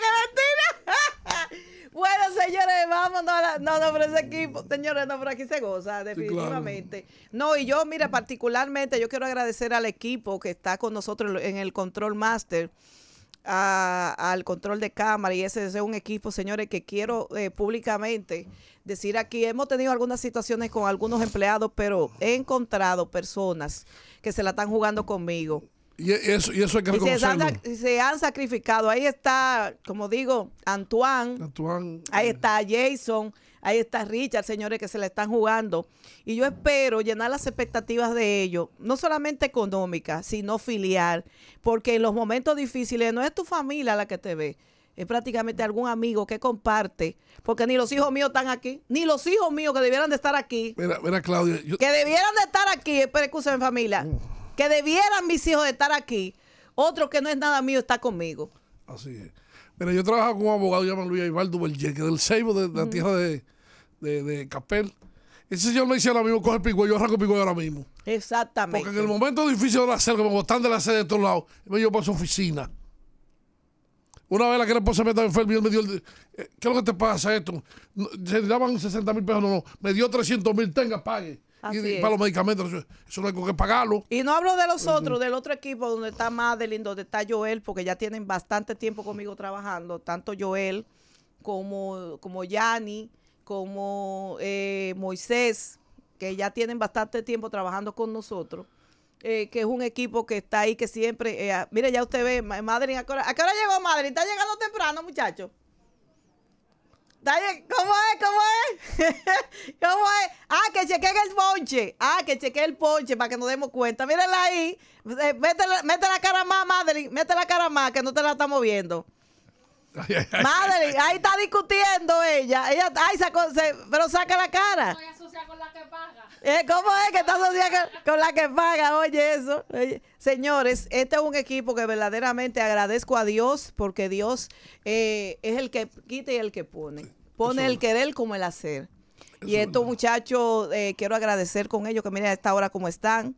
qué mentira. Bueno, señores, vamos. No, no, no, pero ese equipo, señores, no, pero aquí se goza, definitivamente. No, y yo, mira, particularmente, yo quiero agradecer al equipo que está con nosotros en el Control Master. A, al control de cámara y ese es un equipo, señores, que quiero eh, públicamente decir aquí, hemos tenido algunas situaciones con algunos empleados, pero he encontrado personas que se la están jugando conmigo e, y eso, y hay que se, han, sacrificado. Ahí está, como digo, Antoine. Ahí eh, está Jason. Ahí está Richard, señores, que se la están jugando. Y yo espero llenar las expectativas de ellos, no solamente económicas, sino filial. Porque en los momentos difíciles no es tu familia la que te ve. Es prácticamente algún amigo que comparte. Porque ni los hijos míos están aquí. Ni los hijos míos que debieran de estar aquí. Mira, Que debieran de estar aquí. Espera, escúchame, familia que debieran mis hijos estar aquí, otro que no es nada mío está conmigo. Así es. Mira, yo trabajo con un abogado llamado Luis Ibaldo Berger, que es del Seibo, de, la tierra de, de, Capel. Ese señor me dice ahora mismo, coge el pico, yo arranco el pico ahora mismo. Exactamente. Porque en el momento difícil de la sede, que me botan de la sede de todos lados, me llevo para su oficina. Una vez la que la esposa me estaba enferma y me dio, el, eh, ¿qué es lo que te pasa esto? Se daban 60 mil pesos, no, no, me dio 300 mil, tenga, pague y para los medicamentos, eso, no hay pagarlo. Y no hablo de los otros, del otro equipo donde está Madeline, donde está Joel, porque ya tienen bastante tiempo conmigo trabajando, tanto Joel como, como Yanni, como eh, Moisés, que ya tienen bastante tiempo trabajando con nosotros. Eh, que es un equipo que está ahí, que siempre. Eh, mire, ya usted ve, Madeline, ¿a hora llegó Madeline? Está llegando temprano, muchachos. ¿cómo es? ¿Cómo es? ¿Cómo es? Ah, que chequen el ponche. Ah, que chequeen el ponche para que nos demos cuenta. Mírenla ahí. Eh, mete, la, cara más, Madeline. Mete la cara más, que no te la estamos viendo. Madeline, ahí está discutiendo ella. Ella, sacó, pero saca la cara con la que paga. Eh, ¿Cómo es que está asociada con, la que paga? Oye, eso. Señores, este es un equipo que verdaderamente agradezco a Dios porque Dios eh, es el que quita y el que pone. Pone el querer como el hacer. Y estos muchachos, eh, quiero agradecer con ellos que miren a esta hora cómo están,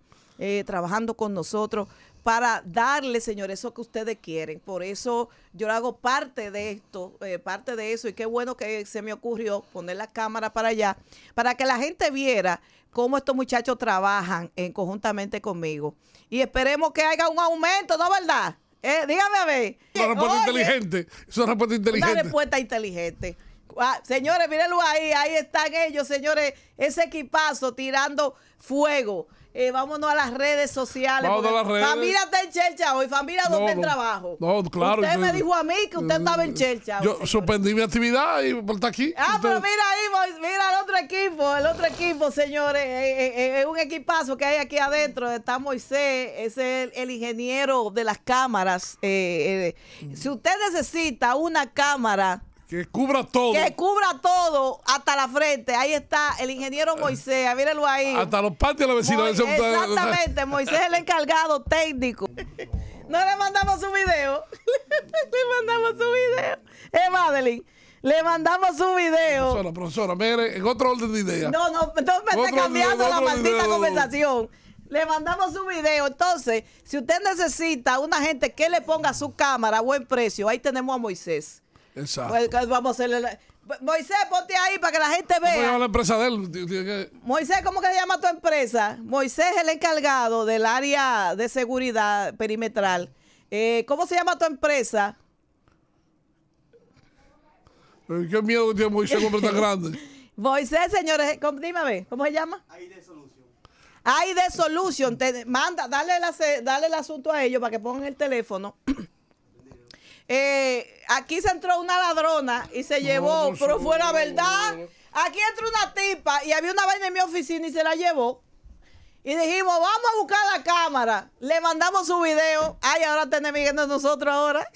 trabajando con nosotros para darle, señores, eso que ustedes quieren. Por eso yo hago parte de esto, eh, parte de eso, y qué bueno que se me ocurrió poner la cámara para allá, para que la gente viera cómo estos muchachos trabajan en, conjuntamente conmigo. Y esperemos que haya un aumento, ¿no verdad? Eh, dígame a ver. Una respuesta inteligente. Es una respuesta inteligente. Una respuesta inteligente. Ah, señores, mírenlo ahí. Ahí están ellos, señores. Ese equipazo tirando fuego. Eh, vámonos a las redes sociales. Vamos a las redes. Familia está en Chelcha hoy, familia donde trabajo. No, claro. Usted me dijo a mí que usted mm, estaba en Chelcha. Yo suspendí mi actividad y por aquí. Ah, pero mira ahí, mira el otro equipo, el otro equipo, señores. Eh, eh, eh, es un equipazo que hay aquí adentro. Está Moisés, es el, el ingeniero de las cámaras. eh, si usted necesita una cámara que cubra todo. Que cubra todo hasta la frente. Ahí está el ingeniero Moisés. Ah, Mírenlo ahí. Hasta los patios de la vecina. exactamente. Moisés es el encargado técnico. No le mandamos su video. le mandamos su video. Eh, Madeline. Le mandamos su video. Profesora, profesora, mire, en otro orden de ideas. No, no, no me esté cambiando la maldita conversación. Le mandamos su video. Entonces, si usted necesita una gente que le ponga su cámara a buen precio, ahí tenemos a Moisés. Exacto. Pues, vamos pues, Moisés, ponte ahí para que la gente vea. la empresa de él? Moisés, ¿cómo que se llama tu empresa? Moisés es el encargado del área de seguridad perimetral. Eh, ¿Cómo se llama tu empresa? Eh, qué miedo tiene Moisés hombre tan grande. Moisés, señores, ver ¿cómo se llama? hay de solución. Ahí de solución. manda, dale el asunto a ellos para que pongan el teléfono. Eh, aquí se entró una ladrona y se llevó, pero fue la verdad. Aquí entró una tipa y había una vaina en mi oficina y se la llevó. Y dijimos, vamos a buscar la cámara. Le mandamos su video. Ay, ahora tenemos viendo nosotros ahora.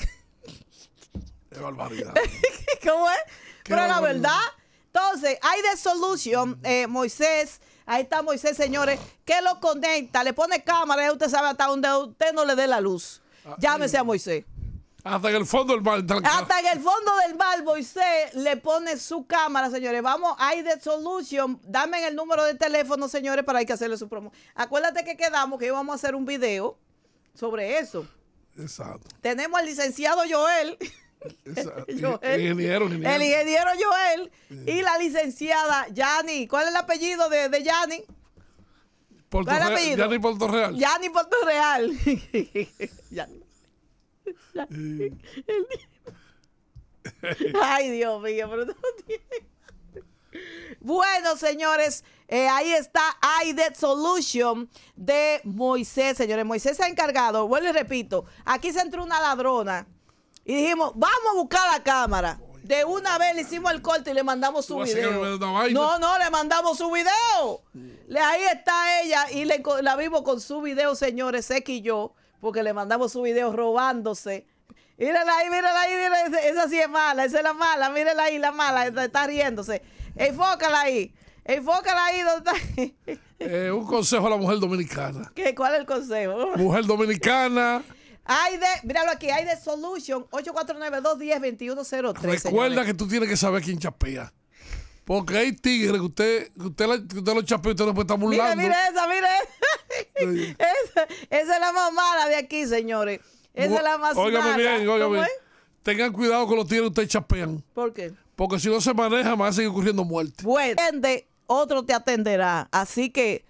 Qué barbaridad. ¿Cómo es? pero la verdad, entonces, hay de solución, eh, Moisés. Ahí está Moisés, señores, que lo conecta, le pone cámara, y usted sabe hasta donde usted no le dé la luz. Ah, Llámese a Moisés. Hasta en el fondo del mar. Hasta en el fondo del le pone su cámara, señores. Vamos a de Solution. Dame el número de teléfono, señores, para hay que hacerle su promo. Acuérdate que quedamos que íbamos a hacer un video sobre eso. Exacto. Tenemos al licenciado Joel. Joel el, ingeniero, el, el ingeniero Joel y la licenciada Yanni. ¿Cuál es el apellido de, de Yani? Porto ¿Cuál es el apellido? Yani Eh. Ay, Dios mío, pero no tiene. Bueno, señores, eh, ahí está IDET Solution de Moisés, señores. Moisés se ha encargado, vuelvo y repito, aquí se entró una ladrona y dijimos, vamos a buscar la cámara. De una vez le hicimos el corte y le mandamos su video. No, no, le mandamos su video. Ahí está ella y la vimos con su video, señores, sé que yo porque le mandamos su video robándose. Mírala ahí, mírala ahí, mírala, esa, sí es mala, esa es la mala, mírala ahí, la mala, está, riéndose. Enfócala ahí, enfócala ahí donde está. Eh, un consejo a la mujer dominicana. ¿Qué? ¿Cuál es el consejo? Mujer dominicana. Hay de, míralo aquí, hay de Solution 849-210-2103. Recuerda que tú tienes que saber quién chapea. Porque hay tigres que usted, usted, usted los chapea usted no puede estar burlando. Mire, mire esa, mire esa. esa. es la más mala de aquí, señores. Esa es la más mala. Óigame bien, Tengan cuidado con los tigres que ustedes chapean. ¿Por qué? Porque si no se maneja, a seguir ocurriendo muerte. Bueno, otro te atenderá. Así que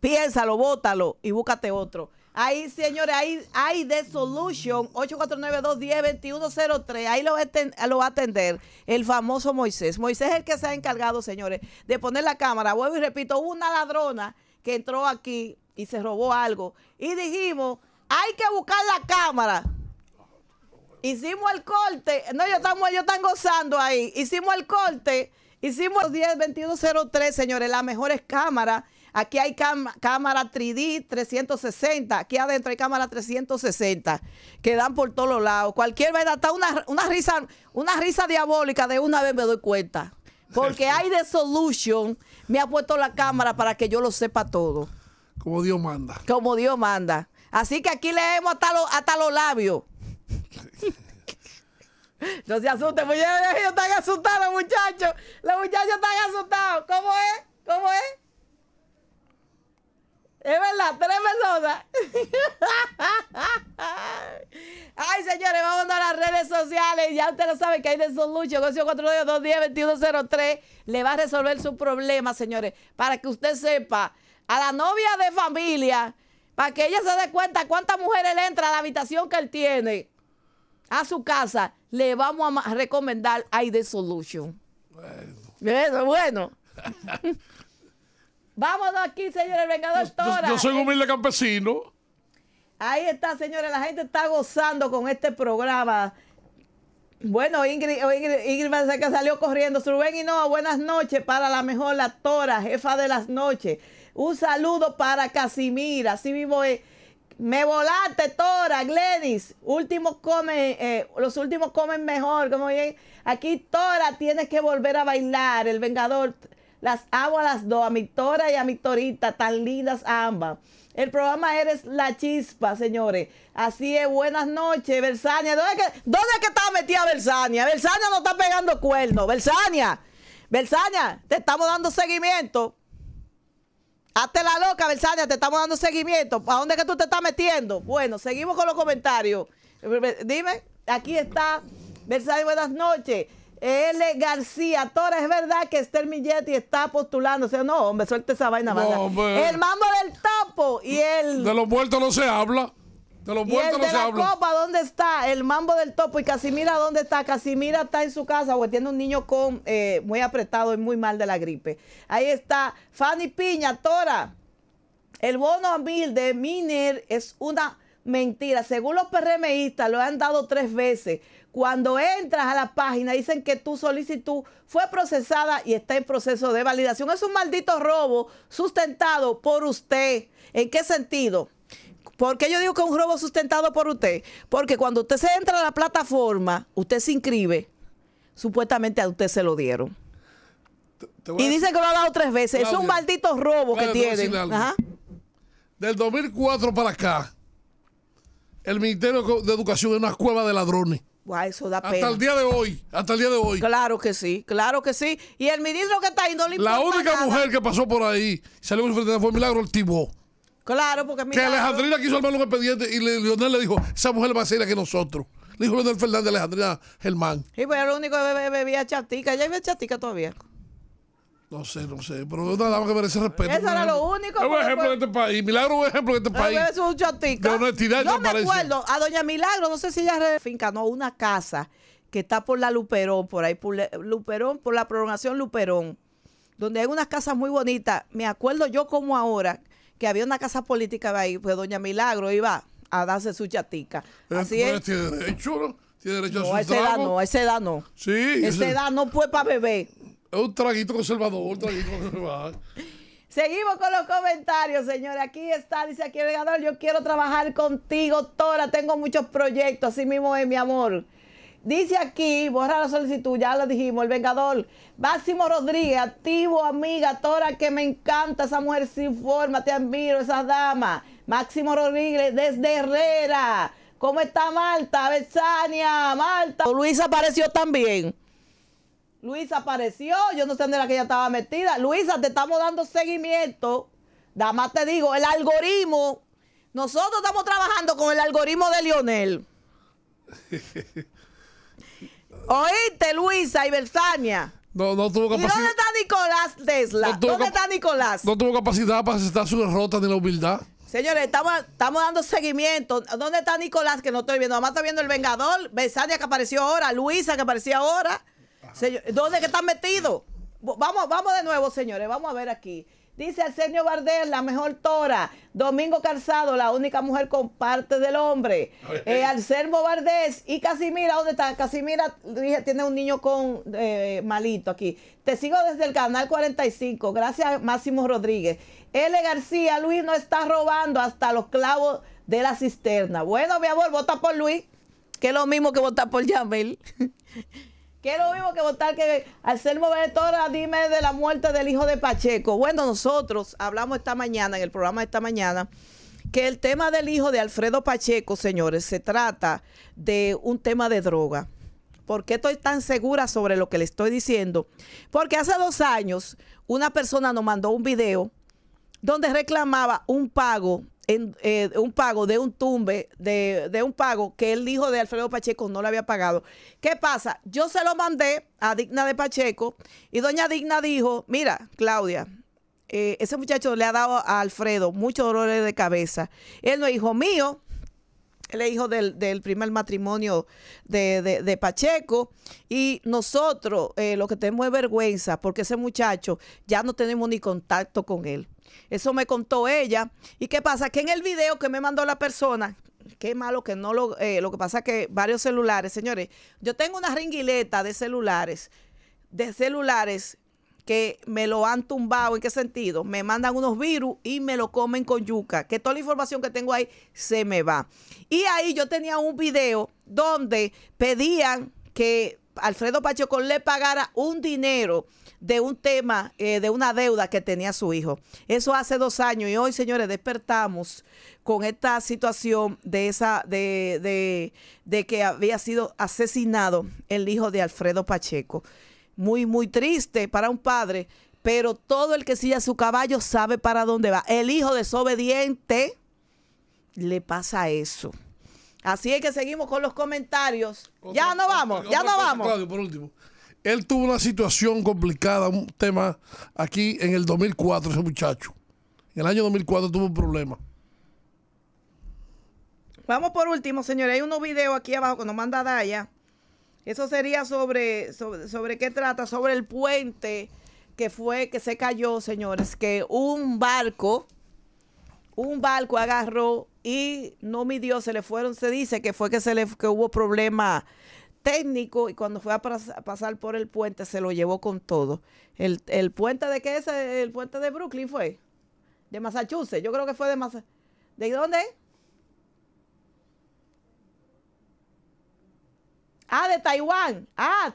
piénsalo, bótalo y búscate otro. Ahí, señores, ahí hay The Solution, 849-210-2103. Ahí lo va, a atender el famoso Moisés. Moisés es el que se ha encargado, señores, de poner la cámara. Vuelvo y repito, una ladrona que entró aquí y se robó algo. Y dijimos, hay que buscar la cámara. Hicimos el corte. No, yo estamos yo están gozando ahí. Hicimos el corte. Hicimos 10-2103, señores, las mejores cámaras Aquí hay cámara 3D 360. Aquí adentro hay cámara 360 que dan por todos lados. Cualquier verdad, hasta una, una, risa, una risa diabólica de una vez me doy cuenta. Porque hay de Solution me ha puesto la cámara para que yo lo sepa todo. Como Dios manda. Como Dios manda. Así que aquí leemos hasta, hasta los labios. no se asusten, ellos están asustados, muchachos. Los muchachos están asustados. ¿Cómo es? ¿Cómo es? Es verdad, tres personas. Ay, señores, vamos a las redes sociales. Ya ustedes saben que hay de Solution. Le va a resolver su problema, señores. Para que usted sepa, a la novia de familia, para que ella se dé cuenta cuántas mujeres le entra a la habitación que él tiene, a su casa, le vamos a recomendar de Solution. Bueno. bueno. Vámonos aquí, señores, Vengador Tora. Yo, soy humilde campesino. Ahí está, señores, la gente está gozando con este programa. Bueno, Ingrid, oh, Ingrid, que salió corriendo. Rubén y no, buenas noches para la mejor, la Tora, jefa de las noches. Un saludo para Casimira, así mismo es. Me volaste, Tora, Glenis. Último comen, eh, los últimos comen mejor. Como bien, aquí Tora tienes que volver a bailar. El Vengador las aguas, las dos, a mi Tora y a mi Torita, tan lindas ambas. El programa eres la chispa, señores. Así es, buenas noches, Versania. ¿Dónde es que, dónde es que está metida Versania? Versania no está pegando cuernos. Versania, Versania, te estamos dando seguimiento. Hazte la loca, Versania, te estamos dando seguimiento. ¿A dónde es que tú te estás metiendo? Bueno, seguimos con los comentarios. Dime, aquí está. Versania, buenas noches. L. García Tora, es verdad que Esther Milletti está postulándose. No, hombre, suelte esa vaina. No, el mambo del topo y el. De los muertos no se habla. De los muertos no de se copa, ¿dónde está? El mambo del topo. ¿Y Casimira dónde está? Casimira está en su casa porque tiene un niño con eh, muy apretado y muy mal de la gripe. Ahí está Fanny Piña, Tora. El bono a mil de Miner es una mentira. Según los PRMistas, lo han dado tres veces. Cuando entras a la página dicen que tu solicitud fue procesada y está en proceso de validación. Es un maldito robo sustentado por usted. ¿En qué sentido? ¿Por qué yo digo que es un robo sustentado por usted? Porque cuando usted se entra a la plataforma, usted se inscribe, supuestamente a usted se lo dieron. y dicen que lo ha dado tres veces. es un maldito robo que tiene Del 2004 para acá, el Ministerio de Educación es una cueva de ladrones eso da hasta el día de hoy, hasta el día de hoy. Claro que sí, claro que sí. Y el ministro que está ahí no La única mujer que pasó por ahí, salió un frente, fue Milagro tipo. Claro, porque mira. Que Alejandrina quiso armar un expediente y le, Leonel le dijo, esa mujer va a ser que nosotros. Le dijo Leonel Fernández Alejandrina Germán. Y pues era lo único que bebía chatica. ya bebía chatica todavía. No sé, no sé, pero nada más que merece respeto. Eso era lo único. Es un ejemplo de este país. Milagro este es un ejemplo de este país. Es un de honestidad, Yo me acuerdo a Doña Milagro, no sé si ella no una casa que está por la Luperón, por ahí, por Luperón, por la prolongación Luperón, donde hay unas casas muy bonitas. Me acuerdo yo como ahora que había una casa política de ahí, pues Doña Milagro iba a darse su chatica. Eh, Así pues, es. Tiene derecho, tiene derecho a su esa edad no, no. Sí. ese edad no fue para beber un traguito conservador, un traguito conservador. Seguimos con los comentarios, señores. Aquí está, dice aquí el vengador yo quiero trabajar contigo, Tora, tengo muchos proyectos, así mismo es mi amor. Dice aquí, borra la solicitud, ya lo dijimos, el Vengador. Máximo Rodríguez, activo, amiga, Tora, que me encanta esa mujer sin forma, te admiro, esa dama. Máximo Rodríguez, desde Herrera. ¿Cómo está Marta? Besania, Marta. Luisa apareció también. Luisa apareció, yo no sé dónde era que ella estaba metida. Luisa, te estamos dando seguimiento. Nada más te digo, el algoritmo. Nosotros estamos trabajando con el algoritmo de Lionel. Oíste, Luisa y Bersania. No, no tuvo capacidad. ¿Y dónde está Nicolás Tesla? ¿Dónde está Nicolás? No tuvo capacidad para aceptar su derrota ni la humildad. Señores, estamos, estamos dando seguimiento. ¿Dónde está Nicolás? Que no estoy viendo. más está viendo el Vengador. Bersania que apareció ahora. Luisa que apareció ahora. ¿Dónde que están metidos? Vamos, vamos de nuevo, señores, vamos a ver aquí. Dice Arsenio Bardel, la mejor tora. Domingo Calzado, la única mujer con parte del hombre. Eh, Arselmo Bardés y Casimira, ¿dónde está? Casimira tiene un niño con eh, malito aquí. Te sigo desde el canal 45. Gracias, Máximo Rodríguez. L. García, Luis no está robando hasta los clavos de la cisterna. Bueno, mi amor, vota por Luis, que es lo mismo que votar por Yamel. Quiero lo mismo que votar que ser movedora, dime de la muerte del hijo de Pacheco. Bueno, nosotros hablamos esta mañana, en el programa de esta mañana, que el tema del hijo de Alfredo Pacheco, señores, se trata de un tema de droga. ¿Por qué estoy tan segura sobre lo que le estoy diciendo? Porque hace dos años una persona nos mandó un video donde reclamaba un pago eh, un pago de un tumbe, de, un pago que el hijo de Alfredo Pacheco no le había pagado. ¿Qué pasa? Yo se lo mandé a Digna de Pacheco y doña Digna dijo, mira, Claudia, eh, ese muchacho le ha dado a Alfredo muchos dolores de cabeza. Él no es hijo mío, él es hijo del, primer matrimonio de, de, Pacheco. Y nosotros eh, lo que tenemos es vergüenza porque ese muchacho ya no tenemos ni contacto con él. Eso me contó ella. ¿Y qué pasa? Que en el video que me mandó la persona, qué malo que no lo... Eh, lo que pasa es que varios celulares, señores, yo tengo una ringuileta de celulares, de celulares que me lo han tumbado. ¿En qué sentido? Me mandan unos virus y me lo comen con yuca. Que toda la información que tengo ahí se me va. Y ahí yo tenía un video donde pedían que Alfredo Pacheco le pagara un dinero de un tema, eh, de una deuda que tenía su hijo. Eso hace dos años y hoy, señores, despertamos con esta situación de esa, de, de, que había sido asesinado el hijo de Alfredo Pacheco. Muy, muy triste para un padre, pero todo el que silla su caballo sabe para dónde va. El hijo desobediente le pasa eso. Así es que seguimos con los comentarios. ya no vamos, ya no vamos. Por último. Él tuvo una situación complicada, un tema aquí en el 2004, ese muchacho. En el año 2004 tuvo un problema. Vamos por último, señores. Hay unos videos aquí abajo que nos manda Daya. Eso sería sobre, sobre, qué trata, sobre el puente que fue, que se cayó, señores, que un barco, un barco agarró y no midió, se le fueron, se dice que fue que se le que hubo problema técnico y cuando fue a pasar por el puente se lo llevó con todo. ¿El, puente de qué es? ¿El puente de Brooklyn fue? De Massachusetts, yo creo que fue de Massachusetts. ¿De dónde? Ah, de Taiwán. Ah,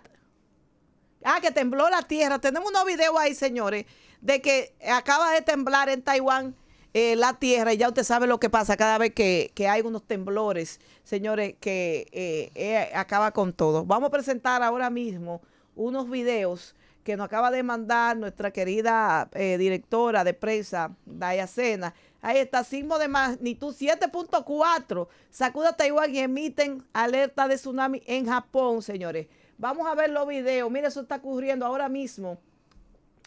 ah, que tembló la tierra. Tenemos unos videos ahí, señores, de que acaba de temblar en Taiwán eh, la tierra y ya usted sabe lo que pasa cada vez que, hay unos temblores, señores, que eh, eh, acaba con todo. Vamos a presentar ahora mismo unos videos que nos acaba de mandar nuestra querida directora de prensa, Daya Sena. Ahí está, sismo de magnitud 7.4. Sacuda Taiwán y emiten alerta de tsunami en Japón, señores. Vamos a ver los videos. Mire, eso está ocurriendo ahora mismo.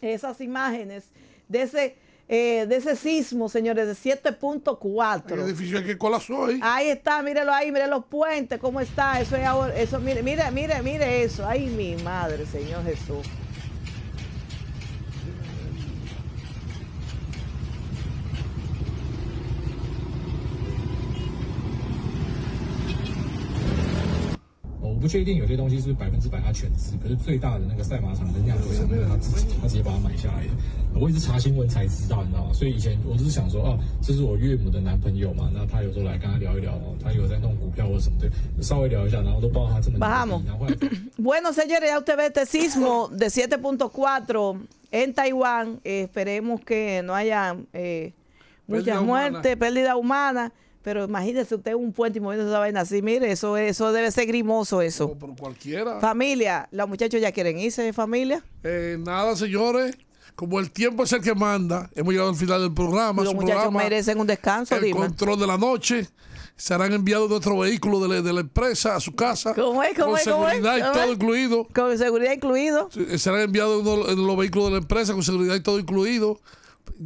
Esas imágenes de ese eh, de ese sismo, señores, de 7.4. El edificio que colapsó ahí. Ahí está, mírelo ahí, mire los puentes, cómo está. Eso es eso, mire, mire, mire, mire eso. Ay, mi madre, Señor Jesús. 不确定有些东西是百分之百他全资，可是最大的那个赛马场的那部分，没有他自己，他直接把它买下来的。我也是查新闻才知道，你知道吗？所以以前我只是想说，哦，这是我岳母的男朋友嘛，那他有时候来跟他聊一聊，他有在弄股票或什么的，稍微聊一下，然后都不他这么厉害。把他 Buenos e ñ o r e s ya usted ve este sismo de 7.4 e n t a i w á n Esperemos que no haya mucha muerte, pérdida humana. Pero imagínese usted un puente y moviendo esa vaina así, mire, eso, eso debe ser grimoso eso. por cualquiera. Familia, los muchachos ya quieren irse, familia. Eh, nada, señores. Como el tiempo es el que manda, hemos llegado al final del programa. Los muchachos merecen un descanso. El control de la noche serán enviados otro vehículo de la, empresa a su casa. ¿Cómo es? ¿Cómo con es, seguridad y todo incluido. Con seguridad incluido. Serán enviados eh, los vehículos de la empresa con seguridad y todo incluido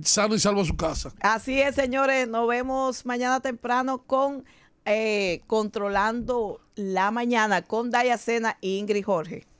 sano y salvo a su casa. Así es, señores. Nos vemos mañana temprano con eh, Controlando la Mañana con Cena y e Ingrid Jorge.